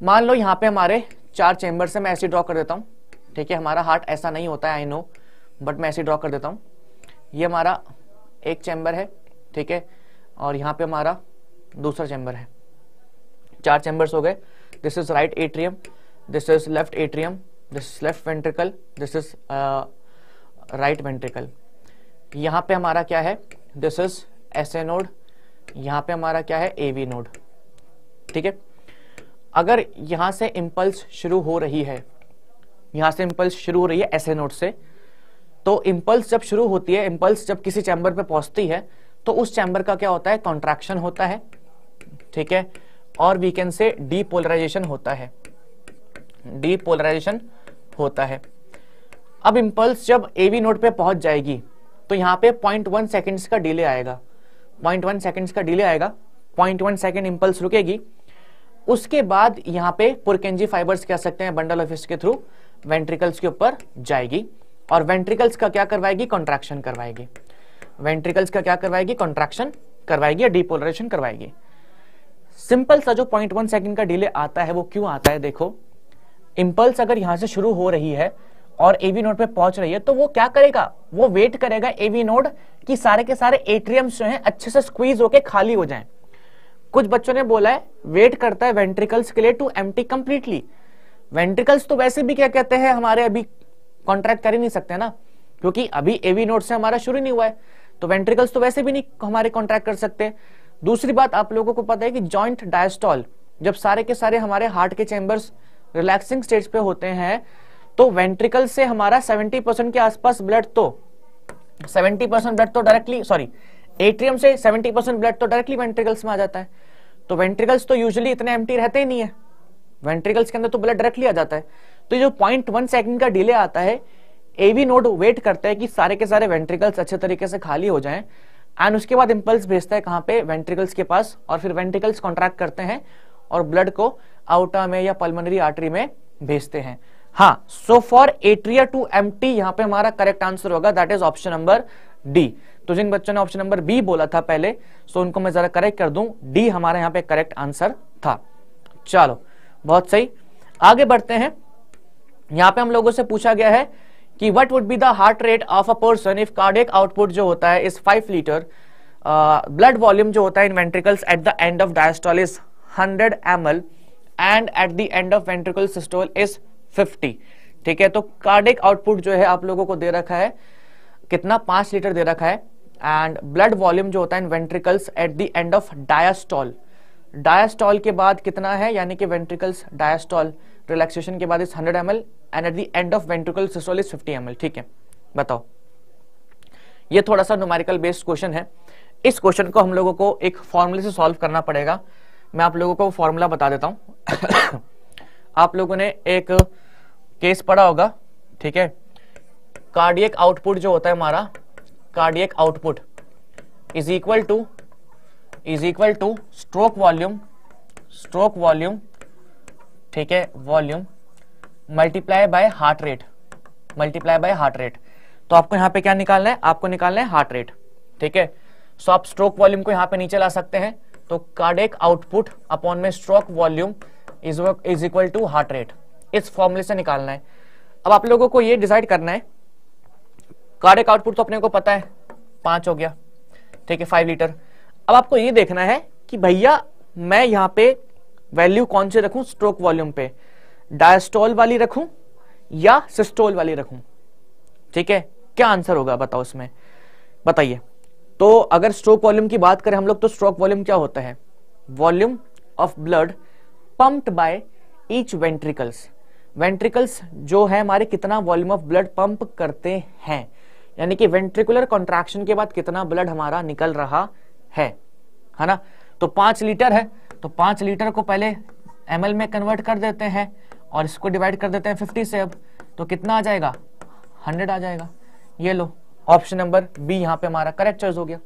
मान लो यहाँ पे हमारे चार चैम्बर से मैं ऐसे ड्रॉ कर देता हूँ ठीक है हमारा हार्ट ऐसा नहीं होता है आई नो बट मैं ऐसे ड्रॉ कर देता हूँ ये हमारा एक चैम्बर है ठीक है और यहाँ पे हमारा दूसरा चैम्बर है चार चैम्बर्स हो गए this is right atrium this is left atrium this is left ventricle this is right ventricle यहाँ पे हमारा क्या है this is S A node यहाँ पे हमारा क्या है ए वी नोड ठीक है अगर यहां से इम्पल्स शुरू हो रही है यहां से इम्पल्स शुरू हो रही है ऐसे नोट से तो इम्पल्स जब शुरू होती है इम्पल्स जब किसी चैम्बर पे पहुंचती है तो उस चैम्बर का क्या होता है कॉन्ट्रैक्शन होता है ठीक है और वी कैन से डीपोलराइजेशन होता है डीपोलराइजेशन होता है अब इम्पल्स जब ए वी नोट पे पहुंच जाएगी तो यहां पे पॉइंट वन सेकेंड्स का डिले आएगा पॉइंट वन सेकेंड्स का डिले आएगा पॉइंट वन सेकेंड इम्पल्स रुकेगी उसके बाद यहां पे पुरकेंजी फाइबर्स कह सकते हैं बंडल ऑफिस के थ्रू वेंट्रिकल्स के ऊपर जाएगी और वेंट्रिकल्स का क्या करवाएगी कॉन्ट्रेक्शन करवाएगी वेंट्रिकल्स का क्या करवाएगी कॉन्ट्रेक्शन करवाएगी या डिपोलराइजेशन करवाएगी सिंपल सा जो पॉइंट वन सेकेंड का डिले आता है वो क्यों आता है देखो इंपल्स अगर यहां से शुरू हो रही है और एवी नोड पे पहुंच रही है तो वो क्या करेगा वो वेट करेगा एवी नोड कि सारे के सारे एट्रियम्स जो हैं अच्छे से स्क्वीज होके खाली हो जाएं कुछ बच्चों ने बोला है वेट करता है वेंट्रिकल्स के लिए टू एम कंप्लीटली वेंट्रिकल्स तो वैसे भी क्या कहते हैं हमारे अभी कॉन्ट्रैक्ट कर ही नहीं सकते ना क्योंकि अभी एवी नोट से हमारा शुरू नहीं हुआ है तो वेंट्रिकल्स तो वैसे भी नहीं हमारे कॉन्ट्रैक्ट कर सकते दूसरी बात आप लोगों को पता है कि जॉइंट डायस्टॉल जब सारे के सारे हमारे हार्ट के चैम्बर्स रिलैक्सिंग स्टेज पे होते हैं तो वेंट्रिकल से हमारा 70 परसेंट के आसपास ब्लड तो 70 परसेंट ब्लड तो डायरेक्टली सॉरी एट्रियम से 70 परसेंट ब्लड तो डायरेक्टली वेंट्रिकल्स में आ जाता है तो वेंट्रिकल्स तो यूजली इतने एम्प्टी रहते ही नहीं है वेंट्रिकल्स के अंदर तो ब्लड डायरेक्टली आ जाता है तो जो पॉइंट वन का डिले आता है एवी नोड वेट करता है कि सारे के सारे वेंट्रिकल्स अच्छे तरीके से खाली हो जाए एंड उसके बाद इम्पल्स भेजता है कहाँ पे वेंट्रिकल्स के पास और फिर वेंट्रिकल्स कॉन्ट्रैक्ट करते हैं और ब्लड को आउटा में या पल्मोनरी आर्टरी में भेजते हैं हाँ सो फॉर एट्रिया टू एम यहाँ पे हमारा करेक्ट आंसर होगा that is option number D तो जिन बच्चों ने ऑप्शन नंबर बी बोला था पहले सो उनको मैं जरा करेक्ट कर दूं डी हमारे यहां पे करेक्ट आंसर था चलो बहुत सही आगे बढ़ते हैं यहाँ पे हम लोगों से पूछा गया है कि what would be the heart rate of a person if cardiac output जो होता है इस फाइव लीटर ब्लड वॉल्यूम जो होता है in ventricles at the end of diastole is hundred M and at the end of ventricle systole is fifty ठीक है तो कार्डिक आउटपुट जो है आप लोगों को दे रखा है कितना पांच लीटर दे रखा है एंड ब्लड वॉल्यूम जो होता है in ventricles at the end of diastole diastole के बाद कितना है यानी कि वेंट्रिकल्स डायस्टॉल रिलैक्सेशन के बाद is hundred M L and at the end of ventricle systole is fifty M ठीक है बताओ ये थोड़ा सा नुमारिकल बेस्ड क्वेश्चन है इस क्वेश्चन को हम लोगों को एक फॉर्मूले से सॉल्व करना पड़ेगा मैं आप लोगों को फॉर्मूला बता देता हूँ आप लोगों ने एक केस पढ़ा होगा ठीक है कार्डियक आउटपुट जो होता है हमारा cardiac output is equal to is equal to stroke volume stroke volume ठीक है volume multiply by heart rate multiply by heart rate तो आपको यहां पे क्या निकालना है आपको निकालना है हार्ट रेट ठीक है सो आप स्ट्रोक वॉल्यूम को यहां पे नीचे ला सकते हैं तो कार्डियक आउटपुट अपॉन में stroke volume is is equal to heart rate इस फॉर्मूले से निकालना है अब आप लोगों को ये डिसाइड करना है कार्डिक आउटपुट तो अपने को पता है पांच हो गया ठीक है फाइव लीटर अब आपको ये देखना है कि भैया मैं यहां पे वैल्यू कौन से रखूं स्ट्रोक वॉल्यूम पे डायस्टोल वाली रखूं या सिस्टोल वाली रखूं ठीक है क्या आंसर होगा बताओ इसमें बताइए तो अगर स्ट्रोक वॉल्यूम की बात करें हम लोग तो स्ट्रोक वॉल्यूम क्या होता है volume of blood pumped by each ventricles ventricles जो है हमारे कितना वॉल्यूम ऑफ ब्लड पंप करते हैं यानी कि वेंट्रिकुलर कॉन्ट्रैक्शन के बाद कितना ब्लड हमारा निकल रहा है है ना तो पांच लीटर है तो पांच लीटर को पहले एम में कन्वर्ट कर देते हैं और इसको डिवाइड कर देते हैं फिफ्टी से अब तो कितना आ जाएगा हंड्रेड आ जाएगा ये लो ऑप्शन नंबर बी यहां पे हमारा करेक्ट चॉइस हो गया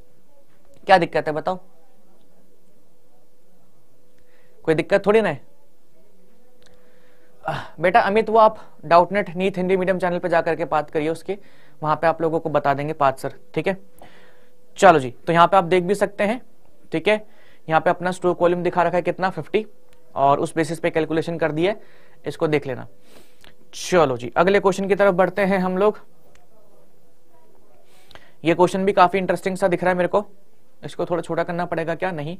क्या दिक्कत है बताओ कोई दिक्कत थोड़ी ना बेटा अमित वो आप Doubtnut NEET Hindi medium channel पर जाकर के बात करिए उसकी वहां पे आप लोगों को बता देंगे पाँच सर ठीक है चलो जी तो यहाँ पे आप देख भी सकते हैं ठीक है यहाँ पे अपना स्ट्रोक वॉल्यूम दिखा रखा है कितना फिफ्टी और उस बेसिस पे कैलकुलेशन कर दिया इसको देख लेना चलो जी अगले क्वेश्चन की तरफ बढ़ते हैं हम लोग ये क्वेश्चन भी काफी इंटरेस्टिंग सा दिख रहा है मेरे को इसको थोड़ा छोटा करना पड़ेगा क्या नहीं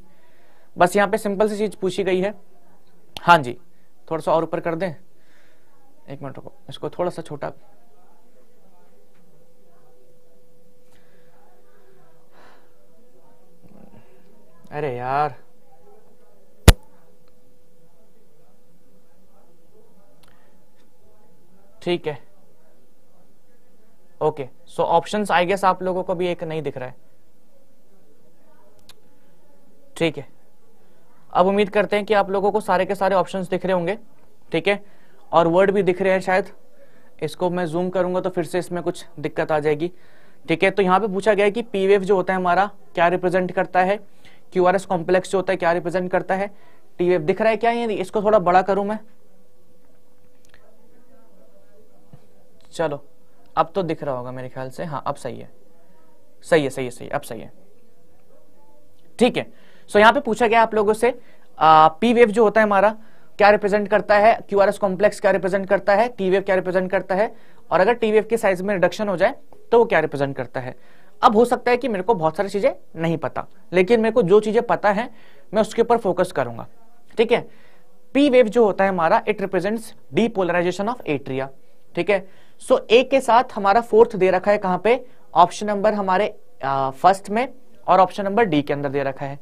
बस यहाँ पे सिंपल सी चीज पूछी गई है हाँ जी थोड़ा सा और ऊपर कर दें एक मिनट रुको इसको थोड़ा सा छोटा अरे यार ठीक है okay so options I guess आप लोगों को भी एक नहीं दिख रहा है ठीक है अब उम्मीद करते हैं कि आप लोगों को सारे के सारे ऑप्शंस दिख रहे होंगे ठीक है और वर्ड भी दिख रहे हैं शायद इसको मैं जूम करूंगा तो फिर से इसमें कुछ दिक्कत आ जाएगी ठीक है तो यहाँ पे पूछा गया है कि पी वेव जो होता है हमारा क्या रिप्रेजेंट करता है क्यू आर एस कॉम्प्लेक्स जो होता है क्या रिप्रेजेंट करता है टी वेव दिख रहा है क्या ये इसको थोड़ा बड़ा करूं मैं चलो अब तो दिख रहा होगा मेरे ख्याल से हाँ अब सही है सही है सही है सही है अब सही है ठीक है सो यहां यहाँ पे पूछा गया आप लोगों से आ, पी वेव e जो होता है हमारा क्या रिप्रेजेंट करता है क्यू आर एस कॉम्प्लेक्स क्या रिप्रेजेंट करता है टी वेव e क्या रिप्रेजेंट करता है और अगर टी वेव e के साइज में रिडक्शन हो जाए तो वो क्या रिप्रेजेंट करता है अब हो सकता है कि मेरे को बहुत सारी चीज़ें नहीं पता लेकिन मेरे को जो चीज़ें पता है मैं उसके ऊपर फोकस करूंगा ठीक है पी वेव जो होता है हमारा it represents depolarization of atria ठीक है सो so, ए के साथ हमारा फोर्थ दे रखा है कहां पे ऑप्शन नंबर हमारे फर्स्ट में और ऑप्शन नंबर डी के अंदर दे रखा है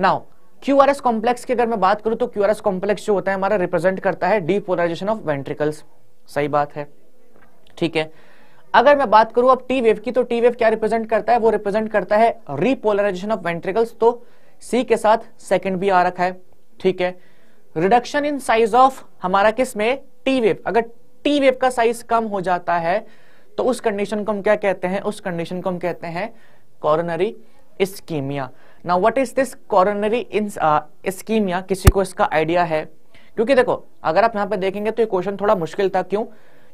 now Q R S complex की अगर मैं बात करूं तो क्यू आर एस कॉम्प्लेक्स जो होता है हमारा रिप्रेजेंट करता है डीपोलराइजेशन ऑफ वेंट्रिकल्स सही बात है ठीक है अगर मैं बात करूं अब टी वेव की तो टी वेव क्या रिप्रेजेंट करता है वो रिप्रेजेंट करता है रिपोलराइजेशन ऑफ वेंट्रिकल्स तो सी के साथ सेकंड भी आ रखा है ठीक है रिडक्शन इन साइज ऑफ हमारा किस में टी वेव अगर टी वेव का साइज कम हो जाता है तो उस कंडीशन को हम क्या कहते हैं उस कंडीशन को हम कहते हैं कॉरनरी स्कीमिया ना what is this coronary ischaemia किसी को इसका आइडिया है क्योंकि देखो अगर आप यहां पर देखेंगे तो ये क्वेश्चन थोड़ा मुश्किल था क्यों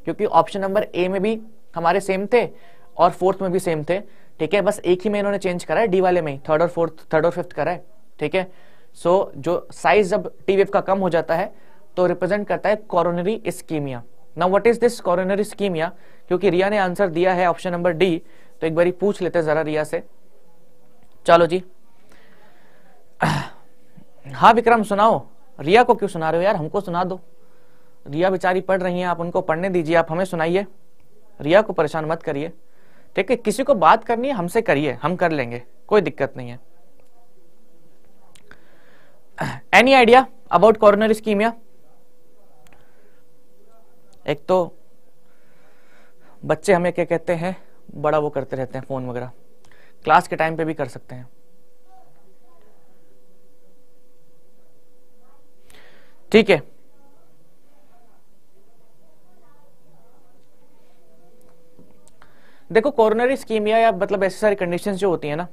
क्योंकि ऑप्शन नंबर ए में भी हमारे सेम थे और फोर्थ में भी सेम थे ठीक है बस एक ही में इन्होंने चेंज करा है डी वाले में ही थर्ड और फोर्थ थर्ड और फिफ्थ करा है ठीक है सो जो साइज जब टी वेव का कम हो जाता है तो रिप्रेजेंट करता है कॉरोनरी स्कीमिया ना what is this coronary ischaemia क्योंकि रिया ने आंसर दिया है ऑप्शन नंबर डी तो एक बार पूछ लेते जरा रिया से चलो जी हाँ विक्रम सुनाओ रिया को क्यों सुना रहे हो यार हमको सुना दो रिया बेचारी पढ़ रही हैं आप उनको पढ़ने दीजिए आप हमें सुनाइए रिया को परेशान मत करिए ठीक है किसी को बात करनी है हमसे करिए हम कर लेंगे कोई दिक्कत नहीं है any idea about coronary ischaemia एक तो बच्चे हमें क्या कहते हैं बड़ा वो करते रहते हैं फोन वगैरह क्लास के टाइम पे भी कर सकते हैं ठीक है देखो कोरोनरी स्कीमिया या मतलब ऐसी सारी कंडीशन जो होती है ना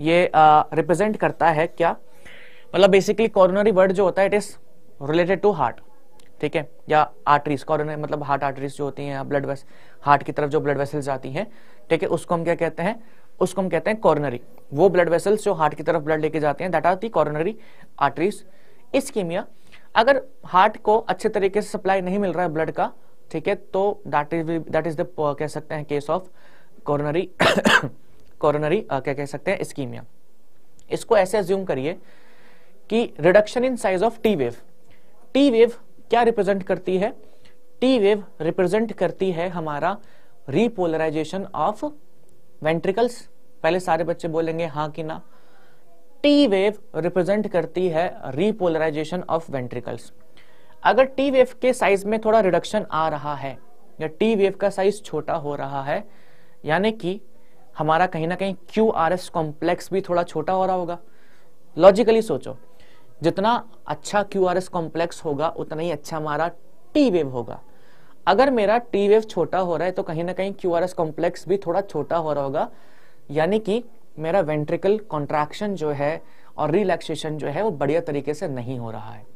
ये रिप्रेजेंट करता है क्या मतलब बेसिकली कॉर्नरी वर्ड जो होता है it is related to heart ठीक है या आर्टरीज कॉर्नरी मतलब हार्ट आर्टरीज जो होती हैं ब्लड वेस हार्ट की तरफ जो ब्लड वेसल्स जाती हैं ठीक है उसको हम क्या कहते हैं उसको हम कहते हैं कॉर्नरी वो ब्लड वेसल्स जो हार्ट की तरफ ब्लड लेके जाते हैं that are the coronary arteries ischaemia अगर हार्ट को अच्छे तरीके से सप्लाई नहीं मिल रहा है ब्लड का ठीक है तो that is that is the कह सकते हैं case of coronary coronary uh, क्या कह सकते हैं स्कीमिया इसको ऐसे ज्यूम करिए कि reduction in size of T wave T wave क्या रिप्रेजेंट करती है टी वेव रिप्रेजेंट करती है हमारा रिपोलराइजेशन ऑफ वेंट्रिकल्स पहले सारे बच्चे बोलेंगे हाँ कि ना टी वेव रिप्रेजेंट करती है रिपोलराइजेशन ऑफ वेंट्रिकल्स अगर टी वेव के साइज में थोड़ा रिडक्शन आ रहा है या टी वेव का साइज छोटा हो रहा है यानी कि हमारा कहीं ना कहीं क्यू आर एस कॉम्प्लेक्स भी थोड़ा छोटा हो रहा होगा लॉजिकली सोचो जितना अच्छा क्यू आर एस कॉम्प्लेक्स होगा उतना ही अच्छा हमारा टी वेव होगा अगर मेरा टी वेव छोटा हो रहा है तो कहीं ना कहीं क्यू आर एस कॉम्प्लेक्स भी थोड़ा छोटा हो रहा होगा यानी कि मेरा वेंट्रिकल कॉन्ट्रैक्शन जो है और रिलैक्सेशन जो है वो बढ़िया तरीके से नहीं हो रहा है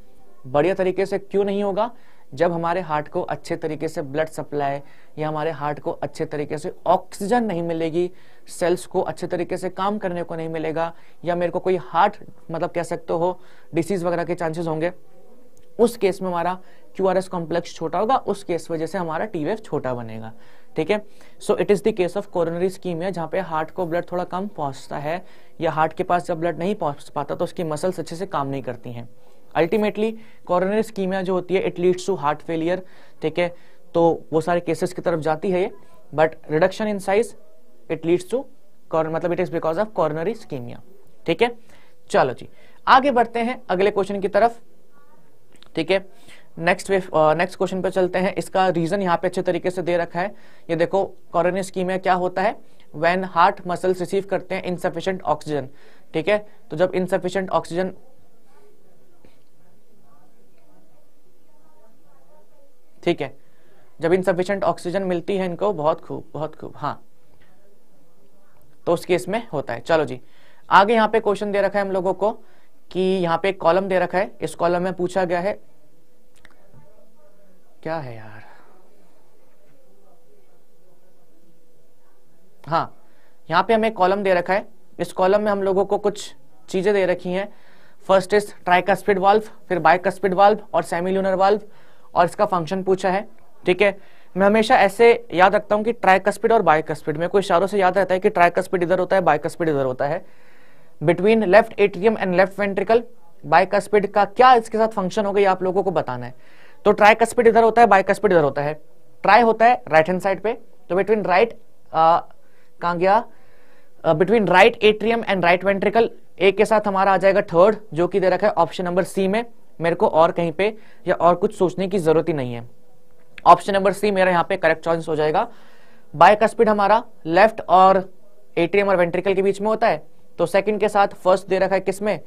बढ़िया तरीके से क्यों नहीं होगा जब हमारे हार्ट को अच्छे तरीके से ब्लड सप्लाई या हमारे हार्ट को अच्छे तरीके से ऑक्सीजन नहीं मिलेगी सेल्स को अच्छे तरीके से काम करने को नहीं मिलेगा या मेरे को कोई हार्ट मतलब कह सकते हो डिसीज वगैरह के चांसेस होंगे उस केस में हमारा क्यू आर एस कॉम्प्लेक्स छोटा होगा उस केस वजह से हमारा टी वेफ छोटा बनेगा ठीक है so it is the case of coronary ischaemia है जहाँ पे हार्ट को ब्लड थोड़ा कम पहुंचता है या हार्ट के पास जब ब्लड नहीं पहुँच पाता तो उसकी मसल्स अच्छे से काम नहीं करती हैं अल्टीमेटली कॉरोनरी स्कीमिया जो होती है it leads to heart failure ठीक है तो वो सारे केसेस की तरफ जाती है ये but reduction in size it leads to मतलब it is because of coronary ischaemia ठीक है चलो जी आगे बढ़ते हैं अगले क्वेश्चन की तरफ ठीक है नेक्स्ट नेक्स्ट क्वेश्चन पे चलते हैं इसका रीजन यहाँ पे अच्छे तरीके से दे रखा है ये देखो कॉरोनरी स्कीमिया क्या होता है व्हेन हार्ट मसल्स रिसीव करते हैं इनसफिशियंट ऑक्सीजन ठीक है तो जब इनसफिशियंट ऑक्सीजन ठीक है जब इनसफिशियंट ऑक्सीजन मिलती है इनको बहुत खूब बहुत खूब हाँ तो उस केस में होता है चलो जी आगे यहाँ पे क्वेश्चन दे रखा है हम लोगों को कि यहाँ पे एक कॉलम दे रखा है इस कॉलम में पूछा गया है क्या है यार हाँ यहाँ पे हमें कॉलम दे रखा है इस कॉलम में हम लोगों को कुछ चीजें दे रखी हैं फर्स्ट इज ट्राइकस्पिड वाल्व फिर बाइकस्पिड वाल्व और सेमी लूनर वाल्व और इसका फंक्शन पूछा है ठीक है मैं हमेशा ऐसे याद रखता हूँ कि स्पीड और बाइक स्पीड में कोई इशारों से याद रहता है कि स्पीड इधर होता है बाइक स्पीड इधर होता है between left atrium and left ventricle bicuspid का क्या इसके साथ फंक्शन होगा ये आप लोगों को बताना है तो स्पीड इधर होता है बाइक स्पीड इधर होता है ट्राई होता है राइट हैंड साइड पे तो बिटवीन राइट कहाँ गया between right atrium and right ventricle ए के साथ हमारा आ जाएगा थर्ड जो कि दे रखा है ऑप्शन नंबर सी में मेरे को और कहीं पे या और कुछ सोचने की जरूरत ही नहीं है ऑप्शन नंबर सी मेरा यहाँ पे करेक्ट चॉइस हो जाएगा स्पीड हमारा लेफ्ट और एट्रियम और वेंट्रिकल के बीच में होता है तो सेकंड के साथ फर्स्ट दे रखा है किस में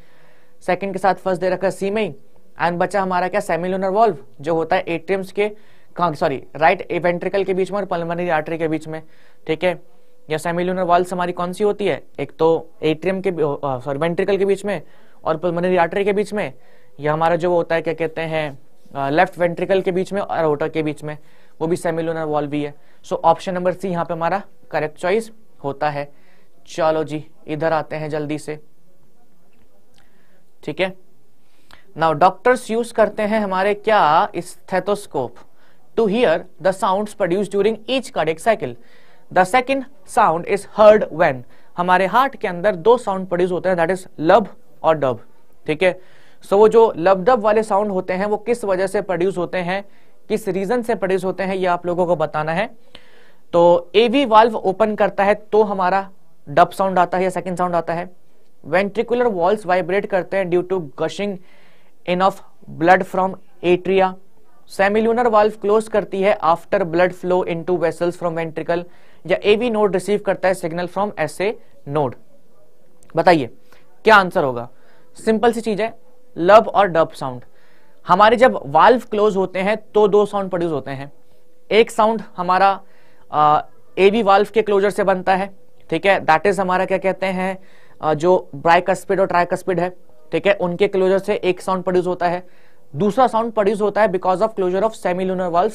सेकंड के साथ फर्स्ट दे रखा है सी में एंड बचा हमारा क्या सेमिलुनर वॉल्व जो होता है एट्रियम्स के सॉरी राइट वेंट्रिकल के बीच में और पल्मनरी आर्टरी के बीच में ठीक है या सेमिलुनर वॉल्व हमारी कौन सी होती है एक तो एट्रियम के सॉरी वेंट्रिकल के बीच में और पल्मनरी आर्टरी के बीच में या हमारा जो होता है क्या कहते हैं लेफ्ट वेंट्रिकल के बीच में और ओटा के बीच में वो भी सेमिलोनर वॉल भी है सो ऑप्शन नंबर सी यहाँ पे हमारा करेक्ट चॉइस होता है चलो जी इधर आते हैं जल्दी से ठीक है नाउ डॉक्टर्स यूज करते हैं हमारे क्या stethoscope to hear the sound produce during each cardiac cycle the second sound is heard when हमारे हार्ट के अंदर दो साउंड प्रोड्यूस होते हैं दैट इज लब और डब ठीक है सो वो जो लबडब वाले साउंड होते हैं वो किस वजह से प्रोड्यूस होते हैं किस रीजन से प्रोड्यूस होते हैं ये आप लोगों को बताना है तो एवी वाल्व ओपन करता है तो हमारा डब साउंड आता है या सेकेंड साउंड आता है वेंट्रिकुलर वॉल्स वाइब्रेट करते हैं due to gushing in of blood from atria semilunar valve close करती है after blood flow to vessels from ventricle या एवी नोड रिसीव करता है signal from S A node बताइए क्या आंसर होगा सिंपल सी चीज है लव और डब साउंड हमारे जब वाल्व क्लोज होते हैं तो दो साउंड प्रोड्यूस होते हैं एक साउंड हमारा ए बी वाल्व के क्लोजर से बनता है ठीक है दैट इज हमारा क्या कहते हैं जो ब्राइक स्पीड और ट्राइक स्पीड है ठीक है उनके क्लोजर से एक साउंड प्रोड्यूस होता है दूसरा साउंड प्रोड्यूस होता है because of closure of semilunar valve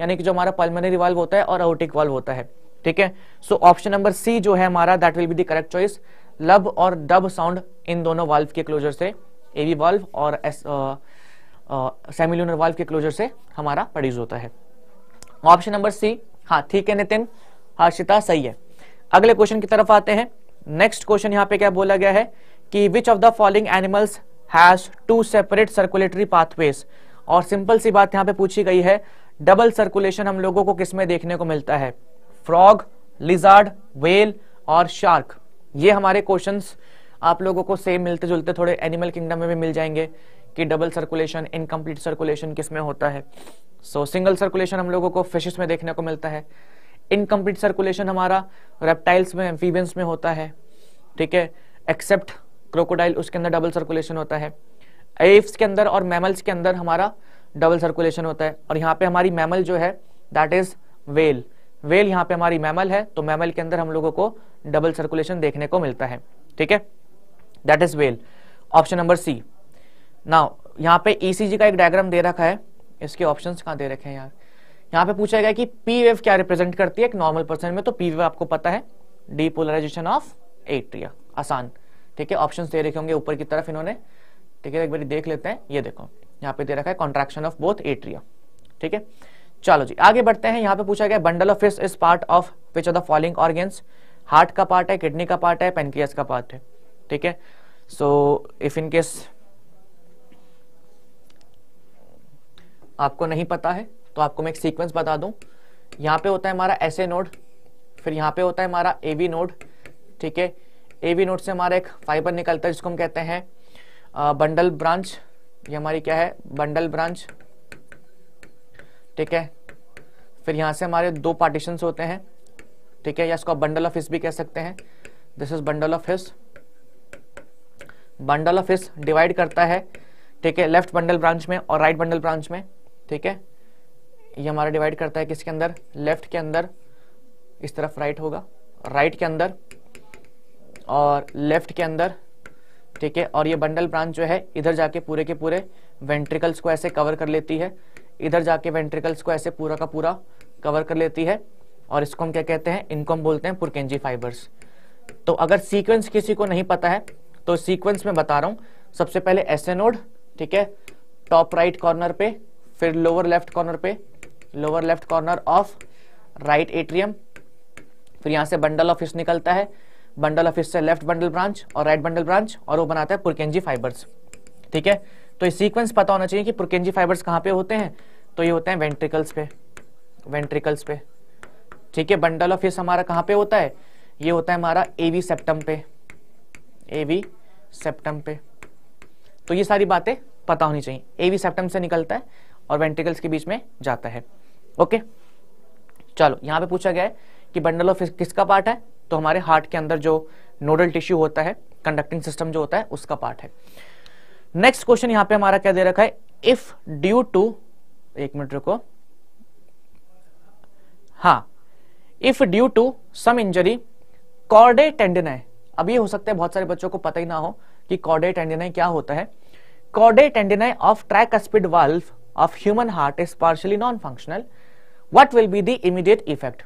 यानी कि जो हमारा पल्मोनरी वाल्व होता है और आउटिक वाल्व होता है ठीक है सो ऑप्शन नंबर सी जो है हमारा that will be the correct choice lub और डब साउंड इन दोनों वाल्व के क्लोजर से एवी वाल्व और एस सेमिलुनर वाल्व के क्लोजर से हमारा प्रोड्यूस होता है ऑप्शन नंबर सी हाँ ठीक है नितिन हर्षिता सही है अगले क्वेश्चन की तरफ आते हैं नेक्स्ट क्वेश्चन यहाँ पे क्या बोला गया है कि which of the following animals has two separate circulatory pathways और सिंपल सी बात यहाँ पे पूछी गई है डबल सर्कुलेशन हम लोगों को किसमें देखने को मिलता है फ्रॉग लिजार्ड वेल और शार्क ये हमारे क्वेश्चंस आप लोगों को सेम मिलते जुलते थोड़े एनिमल किंगडम में भी मिल जाएंगे कि डबल सर्कुलेशन इनकम्प्लीट सर्कुलेशन किस में होता है सो सिंगल सर्कुलेशन हम लोगों को फिशेस में देखने को मिलता है इनकम्प्लीट सर्कुलेशन हमारा रेप्टाइल्स में एम्फीबियंस में होता है ठीक है एक्सेप्ट क्रोकोडाइल उसके अंदर डबल सर्कुलेशन होता है एफ्स के अंदर और मैमल्स के अंदर हमारा डबल सर्कुलेशन होता है और यहाँ पे हमारी मैमल जो है दैट इज वेल वेल यहाँ पे हमारी मैमल है तो मैमल के अंदर हम लोगों को डबल सर्कुलेशन देखने को मिलता है ठीक है that is whale option number C now यहाँ पे ईसीजी e का एक डायग्राम दे रखा है इसके ऑप्शंस कहाँ दे रखे हैं यार यहाँ पे पूछा गया कि पी वेव क्या रिप्रेजेंट करती है एक नॉर्मल पर्सन में तो पी वेव आपको पता है डीपोलराइजेशन ऑफ एट्रिया आसान ठीक है ऑप्शंस दे रखे होंगे ऊपर की तरफ इन्होंने ठीक है एक बार देख लेते हैं ये देखो यहाँ पे दे रखा है कॉन्ट्रेक्शन ऑफ बोथ एट्रिया ठीक है चलो जी आगे बढ़ते हैं यहाँ पे पूछा गया bundle of His is part of which of the following organs heart का पार्ट है किडनी का पार्ट है पेनक्रियास का पार्ट है ठीक है सो इफ इन केस आपको नहीं पता है तो आपको मैं एक सीक्वेंस बता दूं यहां पे होता है हमारा एस ए नोड फिर यहां पे होता है हमारा ए नोड ठीक है ए नोड से हमारा एक फाइबर निकलता है जिसको हम कहते हैं बंडल ब्रांच ये हमारी क्या है बंडल ब्रांच ठीक है फिर यहां से हमारे दो पार्टीशन होते हैं ठीक है या इसको बंडल ऑफ हिस्स भी कह सकते हैं this is bundle of His bundle of His divide करता है ठीक है लेफ्ट बंडल ब्रांच में और राइट बंडल ब्रांच में ठीक है ये हमारा डिवाइड करता है किसके अंदर लेफ्ट के अंदर इस तरफ राइट होगा राइट के अंदर और लेफ्ट के अंदर ठीक है और ये बंडल ब्रांच जो है इधर जाके पूरे के पूरे वेंट्रिकल्स को ऐसे कवर कर लेती है इधर जाके वेंट्रिकल्स को ऐसे पूरा का पूरा कवर कर लेती है और इसको हम क्या कहते हैं इनको हम बोलते हैं पुरकेंजी फाइबर्स तो अगर सीक्वेंस किसी को नहीं पता है तो सीक्वेंस में बता रहा हूं सबसे पहले एस एनोड ठीक है टॉप राइट कॉर्नर पे फिर लोअर लेफ्ट कॉर्नर पे lower left corner of right atrium फिर यहां से बंडल ऑफ निकलता है बंडल ऑफ से लेफ्ट बंडल ब्रांच और राइट बंडल ब्रांच और वो बनाता है पुरकेंजी फाइबर्स ठीक है तो ये सीक्वेंस पता होना चाहिए कि पुरकेंजी फाइबर्स कहाँ पे होते हैं तो ये होते हैं वेंट्रिकल्स पे वेंट्रिकल्स पे ठीक है बंडल ऑफ हमारा कहाँ पे होता है ये होता है हमारा एवी सेप्टम पे ए वी सेप्टम पे तो ये सारी बातें पता होनी चाहिए ए वी सेप्टम से निकलता है और वेंटिकल्स के बीच में जाता है ओके चलो यहाँ पे पूछा गया है कि बंडल ऑफ किसका पार्ट है तो हमारे हार्ट के अंदर जो नोडल टिश्यू होता है कंडक्टिंग सिस्टम जो होता है उसका पार्ट है नेक्स्ट क्वेश्चन यहाँ पे हमारा क्या दे रखा है इफ ड्यू टू एक मिनट रुको हाँ if due to some injury chordae tendon है अब ये हो सकता है बहुत सारे बच्चों को पता ही ना हो कि कॉर्डेट एंडेनाई क्या होता है chordae tendineae of tricuspid valve of human heart is partially non functional what will be the immediate effect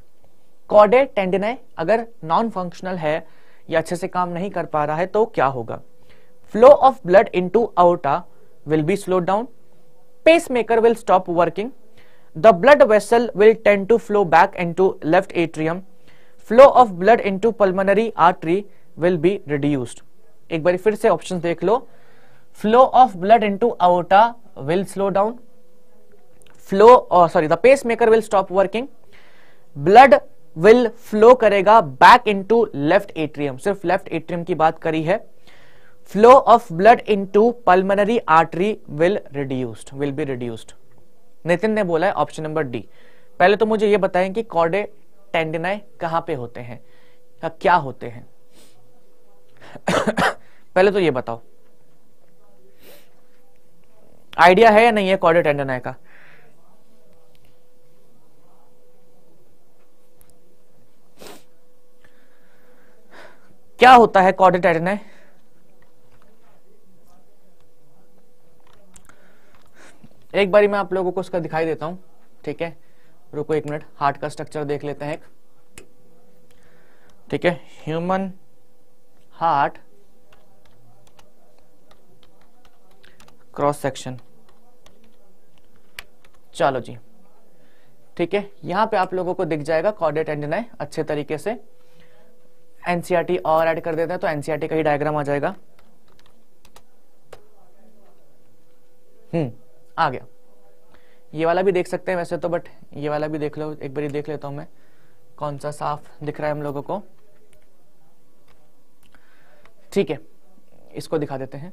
chordae tendineae अगर नॉन फंक्शनल है या अच्छे से काम नहीं कर पा रहा है तो क्या होगा flow of blood into aorta will be slow down pacemaker will stop working the blood vessel will tend to flow back into left atrium flow of blood into pulmonary artery will be reduced एक बार फिर से option देख लो flow of blood into aorta will slow down flow sorry the pacemaker will stop working blood will flow करेगा back into left atrium सिर्फ left atrium की बात करी है flow of blood into pulmonary artery will reduced will be reduced Nitin ने बोला है option number D पहले तो मुझे यह बताएं कि कॉर्डे टेंडिनाई कहां पे होते हैं क्या होते हैं पहले तो ये बताओ आइडिया है या नहीं है कॉर्डेट एंडनाई का क्या होता है कॉर्डेट एंड एक बारी मैं आप लोगों को उसका दिखाई देता हूं ठीक है रुको एक मिनट हार्ट का स्ट्रक्चर देख लेते हैं एक ठीक है ह्यूमन हार्ट क्रॉस सेक्शन चलो जी ठीक है यहां पे आप लोगों को दिख जाएगा कॉर्डेट एंटेनाए अच्छे तरीके से एनसीआरटी e और ऐड कर देते हैं तो एनसीआरटी e का ही डायग्राम आ जाएगा हम्म आ गया ये वाला भी देख सकते हैं वैसे तो बट ये वाला भी देख लो एक बार देख लेता हूं मैं कौन सा साफ दिख रहा है हम लोगों को ठीक है इसको दिखा देते हैं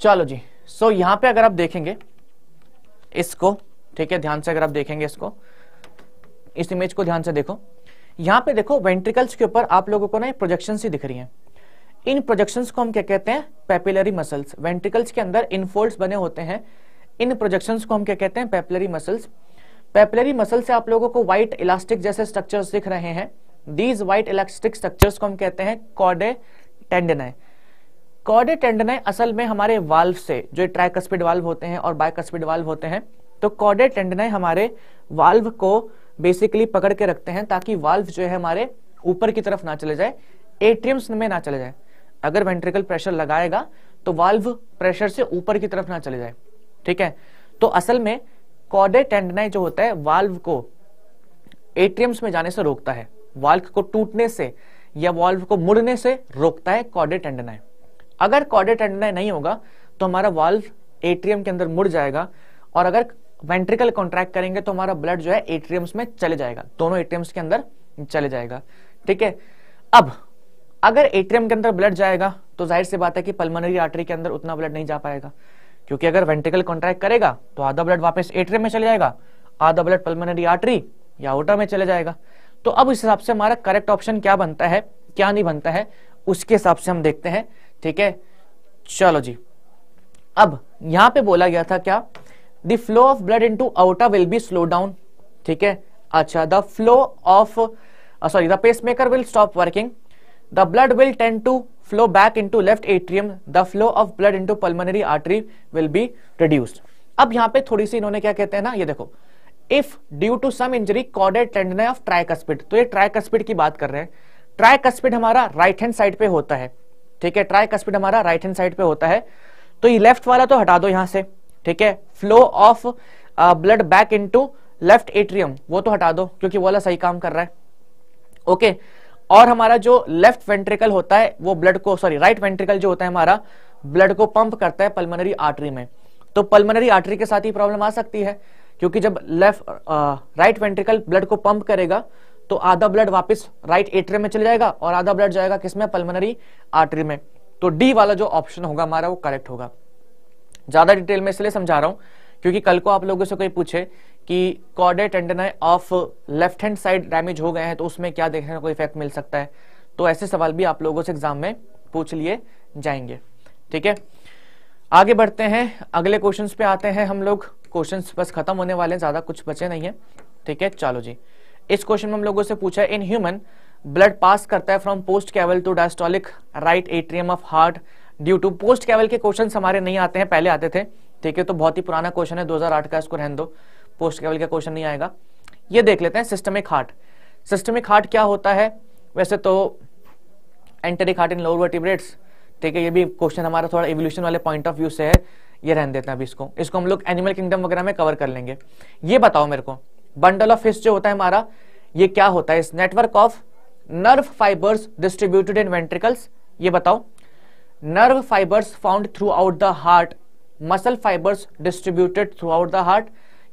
चलो जी सो so, यहां पे अगर आप देखेंगे इसको ठीक है ध्यान से अगर आप देखेंगे इसको इस इमेज को ध्यान से देखो यहां पे देखो वेंट्रिकल्स के ऊपर आप लोगों को ना प्रोजेक्शन ही दिख रही हैं इन प्रोजेक्शंस को हम क्या कहते हैं पेपिलरी मसल्स वेंट्रिकल्स के अंदर इनफोल्ड बने होते हैं इन प्रोजेक्शंस को हम क्या कहते हैं पेपिलरी मसल्स पेपिलरी मसल से आप लोगों को व्हाइट इलास्टिक जैसे स्ट्रक्चर्स दिख रहे हैं दीज व्हाइट इलेक्ट्रिक स्ट्रक्चर्स को हम कहते हैं कॉडे टेंडनाए कॉडे टेंडनाए असल में हमारे वाल्व से जो ट्राइकस्पिड वाल्व होते हैं और बाइकस्पिड वाल्व होते हैं तो कॉडे टेंडनाए हमारे वाल्व को बेसिकली पकड़ के रखते हैं ताकि वाल्व जो है हमारे ऊपर की तरफ ना चले जाए एट्रियम्स में ना चले जाए अगर वेंट्रिकल प्रेशर लगाएगा तो वाल्व प्रेशर से ऊपर की तरफ ना चले जाए ठीक है तो असल में कॉडे टेंडनाई जो होता है वाल्व को एट्रियम्स में जाने से रोकता है वाल्व को टूटने से या वाल्व को मुड़ने से रोकता है कॉर्डेट एंडनाए अगर कॉर्डेट एंडनाए नहीं होगा तो हमारा वाल्व एट्रियम के अंदर मुड़ जाएगा और अगर वेंट्रिकल कॉन्ट्रैक्ट करेंगे तो हमारा ब्लड जो है एट्रियम्स में चले जाएगा दोनों एट्रियम्स के अंदर चले जाएगा ठीक है अब अगर एट्रियम के अंदर ब्लड जाएगा तो जाहिर सी बात है कि पल्मोनरी आर्टरी के अंदर उतना ब्लड नहीं जा पाएगा क्योंकि अगर वेंट्रिकल कॉन्ट्रैक्ट करेगा तो आधा ब्लड वापस एट्रियम में चले जाएगा आधा ब्लड पल्मोनरी आर्टरी या ओटा में चले जाएगा तो अब उस हिसाब से हमारा करेक्ट ऑप्शन क्या बनता है क्या नहीं बनता है उसके हिसाब से हम देखते हैं ठीक है चलो जी अब यहां पे बोला गया था क्या the flow of blood to aorta will be slow down ठीक है अच्छा the flow of sorry the pacemaker will stop working the blood will tend to flow back to left atrium the flow of blood to pulmonary artery will be reduced अब यहां पे थोड़ी सी इन्होंने क्या कहते हैं ना ये देखो if due to some injury corded tendon of tricuspid तो ये ट्राइकस्पिड की बात कर रहे हैं ट्राइकस्पिड हमारा राइट हैंड साइड पे होता है ठीक है ट्राइकस्पिड हमारा राइट हैंड साइड पे होता है तो ये लेफ्ट वाला तो हटा दो यहां से ठीक है flow of blood back into left atrium वो तो हटा दो क्योंकि वो वाला सही काम कर रहा है ओके okay. और हमारा जो लेफ्ट वेंट्रिकल होता है वो ब्लड को सॉरी राइट वेंट्रिकल जो होता है हमारा ब्लड को पंप करता है पल्मोनरी आर्टरी में तो पल्मोनरी आर्टरी के साथ ही प्रॉब्लम आ सकती है क्योंकि जब लेफ्ट राइट वेंट्रिकल ब्लड को पंप करेगा तो आधा ब्लड वापस राइट एट्रियम में चले जाएगा और आधा ब्लड जाएगा किसमें पल्मोनरी आर्टरी में तो डी वाला जो ऑप्शन होगा हमारा वो करेक्ट होगा ज्यादा डिटेल में इसलिए समझा रहा हूँ क्योंकि कल को आप लोगों से कोई पूछे कि chordae tendineae of left hand side damage हो गए हैं तो उसमें क्या देखने कोई इफेक्ट मिल सकता है तो ऐसे सवाल भी आप लोगों से एग्जाम में पूछ लिए जाएंगे ठीक है आगे बढ़ते हैं अगले क्वेश्चंस पे आते हैं हम लोग क्वेश्चन बस खत्म होने वाले हैं ज़्यादा कुछ बचे नहीं है ठीक है चलो जी इस क्वेश्चन में हम लोगों से पूछा है इन ह्यूमन ब्लड पास करता है from post caval to diastolic right atrium of heart due to post caval के क्वेश्चन हमारे नहीं आते हैं पहले आते थे ठीक है तो बहुत ही पुराना क्वेश्चन है 2008 का इसको रहन दो पोस्ट कैवल का क्वेश्चन नहीं आएगा ये देख लेते हैं सिस्टमिक हार्ट सिस्टमिक हार्ट क्या होता है वैसे तो enteric heart in lower vertebrates ठीक है ये भी क्वेश्चन हमारा थोड़ा एवोल्यूशन वाले पॉइंट ऑफ व्यू से है ये रहने देते हैं अभी इसको इसको हम लोग एनिमल किंगडम वगैरह में कवर कर लेंगे ये बताओ मेरे को बंडल ऑफ फिश जो होता है हमारा ये क्या होता है इस network of nerve fibres distributed in ventricles ये बताओ nerve fibres found throughout the heart muscle fibres distributed throughout the heart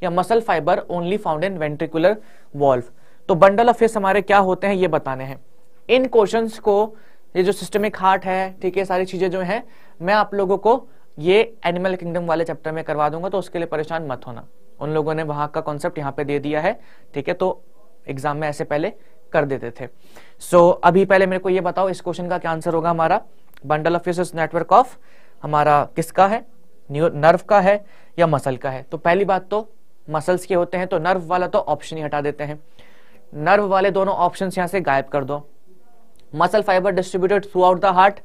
या muscle fibre only found in ventricular valve तो बंडल ऑफ फिश हमारे क्या होते हैं ये बताने हैं इन क्वेश्चन को ये जो सिस्टमिक हार्ट है ठीक है सारी चीजें जो है मैं आप लोगों को ये एनिमल किंगडम वाले चैप्टर में करवा दूंगा तो उसके लिए परेशान मत होना उन लोगों ने वहां का कॉन्सेप्ट यहाँ पे दे दिया है ठीक है तो एग्जाम में ऐसे पहले कर देते थे सो so, अभी पहले मेरे को ये बताओ इस क्वेश्चन का क्या आंसर होगा हमारा बंडल ऑफ नेटवर्क ऑफ हमारा किसका है नर्व का है या मसल का है तो पहली बात तो मसल्स के होते हैं तो नर्व वाला तो ऑप्शन ही हटा देते हैं नर्व वाले दोनों ऑप्शन यहाँ से गायब कर दो muscle fibre distributed throughout the heart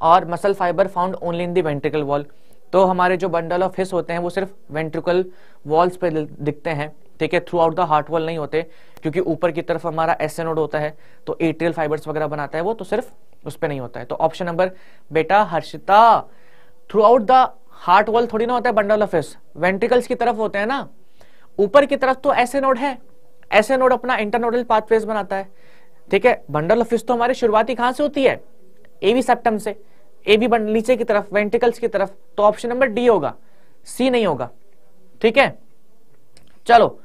और muscle fibre found only in the ventricle wall तो हमारे जो बंडल ऑफ हिस होते हैं वो सिर्फ वेंट्रिकल वॉल्स पे दिखते हैं ठीक है throughout the heart wall नहीं होते क्योंकि ऊपर की तरफ हमारा एस एनोड होता है तो एट्रियल फाइबर्स वगैरह बनाता है वो तो सिर्फ उस पर नहीं होता है तो ऑप्शन नंबर बेटा Harshita throughout the heart wall थोड़ी ना होता है बंडल ऑफ हिस वेंट्रिकल्स की तरफ होते हैं ना ऊपर की तरफ तो ऐसे नोड है ऐसे नोड अपना इंटरनोडल पाथवेज बनाता है ठीक है बंडल ऑफ हिस तो हमारी शुरुआती कहां से होती है ए बी सेप्टम से ए बी नीचे की तरफ वेंटिकल्स की तरफ तो ऑप्शन नंबर डी होगा सी नहीं होगा ठीक है चलो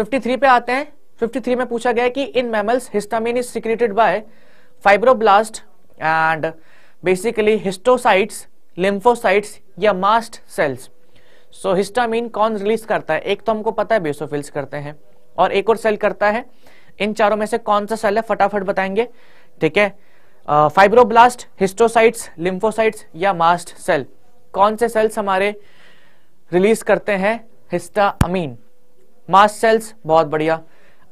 53 पे आते हैं 53 में पूछा गया कि in mammals histamine is secreted by fibroblast and basically histiocytes lymphocytes या मास्ट सेल्स सो हिस्टामिन कौन रिलीज करता है एक तो हमको पता है बेसोफिल्स करते हैं और एक और सेल करता है इन चारों में से कौन सा सेल है फटाफट बताएंगे ठीक है फाइब्रोब्लास्ट हिस्टोसाइट्स लिम्फोसाइट्स या मास्ट सेल कौन से सेल्स हमारे रिलीज करते हैं हिस्टा अमीन मास्ट सेल्स बहुत बढ़िया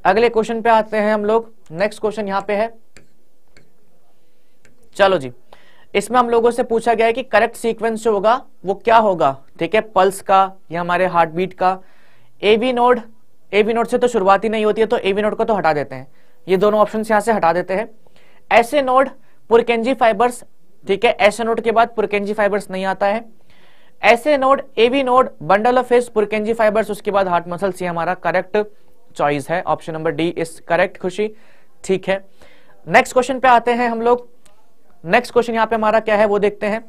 अगले क्वेश्चन पे आते हैं हम लोग नेक्स्ट क्वेश्चन यहां पे है चलो जी इसमें हम लोगों से पूछा गया है कि करेक्ट सीक्वेंस जो होगा वो क्या होगा ठीक है पल्स का या हमारे हार्ट बीट का एवी नोड एवी नोड से तो शुरुआती नहीं होती है तो एवी नोड को तो हटा देते हैं ये दोनों ऑप्शन यहां से हटा देते हैं ऐसे नोड पुरकेंजी फाइबर्स ठीक है ऐसे नोड के बाद पुरकेंजी फाइबर्स नहीं आता है SA node AV node bundle of His Purkinje fibres उसके बाद हार्ट मसल्स ये हमारा करेक्ट चॉइस है option number D is correct Khushi ठीक है नेक्स्ट क्वेश्चन पे आते हैं हम लोग नेक्स्ट क्वेश्चन यहाँ पे हमारा क्या है वो देखते हैं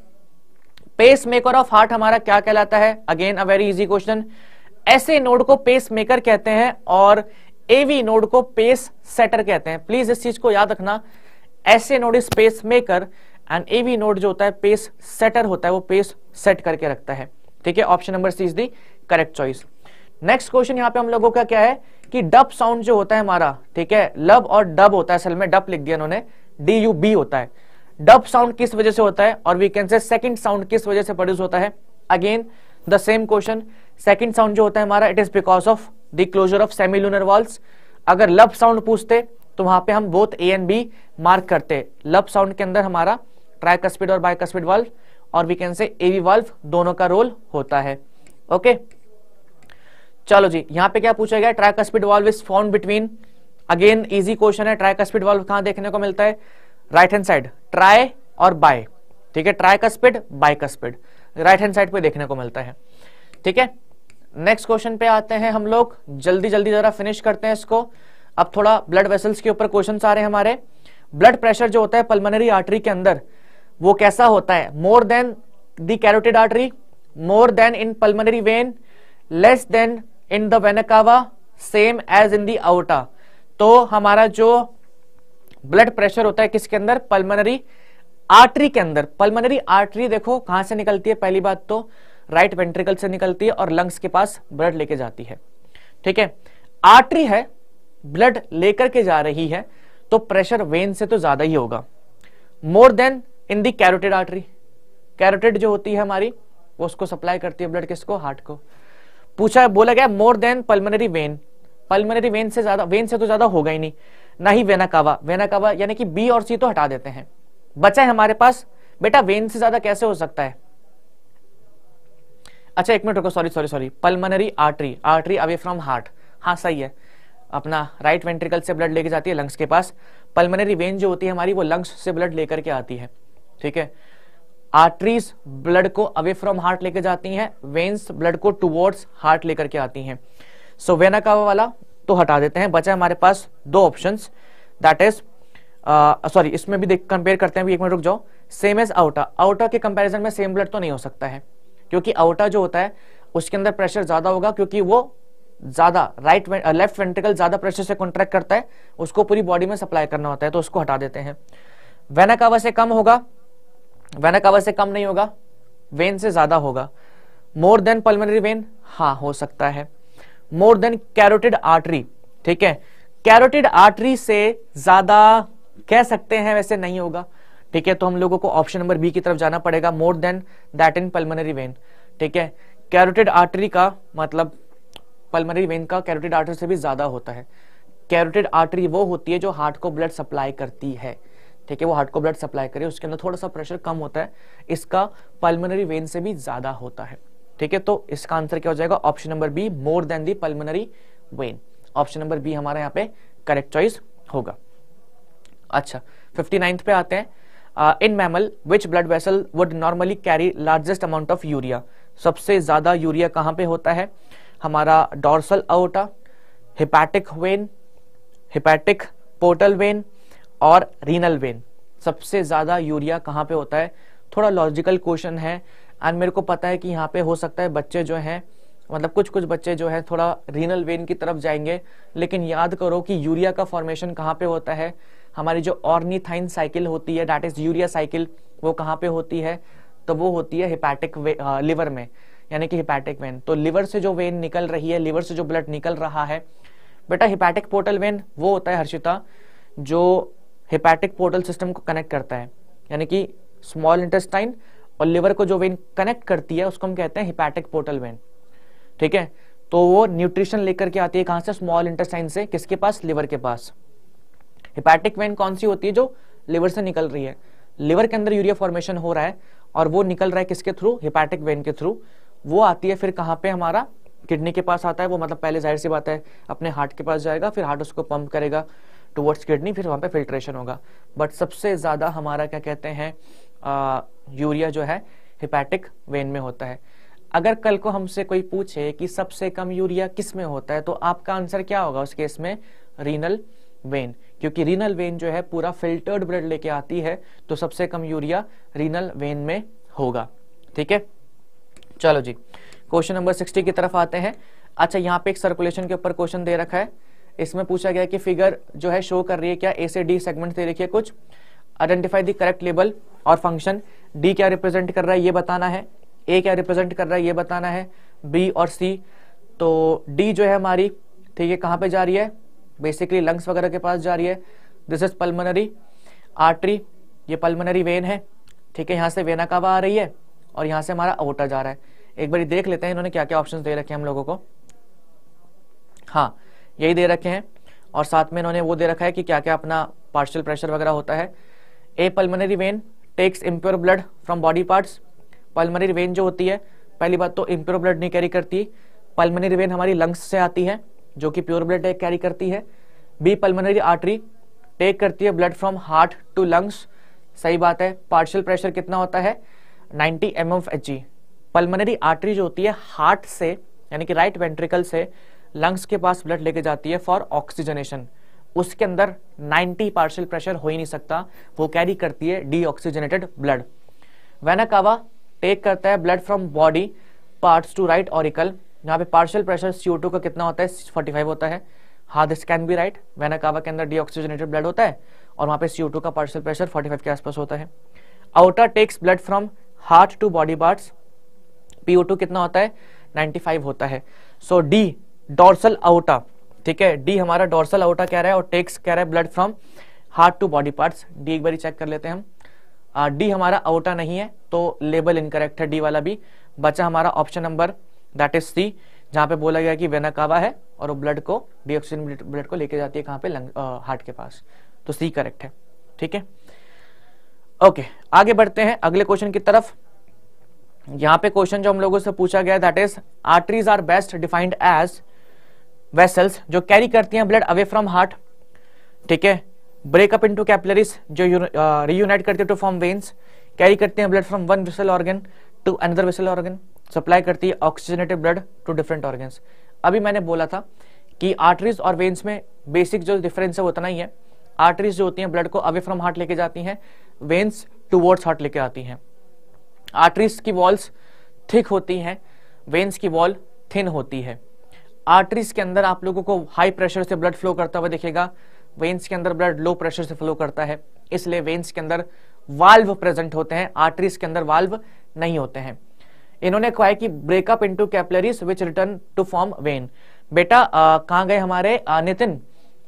पेस मेकर ऑफ हार्ट हमारा क्या कहलाता है again a very easy question SA node को पेस मेकर कहते हैं और एवी नोड को पेस सेटर कहते हैं प्लीज इस चीज को याद रखना SA node is pacemaker and a AV node जो होता है पेस सेटर होता है वो पेस सेट करके रखता है ठीक है option number C is the correct choice next question यहाँ पे हम लोगों का क्या है कि डब साउंड जो होता है हमारा ठीक है लब और डब होता है असल में डब लिख दिया उन्होंने डी यू बी होता है डब साउंड किस वजह से होता है और we can say second sound किस वजह से प्रोड्यूस होता है again the same question second sound जो होता है हमारा it is because of the closure of semilunar valves अगर लब साउंड पूछते तो वहां पे हम both A and B mark करते लव साउंड के अंदर हमारा ट्राइकस्पिड और बाइकस्पिड वाल्व और we can say AV valve दोनों का रोल होता है ओके चलो जी यहां पे क्या पूछा गया tricuspid valve is found between again easy question है ट्राइकस्पिड वाल्व कहां देखने को मिलता है राइट हैंड साइड ट्राई और बाय ठीक है tricuspid bicuspid right hand side पे देखने को मिलता है ठीक है नेक्स्ट क्वेश्चन पे आते हैं हम लोग जल्दी जल्दी जरा फिनिश करते हैं इसको अब थोड़ा ब्लड वेसल्स के ऊपर क्वेश्चन आ रहे हैं हमारे ब्लड प्रेशर जो होता है पल्मोनरी आर्टरी के अंदर वो कैसा होता है more than the carotid artery more than in pulmonary vein less than in the vena cava same as in the aorta तो हमारा जो ब्लड प्रेशर होता है किसके अंदर पल्मोनरी आर्टरी के अंदर पल्मोनरी आर्टरी देखो कहां से निकलती है पहली बात तो राइट वेंट्रिकल से निकलती है और लंग्स के पास ब्लड लेके जाती है ठीक है आर्टरी है ब्लड लेकर के जा रही है तो प्रेशर वेन से तो ज्यादा ही होगा more than in the carotid artery carotid जो होती है हमारी वो उसको सप्लाई करती है ब्लड किसको हार्ट को पूछा बोला गया more than pulmonary vein pulmonary vein से ज्यादा वेन से तो ज्यादा होगा ही नहीं ना ही वेनाकावा वेनाकावा यानी कि बी और सी तो हटा देते हैं बचा है हमारे पास बेटा वेन से ज्यादा कैसे हो सकता है अच्छा एक मिनट रुको sorry sorry sorry pulmonary artery artery away from heart हाँ सही है अपना राइट वेंट्रिकल से ब्लड लेके जाती है लंग्स के पास पल्मोनरी वेन जो होती है हमारी वो लंग्स से ब्लड लेकर के आती है ठीक है आर्टरीज ब्लड को अवे फ्रॉम हार्ट लेके जाती हैं वेन्स ब्लड को टुवर्ड्स हार्ट लेकर के आती हैं सो so, वेना का वाला तो हटा देते हैं बचा हमारे पास दो ऑप्शन दैट इज सॉरी इसमें भी कंपेयर करते हैं भी एक मिनट रुक जाओ सेम एज आउटा आउटा के कंपैरिजन में सेम ब्लड तो नहीं हो सकता है क्योंकि आउटा जो होता है उसके अंदर प्रेशर ज्यादा होगा क्योंकि वो ज्यादा राइट लेफ्ट वेंट्रिकल ज्यादा प्रेशर से कॉन्ट्रैक्ट करता है उसको पूरी बॉडी में सप्लाई करना होता है तो उसको हटा देते हैं वेना कवर से कम होगा वेना कवर से कम नहीं होगा वेन से ज्यादा होगा मोर देन पल्मोनरी वेन हाँ हो सकता है मोर देन कैरोटिड आर्टरी ठीक है कैरोटिड आर्टरी से ज्यादा कह सकते हैं वैसे नहीं होगा ठीक है तो हम लोगों को ऑप्शन नंबर बी की तरफ जाना पड़ेगा more than that in pulmonary vein ठीक है कैरोटिड आर्टरी का मतलब पल्मरी वेन का कैरोटिड आर्टरी से भी ज्यादा होता है कैरोटिड आर्टरी वो होती है जो हार्ट को ब्लड सप्लाई करती है ठीक है वो हार्ट को ब्लड सप्लाई करे उसके अंदर थोड़ा सा प्रेशर कम होता है इसका पल्मनरी वेन से भी ज्यादा होता है ठीक है तो इसका आंसर क्या हो जाएगा option number B more than the pulmonary vein option number B हमारा यहाँ पे करेक्ट चॉइस होगा अच्छा फिफ्टी पे आते हैं in mammal which blood vessel would normally carry largest amount of urea सबसे ज्यादा यूरिया कहाँ पे होता है हमारा dorsal aorta hepatic vein hepatic portal vein और रीनल वेन सबसे ज़्यादा यूरिया कहाँ पे होता है थोड़ा लॉजिकल क्वेश्चन है एंड मेरे को पता है कि यहाँ पे हो सकता है बच्चे जो हैं मतलब कुछ कुछ बच्चे जो हैं थोड़ा रीनल वेन की तरफ जाएंगे लेकिन याद करो कि यूरिया का फॉर्मेशन कहाँ पे होता है हमारी जो ऑर्निथाइन साइकिल होती है डैट इज यूरिया साइकिल वो कहाँ पे होती है तो वो होती है हिपैटिक लिवर में यानी कि हिपैटिक वेन तो लिवर से जो वेन निकल रही है लिवर से जो ब्लड निकल रहा है बेटा हिपैटिक पोर्टल वेन वो होता है हर्षिता जो हिपैटिक पोर्टल सिस्टम को कनेक्ट करता है यानी कि स्मॉल इंटेस्टाइन और लिवर को जो वेन कनेक्ट करती है उसको हम कहते हैं हिपैटिक पोर्टल वेन ठीक है तो वो न्यूट्रिशन लेकर के आती है कहां से स्मॉल इंटेस्टाइन से किसके पास लिवर के पास हिपैटिक वेन कौन सी होती है जो लिवर से निकल रही है लिवर के अंदर यूरिया फॉर्मेशन हो रहा है और वो निकल रहा है किसके थ्रू हिपैटिक वेन के थ्रू वो आती है फिर कहाँ पे हमारा किडनी के पास आता है वो मतलब पहले जाहिर सी बात है अपने हार्ट के पास जाएगा फिर हार्ट उसको पंप करेगा टुवर्ड्स किडनी फिर वहाँ पे फिल्ट्रेशन होगा बट सबसे ज़्यादा हमारा क्या कहते हैं यूरिया जो है हिपैटिक वेन में होता है अगर कल को हमसे कोई पूछे कि सबसे कम यूरिया किस में होता है तो आपका आंसर क्या होगा उस केस में रीनल वेन क्योंकि रीनल वेन जो है पूरा फिल्टर्ड ब्लड लेके आती है तो सबसे कम यूरिया रीनल वेन में होगा ठीक है चलो जी क्वेश्चन नंबर सिक्सटी की तरफ आते हैं अच्छा यहाँ पे एक सर्कुलेशन के ऊपर क्वेश्चन दे रखा है इसमें पूछा गया कि फिगर जो है शो कर रही है क्या ए से डी सेगमेंट दे रखी है कुछ आइडेंटिफाई दी करेक्ट लेबल और फंक्शन डी क्या रिप्रेजेंट कर रहा है ये बताना है ए क्या रिप्रेजेंट कर रहा है ये बताना है बी और सी तो डी जो है हमारी ठीक है कहाँ पे जा रही है बेसिकली लंग्स वगैरह के पास जा रही है दिस इज पल्मनरी आर्टरी ये पल्मनरी वेन है ठीक है यहाँ से वेना कावा आ रही है और यहां से हमारा अवोटा जा रहा है एक बार देख लेते हैं इन्होंने क्या क्या ऑप्शन दे रखे हैं हम लोगों को हाँ यही दे रखे हैं और साथ में इन्होंने वो दे रखा है कि क्या क्या अपना पार्शियल प्रेशर वगैरह होता है A pulmonary vein takes impure blood from body parts pulmonary vein जो होती है पहली बात तो इम्प्योर ब्लड नहीं कैरी करती पल्मनरी वेन हमारी लंग्स से आती है जो कि प्योर ब्लड कैरी करती है बी पल्मनरी आर्टरी टेक करती है blood from heart to lungs सही बात है पार्शियल प्रेशर कितना होता है 90 M of H G pulmonary artery जो होती है हार्ट से यानी कि राइट वेंट्रिकल से लंग्स के पास ब्लड लेके जाती है फॉर ऑक्सीजनेशन उसके अंदर 90 पार्शियल प्रेशर हो ही नहीं सकता वो कैरी करती है डीऑक्सीजनेटेड ब्लड वेनाकावा टेक करता है blood from body parts to right auricle यहाँ पे पार्शियल प्रेशर सीओ का कितना होता है 45 होता है हाँ स्कैन भी बी राइट वेनाकावा के अंदर डीऑक्सीजनेटेड ब्लड होता है और वहाँ पे सी का पार्शियल प्रेशर फोर्टी के आसपास होता है आउटर takes blood from heart to body parts PO कितना होता है 95 होता है सो डी डोर्सल आउटा ठीक है डी हमारा डोर्सल आउटा कह रहा है और टेक्स कह रहा है blood from heart to body parts D एक बार चेक कर लेते हैं हम डी हमारा आउटा नहीं है तो लेबल इनकरेक्ट है डी वाला भी बचा हमारा option number that is C जहां पे बोला गया कि वेनाकावा है और वो ब्लड को डी ब्लड को लेके जाती है कहां पे लंग हार्ट के पास तो सी करेक्ट है ठीक है ओके आगे बढ़ते हैं अगले क्वेश्चन की तरफ यहां पे क्वेश्चन जो हम लोगों से पूछा गया that is arteries are best defined as vessels जो कैरी करती हैं ब्लड अवे फ्रॉम हार्ट ठीक है ब्रेकअप इनटू कैपिलरीज जो रियूनाइट करती है टू फॉर्म वेन्स कैरी करती हैं blood from one vessel organ to another vessel organ supply करती है oxygenated blood to different organ अभी मैंने बोला था कि आर्टरीज और वेन्स में बेसिक जो डिफरेंस है वो उतना ही है आर्टरीज जो होती हैं ब्लड को अवे फ्रॉम हार्ट लेके जाती हैं वेन्स टूवर्ड्स हार्ट लेके आती हैं आर्टरीज की वॉल्स थिक होती हैं वेन्स की वॉल थिन होती है आर्टरीज के अंदर आप लोगों को हाई प्रेशर से ब्लड फ्लो करता हुआ दिखेगा वेन्स के अंदर ब्लड लो प्रेशर से फ्लो करता है इसलिए वेन्स के अंदर वाल्व प्रेजेंट होते हैं आर्टरीज के अंदर वाल्व नहीं होते हैं इन्होंने कहा है कि break up into capillaries which return to form vein बेटा कहाँ गए हमारे नितिन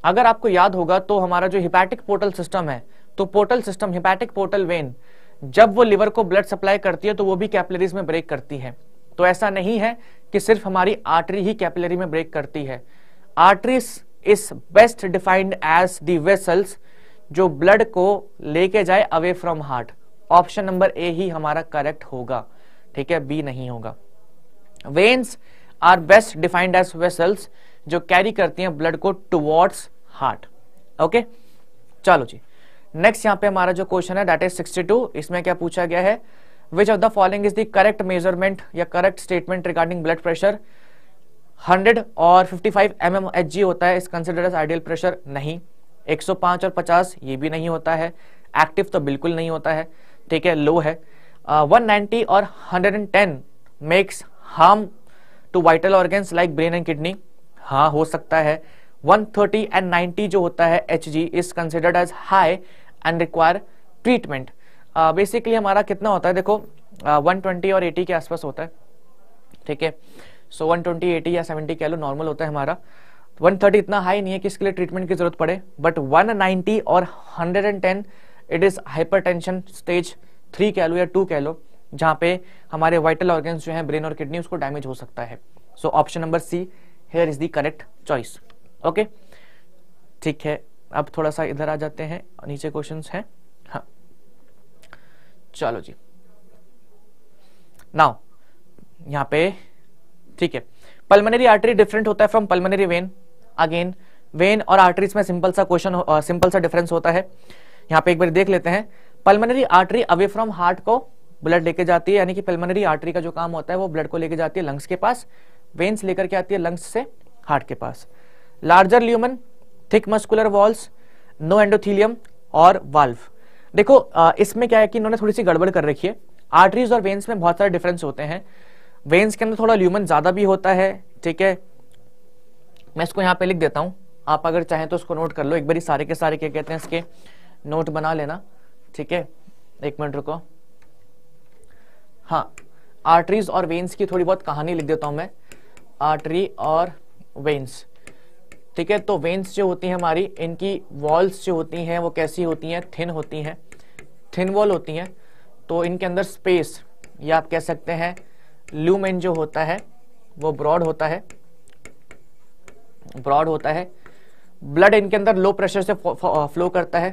अगर आपको याद होगा तो हमारा जो हिपैटिक पोर्टल सिस्टम है तो portal system hepatic portal vein जब वो लिवर को ब्लड सप्लाई करती है तो वो भी कैपिलरीज में ब्रेक करती है तो ऐसा नहीं है कि सिर्फ हमारी आर्टरी ही कैपिलरी में ब्रेक करती है arteries is best defined as the vessels जो ब्लड को लेके जाए away from heart option number A ही हमारा करेक्ट होगा ठीक है बी नहीं होगा veins are best defined as vessels जो कैरी करती हैं ब्लड को टुवर्ड्स हार्ट ओके चलो जी नेक्स्ट यहाँ पे हमारा जो क्वेश्चन है डेट इज 62 इसमें क्या पूछा गया है which of the following is the correct measurement या correct statement regarding blood pressure 100 और 55 फाइव mm Hg होता है इस कंसिडर आइडियल प्रेशर नहीं 105 और 50 ये भी नहीं होता है एक्टिव तो बिल्कुल नहीं होता है ठीक है लो है वन uh, 190 और 110 makes harm to vital organs like brain and kidney हाँ हो सकता है 130 एंड 90 जो होता है H G is considered as high and require treatment basically हमारा कितना होता है देखो वन uh, ट्वेंटी और एटी के आसपास होता है ठीक है सो वन ट्वेंटी एटी या सेवेंटी कह लो नॉर्मल होता है हमारा 130 इतना हाई नहीं है कि इसके लिए ट्रीटमेंट की जरूरत पड़े बट 190 और 110 it is hypertension stage three कह लो या टू कह लो जहाँ पे हमारे वाइटल ऑर्गन्स जो हैं ब्रेन और किडनी उसको डैमेज हो सकता है so option number C here is the correct choice okay ठीक है अब थोड़ा सा इधर आ जाते हैं नीचे क्वेश्चन हैं हाँ चलो जी नाउ यहाँ पे ठीक है पल्मोनरी आर्टरी डिफरेंट होता है from pulmonary vein again vein और आर्टरीज में सिंपल सा क्वेश्चन सिंपल सा डिफरेंस होता है यहाँ पे एक बार देख लेते हैं pulmonary artery away from heart को ब्लड लेके जाती है यानी कि पल्मोनरी आर्टरी का जो काम होता है वो ब्लड को लेके जाती है लंग्स के पास वेन्स लेकर के आती है लंग्स से हार्ट के पास larger lumen thick muscular walls no endothelium और वाल्व देखो इसमें क्या है कि इन्होंने थोड़ी सी गड़बड़ कर रखी है आर्टरीज और वेन्स में बहुत सारे डिफरेंस होते हैं वेन्स के अंदर थोड़ा ल्यूमन ज़्यादा भी होता है ठीक है मैं इसको यहाँ पे लिख देता हूँ आप अगर चाहें तो उसको नोट कर लो एक बार सारे के सारे क्या कहते हैं इसके नोट बना लेना ठीक है एक मिनट रुको हाँ आर्टरीज और वेन्स की थोड़ी बहुत कहानी लिख देता हूँ मैं आर्टरी और वेन्स ठीक है तो वेन्स जो होती हैं हमारी इनकी वॉल्स जो होती हैं वो कैसी होती हैं थिन होती हैं थिन वॉल होती हैं तो इनके अंदर स्पेस या आप कह सकते हैं ल्यूमेन जो होता है वो ब्रॉड होता है ब्रॉड होता है ब्लड इनके अंदर लो प्रेशर से फ्लो करता है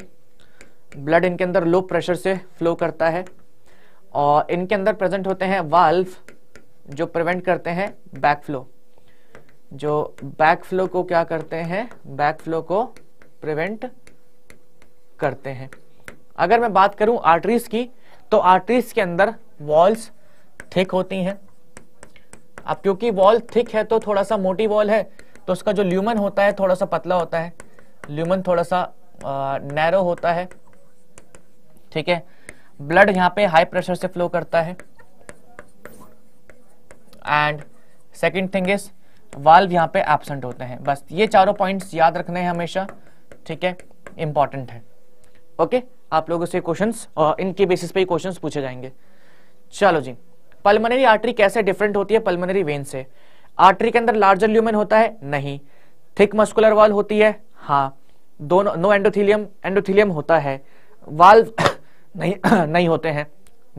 ब्लड इनके अंदर लो प्रेशर से फ्लो करता है और इनके अंदर प्रेजेंट होते हैं वाल्व जो प्रिवेंट करते हैं बैक फ्लो जो बैक फ्लो को क्या करते हैं बैक फ्लो को प्रिवेंट करते हैं अगर मैं बात करूं आर्टरीज की तो आर्टरीज के अंदर वॉल्स थिक होती हैं अब क्योंकि वॉल थिक है तो थोड़ा सा मोटी वॉल है तो उसका जो ल्यूमन होता है थोड़ा सा पतला होता है ल्यूमन थोड़ा सा नैरो होता है ठीक है ब्लड यहाँ पे हाई प्रेशर से फ्लो करता है and second thing is valve यहाँ पे एबसेंट होते हैं बस ये चारों पॉइंट्स याद रखने हैं हमेशा ठीक है इंपॉर्टेंट है ओके आप लोगों से क्वेश्चंस और इनके बेसिस पे ही क्वेश्चंस पूछे जाएंगे चलो जी पल्मोनरी आर्टरी कैसे डिफरेंट होती है पल्मोनरी वेन से आर्टरी के अंदर लार्जर ल्यूमेन होता है नहीं थिक मस्कुलर वाल होती है हाँ दोनों नो एंडोथीलियम एंडोथीलियम होता है वाल्व नहीं नहीं होते हैं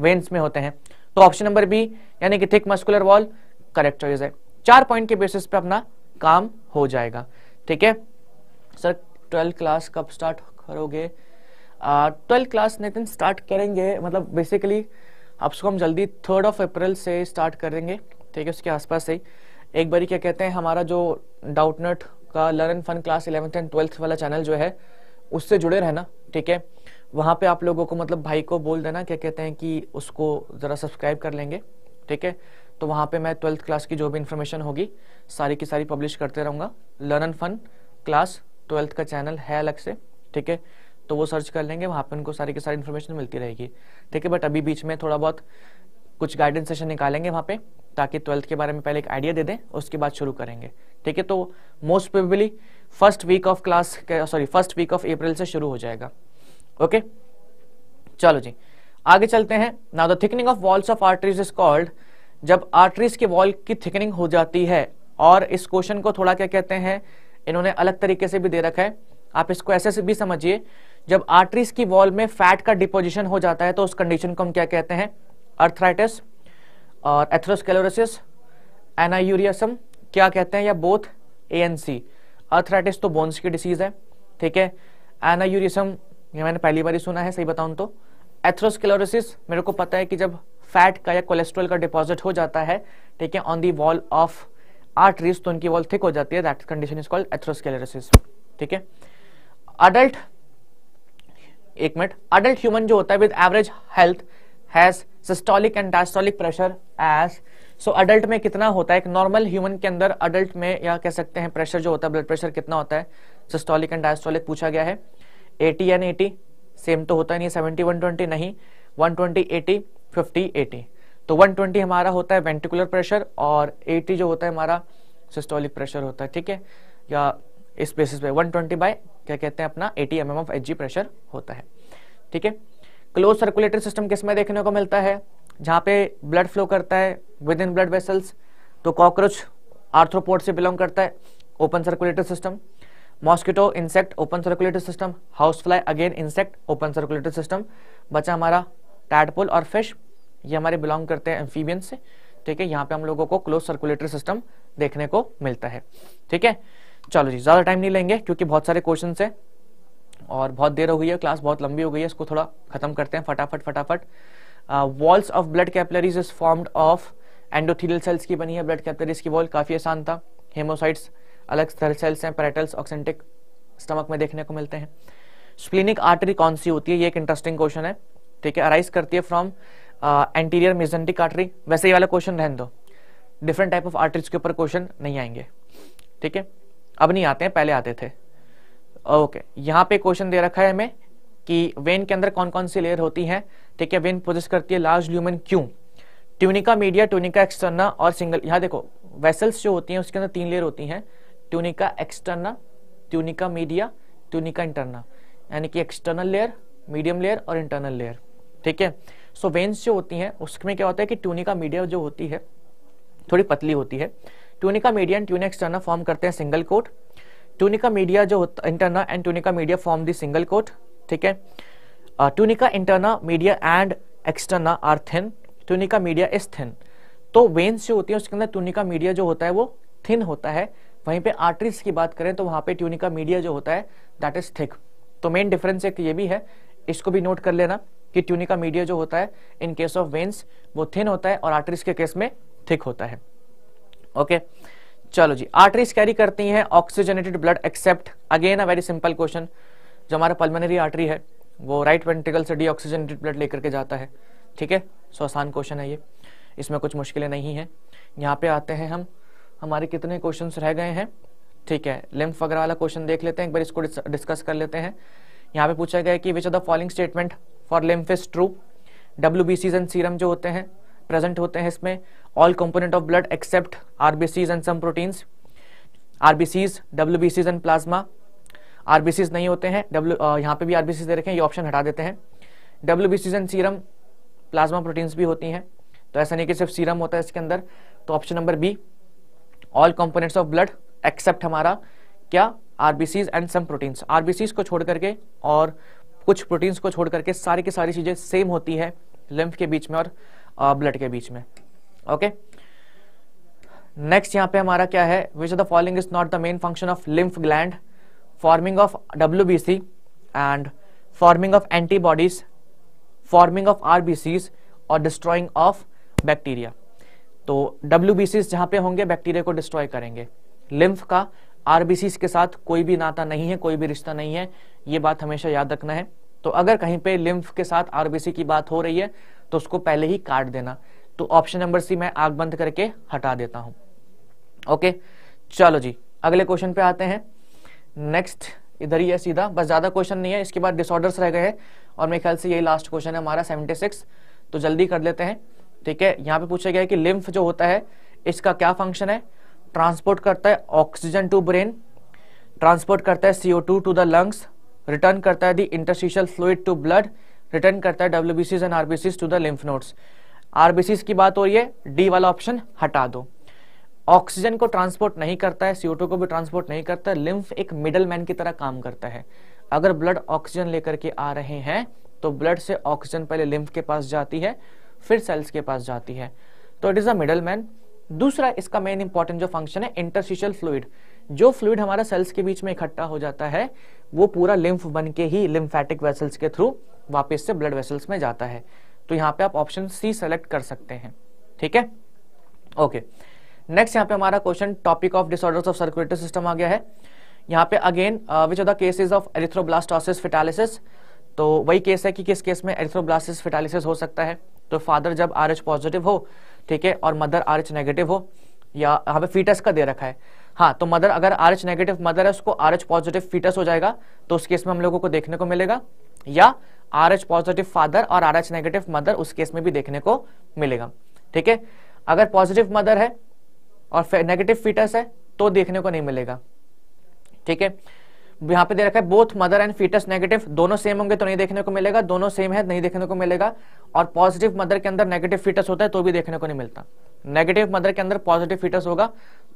वेन्स में होते हैं तो ऑप्शन नंबर बी यानी कि thick muscular wall correct choice है चार पॉइंट के बेसिस पे अपना काम हो जाएगा ठीक है सर ट्वेल्थ क्लास कब स्टार्ट करोगे ट्वेल्थ क्लास नितिन स्टार्ट करेंगे मतलब बेसिकली आप उसको हम जल्दी थर्ड ऑफ अप्रैल से स्टार्ट करेंगे ठीक है उसके आसपास से ही एक बारी क्या कहते हैं हमारा जो डाउटनट का learn fun class eleventh and twelfth वाला चैनल जो है उससे जुड़े रहना ठीक है वहाँ पे आप लोगों को मतलब भाई को बोल देना क्या कहते हैं कि उसको ज़रा सब्सक्राइब कर लेंगे ठीक है तो वहाँ पे मैं ट्वेल्थ क्लास की जो भी इन्फॉर्मेशन होगी सारी की सारी पब्लिश करते रहूँगा लर्न फन क्लास ट्वेल्थ का चैनल है अलग से ठीक है तो वो सर्च कर लेंगे वहाँ पे उनको सारी की सारी इन्फॉर्मेशन मिलती रहेगी ठीक है बट अभी बीच में थोड़ा बहुत कुछ गाइडेंस सेशन निकालेंगे वहाँ पे ताकि ट्वेल्थ के बारे में पहले एक आइडिया दे दें उसके बाद शुरू करेंगे ठीक है तो most probably first week of class sorry first week of April से शुरू हो जाएगा ओके चलो जी आगे चलते हैं now the thickening of walls of arteries is called जब आर्टरीज के वॉल की थिकनिंग हो जाती है और इस क्वेश्चन को थोड़ा क्या कहते हैं इन्होंने अलग तरीके से भी दे रखा है आप इसको ऐसे से भी समझिए जब आर्टरीज की वॉल में फैट का डिपोजिशन हो जाता है तो उस कंडीशन को हम क्या कहते हैं अर्थराइटिस और एथ्रोस्केलोरोसिस एनायूरियसम क्या कहते हैं या बोथ ए सी अर्थराइटिस तो बोन्स की डिसीज है ठीक है एनायूरियसम ये मैंने पहली बार ही सुना है सही बताऊं तो एथ्रोस्केलोरोसिस मेरे को पता है कि जब फैट का या कोलेस्ट्रॉल का डिपॉजिट हो जाता है ठीक है on the wall of arteries तो उनकी वॉल थिक हो जाती है that condition is called atherosclerosis ठीक है अडल्ट एक मिनट अडल्ट ह्यूमन जो होता है with average health has systolic and diastolic pressure as so adult में कितना होता है एक नॉर्मल ह्यूमन के अंदर अडल्ट में या कह सकते हैं प्रेशर जो होता है ब्लड प्रेशर कितना होता है सिस्टोलिक एंड डायस्टोलिक पूछा गया है 80 एंड 80 सेम तो होता नहीं 70 120 नहीं 120 80 फिफ्टी एटी तो 120 हमारा होता है वेंटिकुलर प्रेशर और 80 जो होता है हमारा सिस्टोलिक प्रेशर होता है ठीक है या इस बेसिस पे 120 ट्वेंटी बाय क्या कहते हैं अपना 80 M M of H pressure होता है ठीक है क्लोज सर्कुलेटरी सिस्टम किस में देखने को मिलता है जहाँ पे ब्लड फ्लो करता है विद इन ब्लड वेसल्स तो कॉकरोच आर्थ्रोपोर्ट से बिलोंग करता है open circulatory system mosquito insect open circulatory system house fly again insect open circulatory system बचा हमारा टैडपुल और फिश ये हमारे बिलोंग करते हैं एम्फीबियन से ठीक है यहाँ पे हम लोगों को क्लोज सर्कुलेटरी सिस्टम देखने को मिलता है ठीक है चलो जी ज़्यादा टाइम नहीं लेंगे क्योंकि बहुत सारे क्वेश्चन है और बहुत देर हो गई है क्लास बहुत लंबी हो गई है इसको थोड़ा खत्म करते हैं फटाफट फटाफट walls of blood capillaries is formed of endothelial cells की बनी है ब्लड कैपलरीज की वॉल काफ़ी आसान था हेमोसाइट्स अलग सेल्स हैं पैरेटल्स ऑक्सेंटिक स्टमक में देखने को मिलते हैं स्प्लिनिक आर्टरी कौन सी होती है ये एक इंटरेस्टिंग क्वेश्चन है ठीक है अराइज करती है फ्रॉम एंटीरियर मेजेंटिक आर्टरी वैसे ही वाला क्वेश्चन रहने दो डिफरेंट टाइप ऑफ आर्टरीज के ऊपर क्वेश्चन नहीं आएंगे ठीक है अब नहीं आते हैं पहले आते थे ओके यहाँ पे क्वेश्चन दे रखा है हमें कि वेन के अंदर कौन कौन सी लेयर होती है ठीक है वेन प्रोजेस करती है लार्ज ल्यूमन क्यों ट्यूनिका मीडिया ट्यूनिका एक्सटर्ना और सिंगल यहाँ देखो वेसल्स जो होती हैं उसके अंदर तीन लेयर होती हैं tunica externa tunica media tunica interna यानी कि एक्सटर्नल लेयर मीडियम लेयर और इंटरनल लेयर ठीक है सो वेंस जो होती हैं उसमें क्या होता है कि ट्यूनिका मीडिया जो होती है थोड़ी पतली होती है tunica media and tunic external form करते हैं सिंगल कोट ट्यूनिका मीडिया जो होता internal and tunica media form the single coat ठीक है tunica internal media and external are thin tunica media is thin तो वेंस जो होती है उसके अंदर ट्यूनिका मीडिया जो होता है वो थिन होता है वहीं पे आर्टरीज की बात करें तो वहां पे ट्यूनिका मीडिया जो होता है दैट इज थिक तो मेन डिफरेंस एक ये भी है इसको भी नोट कर लेना कि ट्यूनिका मीडिया जो होता है इन केस ऑफ वेन्स वो थिन होता है और आर्टरीज के केस में थिक होता है ओके okay. चलो जी आर्टरीज कैरी करती हैं oxygenated blood except again a very simple question जो हमारा पल्मोनरी आर्टरी है वो राइट वेंट्रिकल से डी ऑक्सीजनेटेड ब्लड लेकर के जाता है ठीक है सो आसान क्वेश्चन है ये इसमें कुछ मुश्किलें नहीं है यहाँ पे आते हैं हम हमारे कितने क्वेश्चन रह गए हैं ठीक है लिम्फ वगैरह वाला क्वेश्चन देख लेते हैं एक बार इसको डिस्कस कर लेते हैं यहाँ पे पूछा गया कि which of the following statement for lymph is true W and serum जो होते हैं प्रेजेंट होते हैं इसमें all component of blood except RBCs and some proteins RBCs W and plasma RBCs नहीं होते हैं डब्ल्यू यहाँ पे भी आरबीसीज दे रखे हैं ये ऑप्शन हटा देते हैं W and serum plasma proteins भी होती हैं तो ऐसा नहीं कि सिर्फ सीरम होता है इसके अंदर तो option number B all components of blood except हमारा क्या RBCs and some proteins RBCs को छोड़ करके और कुछ प्रोटीन्स को छोड़ करके सारी की सारी चीजें सेम होती है लिम्फ के बीच में और ब्लड के बीच में ओके नेक्स्ट यहाँ पे हमारा क्या है which of the following is not the main function of lymph gland forming of W and forming of antibodies forming of R और डिस्ट्रॉइंग ऑफ बैक्टीरिया तो डब्ल्यू बी सीज जहाँ पे होंगे बैक्टीरिया को डिस्ट्रॉय करेंगे लिम्फ का RBC के साथ कोई भी नाता नहीं है कोई भी रिश्ता नहीं है ये बात हमेशा याद रखना है तो अगर कहीं पे लिम्फ के साथ आरबीसी की बात हो रही है तो उसको पहले ही काट देना तो ऑप्शन नंबर सी मैं आग बंद करके हटा देता हूं ओके चलो जी अगले क्वेश्चन पे आते हैं नेक्स्ट इधर ही है सीधा बस ज्यादा क्वेश्चन नहीं है इसके बाद डिसऑर्डर्स रह गए हैं और मेरे ख्याल से यही लास्ट क्वेश्चन है हमारा सेवेंटी सिक्स तो जल्दी कर लेते हैं ठीक है यहाँ पे पूछा गया है कि लिम्फ जो होता है इसका क्या फंक्शन है ट्रांसपोर्ट करता है ऑक्सीजन टू ब्रेन ट्रांसपोर्ट करता है C O two to the lungs return करता है the interstitial fluid to blood return करता है W B Cs and R B Cs to the lymph nodes Cs की बात हो रही है डी वाला ऑप्शन हटा दो ऑक्सीजन को ट्रांसपोर्ट नहीं करता है सीओ को भी ट्रांसपोर्ट नहीं करता है लिम्फ एक मिडल मैन की तरह काम करता है अगर ब्लड ऑक्सीजन लेकर के आ रहे हैं तो ब्लड से ऑक्सीजन पहले लिम्फ के पास जाती है फिर सेल्स के पास जाती है तो it is a middle man दूसरा इसका मेन इंपॉर्टेंट जो फंक्शन है इंटरसिशियल फ्लूड जो फ्लूड हमारा सेल्स के बीच में इकट्ठा हो जाता है वो पूरा लिम्फ बन के ही लिम्फेटिक वेसल्स के थ्रू वापस से ब्लड वेसल्स में जाता है तो यहाँ पे आप ऑप्शन सी सेलेक्ट कर सकते हैं ठीक है ओके नेक्स्ट यहाँ पे हमारा question topic of disorders of circulatory system आ गया है यहाँ पे again which are the cases of erythroblastosis fetalis तो वही केस है कि किस केस में एरिथ्रोब्लास्टिस फिटालिसिस हो सकता है तो फादर जब आर पॉजिटिव हो ठीक है और मदर आर एच नेगेटिव हो या यहाँ पे फीटस का दे रखा है हाँ तो मदर अगर आर एच नेगेटिव मदर है उसको आर एच पॉजिटिव फीटस हो जाएगा तो उस केस में हम लोगों को देखने को मिलेगा या आर एच पॉजिटिव फादर और आर एच नेगेटिव मदर उस केस में भी देखने को मिलेगा ठीक है अगर पॉजिटिव मदर है और नेगेटिव फीटस है तो देखने को नहीं मिलेगा ठीक है यहाँ पे दे रखा है both mother and fetus negative दोनों सेम होंगे तो नहीं देखने को मिलेगा दोनों सेम है नहीं देखने को मिलेगा और पॉजिटिव मदर के अंदर नेगेटिव फीटस होता है तो भी देखने को नहीं मिलता नेगेटिव मदर के अंदर पॉजिटिव फीटस होगा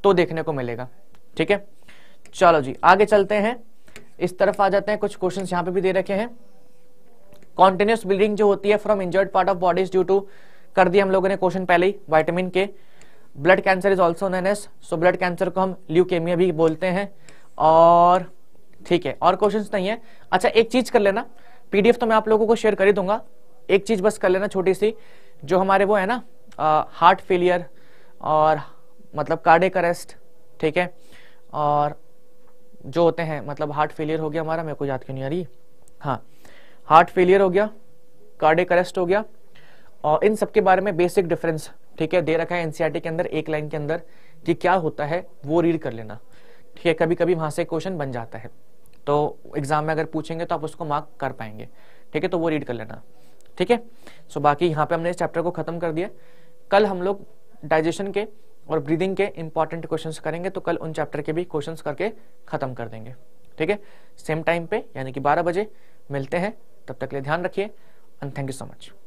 तो देखने को मिलेगा ठीक है चलो जी आगे चलते हैं इस तरफ आ जाते हैं कुछ क्वेश्चन यहाँ पे भी दे रखे हैं कॉन्टिन्यूस ब्लीडिंग जो होती है from injured part of bodies due to कर दिया हम लोगों ने क्वेश्चन पहले ही vitamin K blood cancer is also known so blood cancer को हम ल्यूकेमिया भी बोलते हैं और ठीक है और क्वेश्चन नहीं है अच्छा एक चीज कर लेना पीडीएफ तो मैं आप लोगों को शेयर कर ही दूंगा एक चीज बस कर लेना छोटी सी जो हमारे वो है ना आ, हार्ट फेलियर और मतलब कार्डिक अरेस्ट ठीक है और जो होते हैं मतलब हार्ट फेलियर हो गया हमारा मेरे को याद क्यों नहीं आ रही हाँ हार्ट फेलियर हो गया कार्डिक अरेस्ट हो गया और इन सब के बारे में बेसिक डिफरेंस ठीक है दे रखा है एनसीआरटी e के अंदर एक लाइन के अंदर कि क्या होता है वो रीड कर लेना ठीक है कभी कभी वहां से क्वेश्चन बन जाता है तो एग्जाम में अगर पूछेंगे तो आप उसको मार्क कर पाएंगे ठीक है तो वो रीड कर लेना ठीक है सो बाकी यहाँ पे हमने इस चैप्टर को खत्म कर दिया कल हम लोग डाइजेशन के और ब्रीदिंग के इंपॉर्टेंट क्वेश्चंस करेंगे तो कल उन चैप्टर के भी क्वेश्चंस करके खत्म कर देंगे ठीक है सेम टाइम पे यानी कि 12 बजे मिलते हैं तब तक के लिए ध्यान रखिए and thank you so much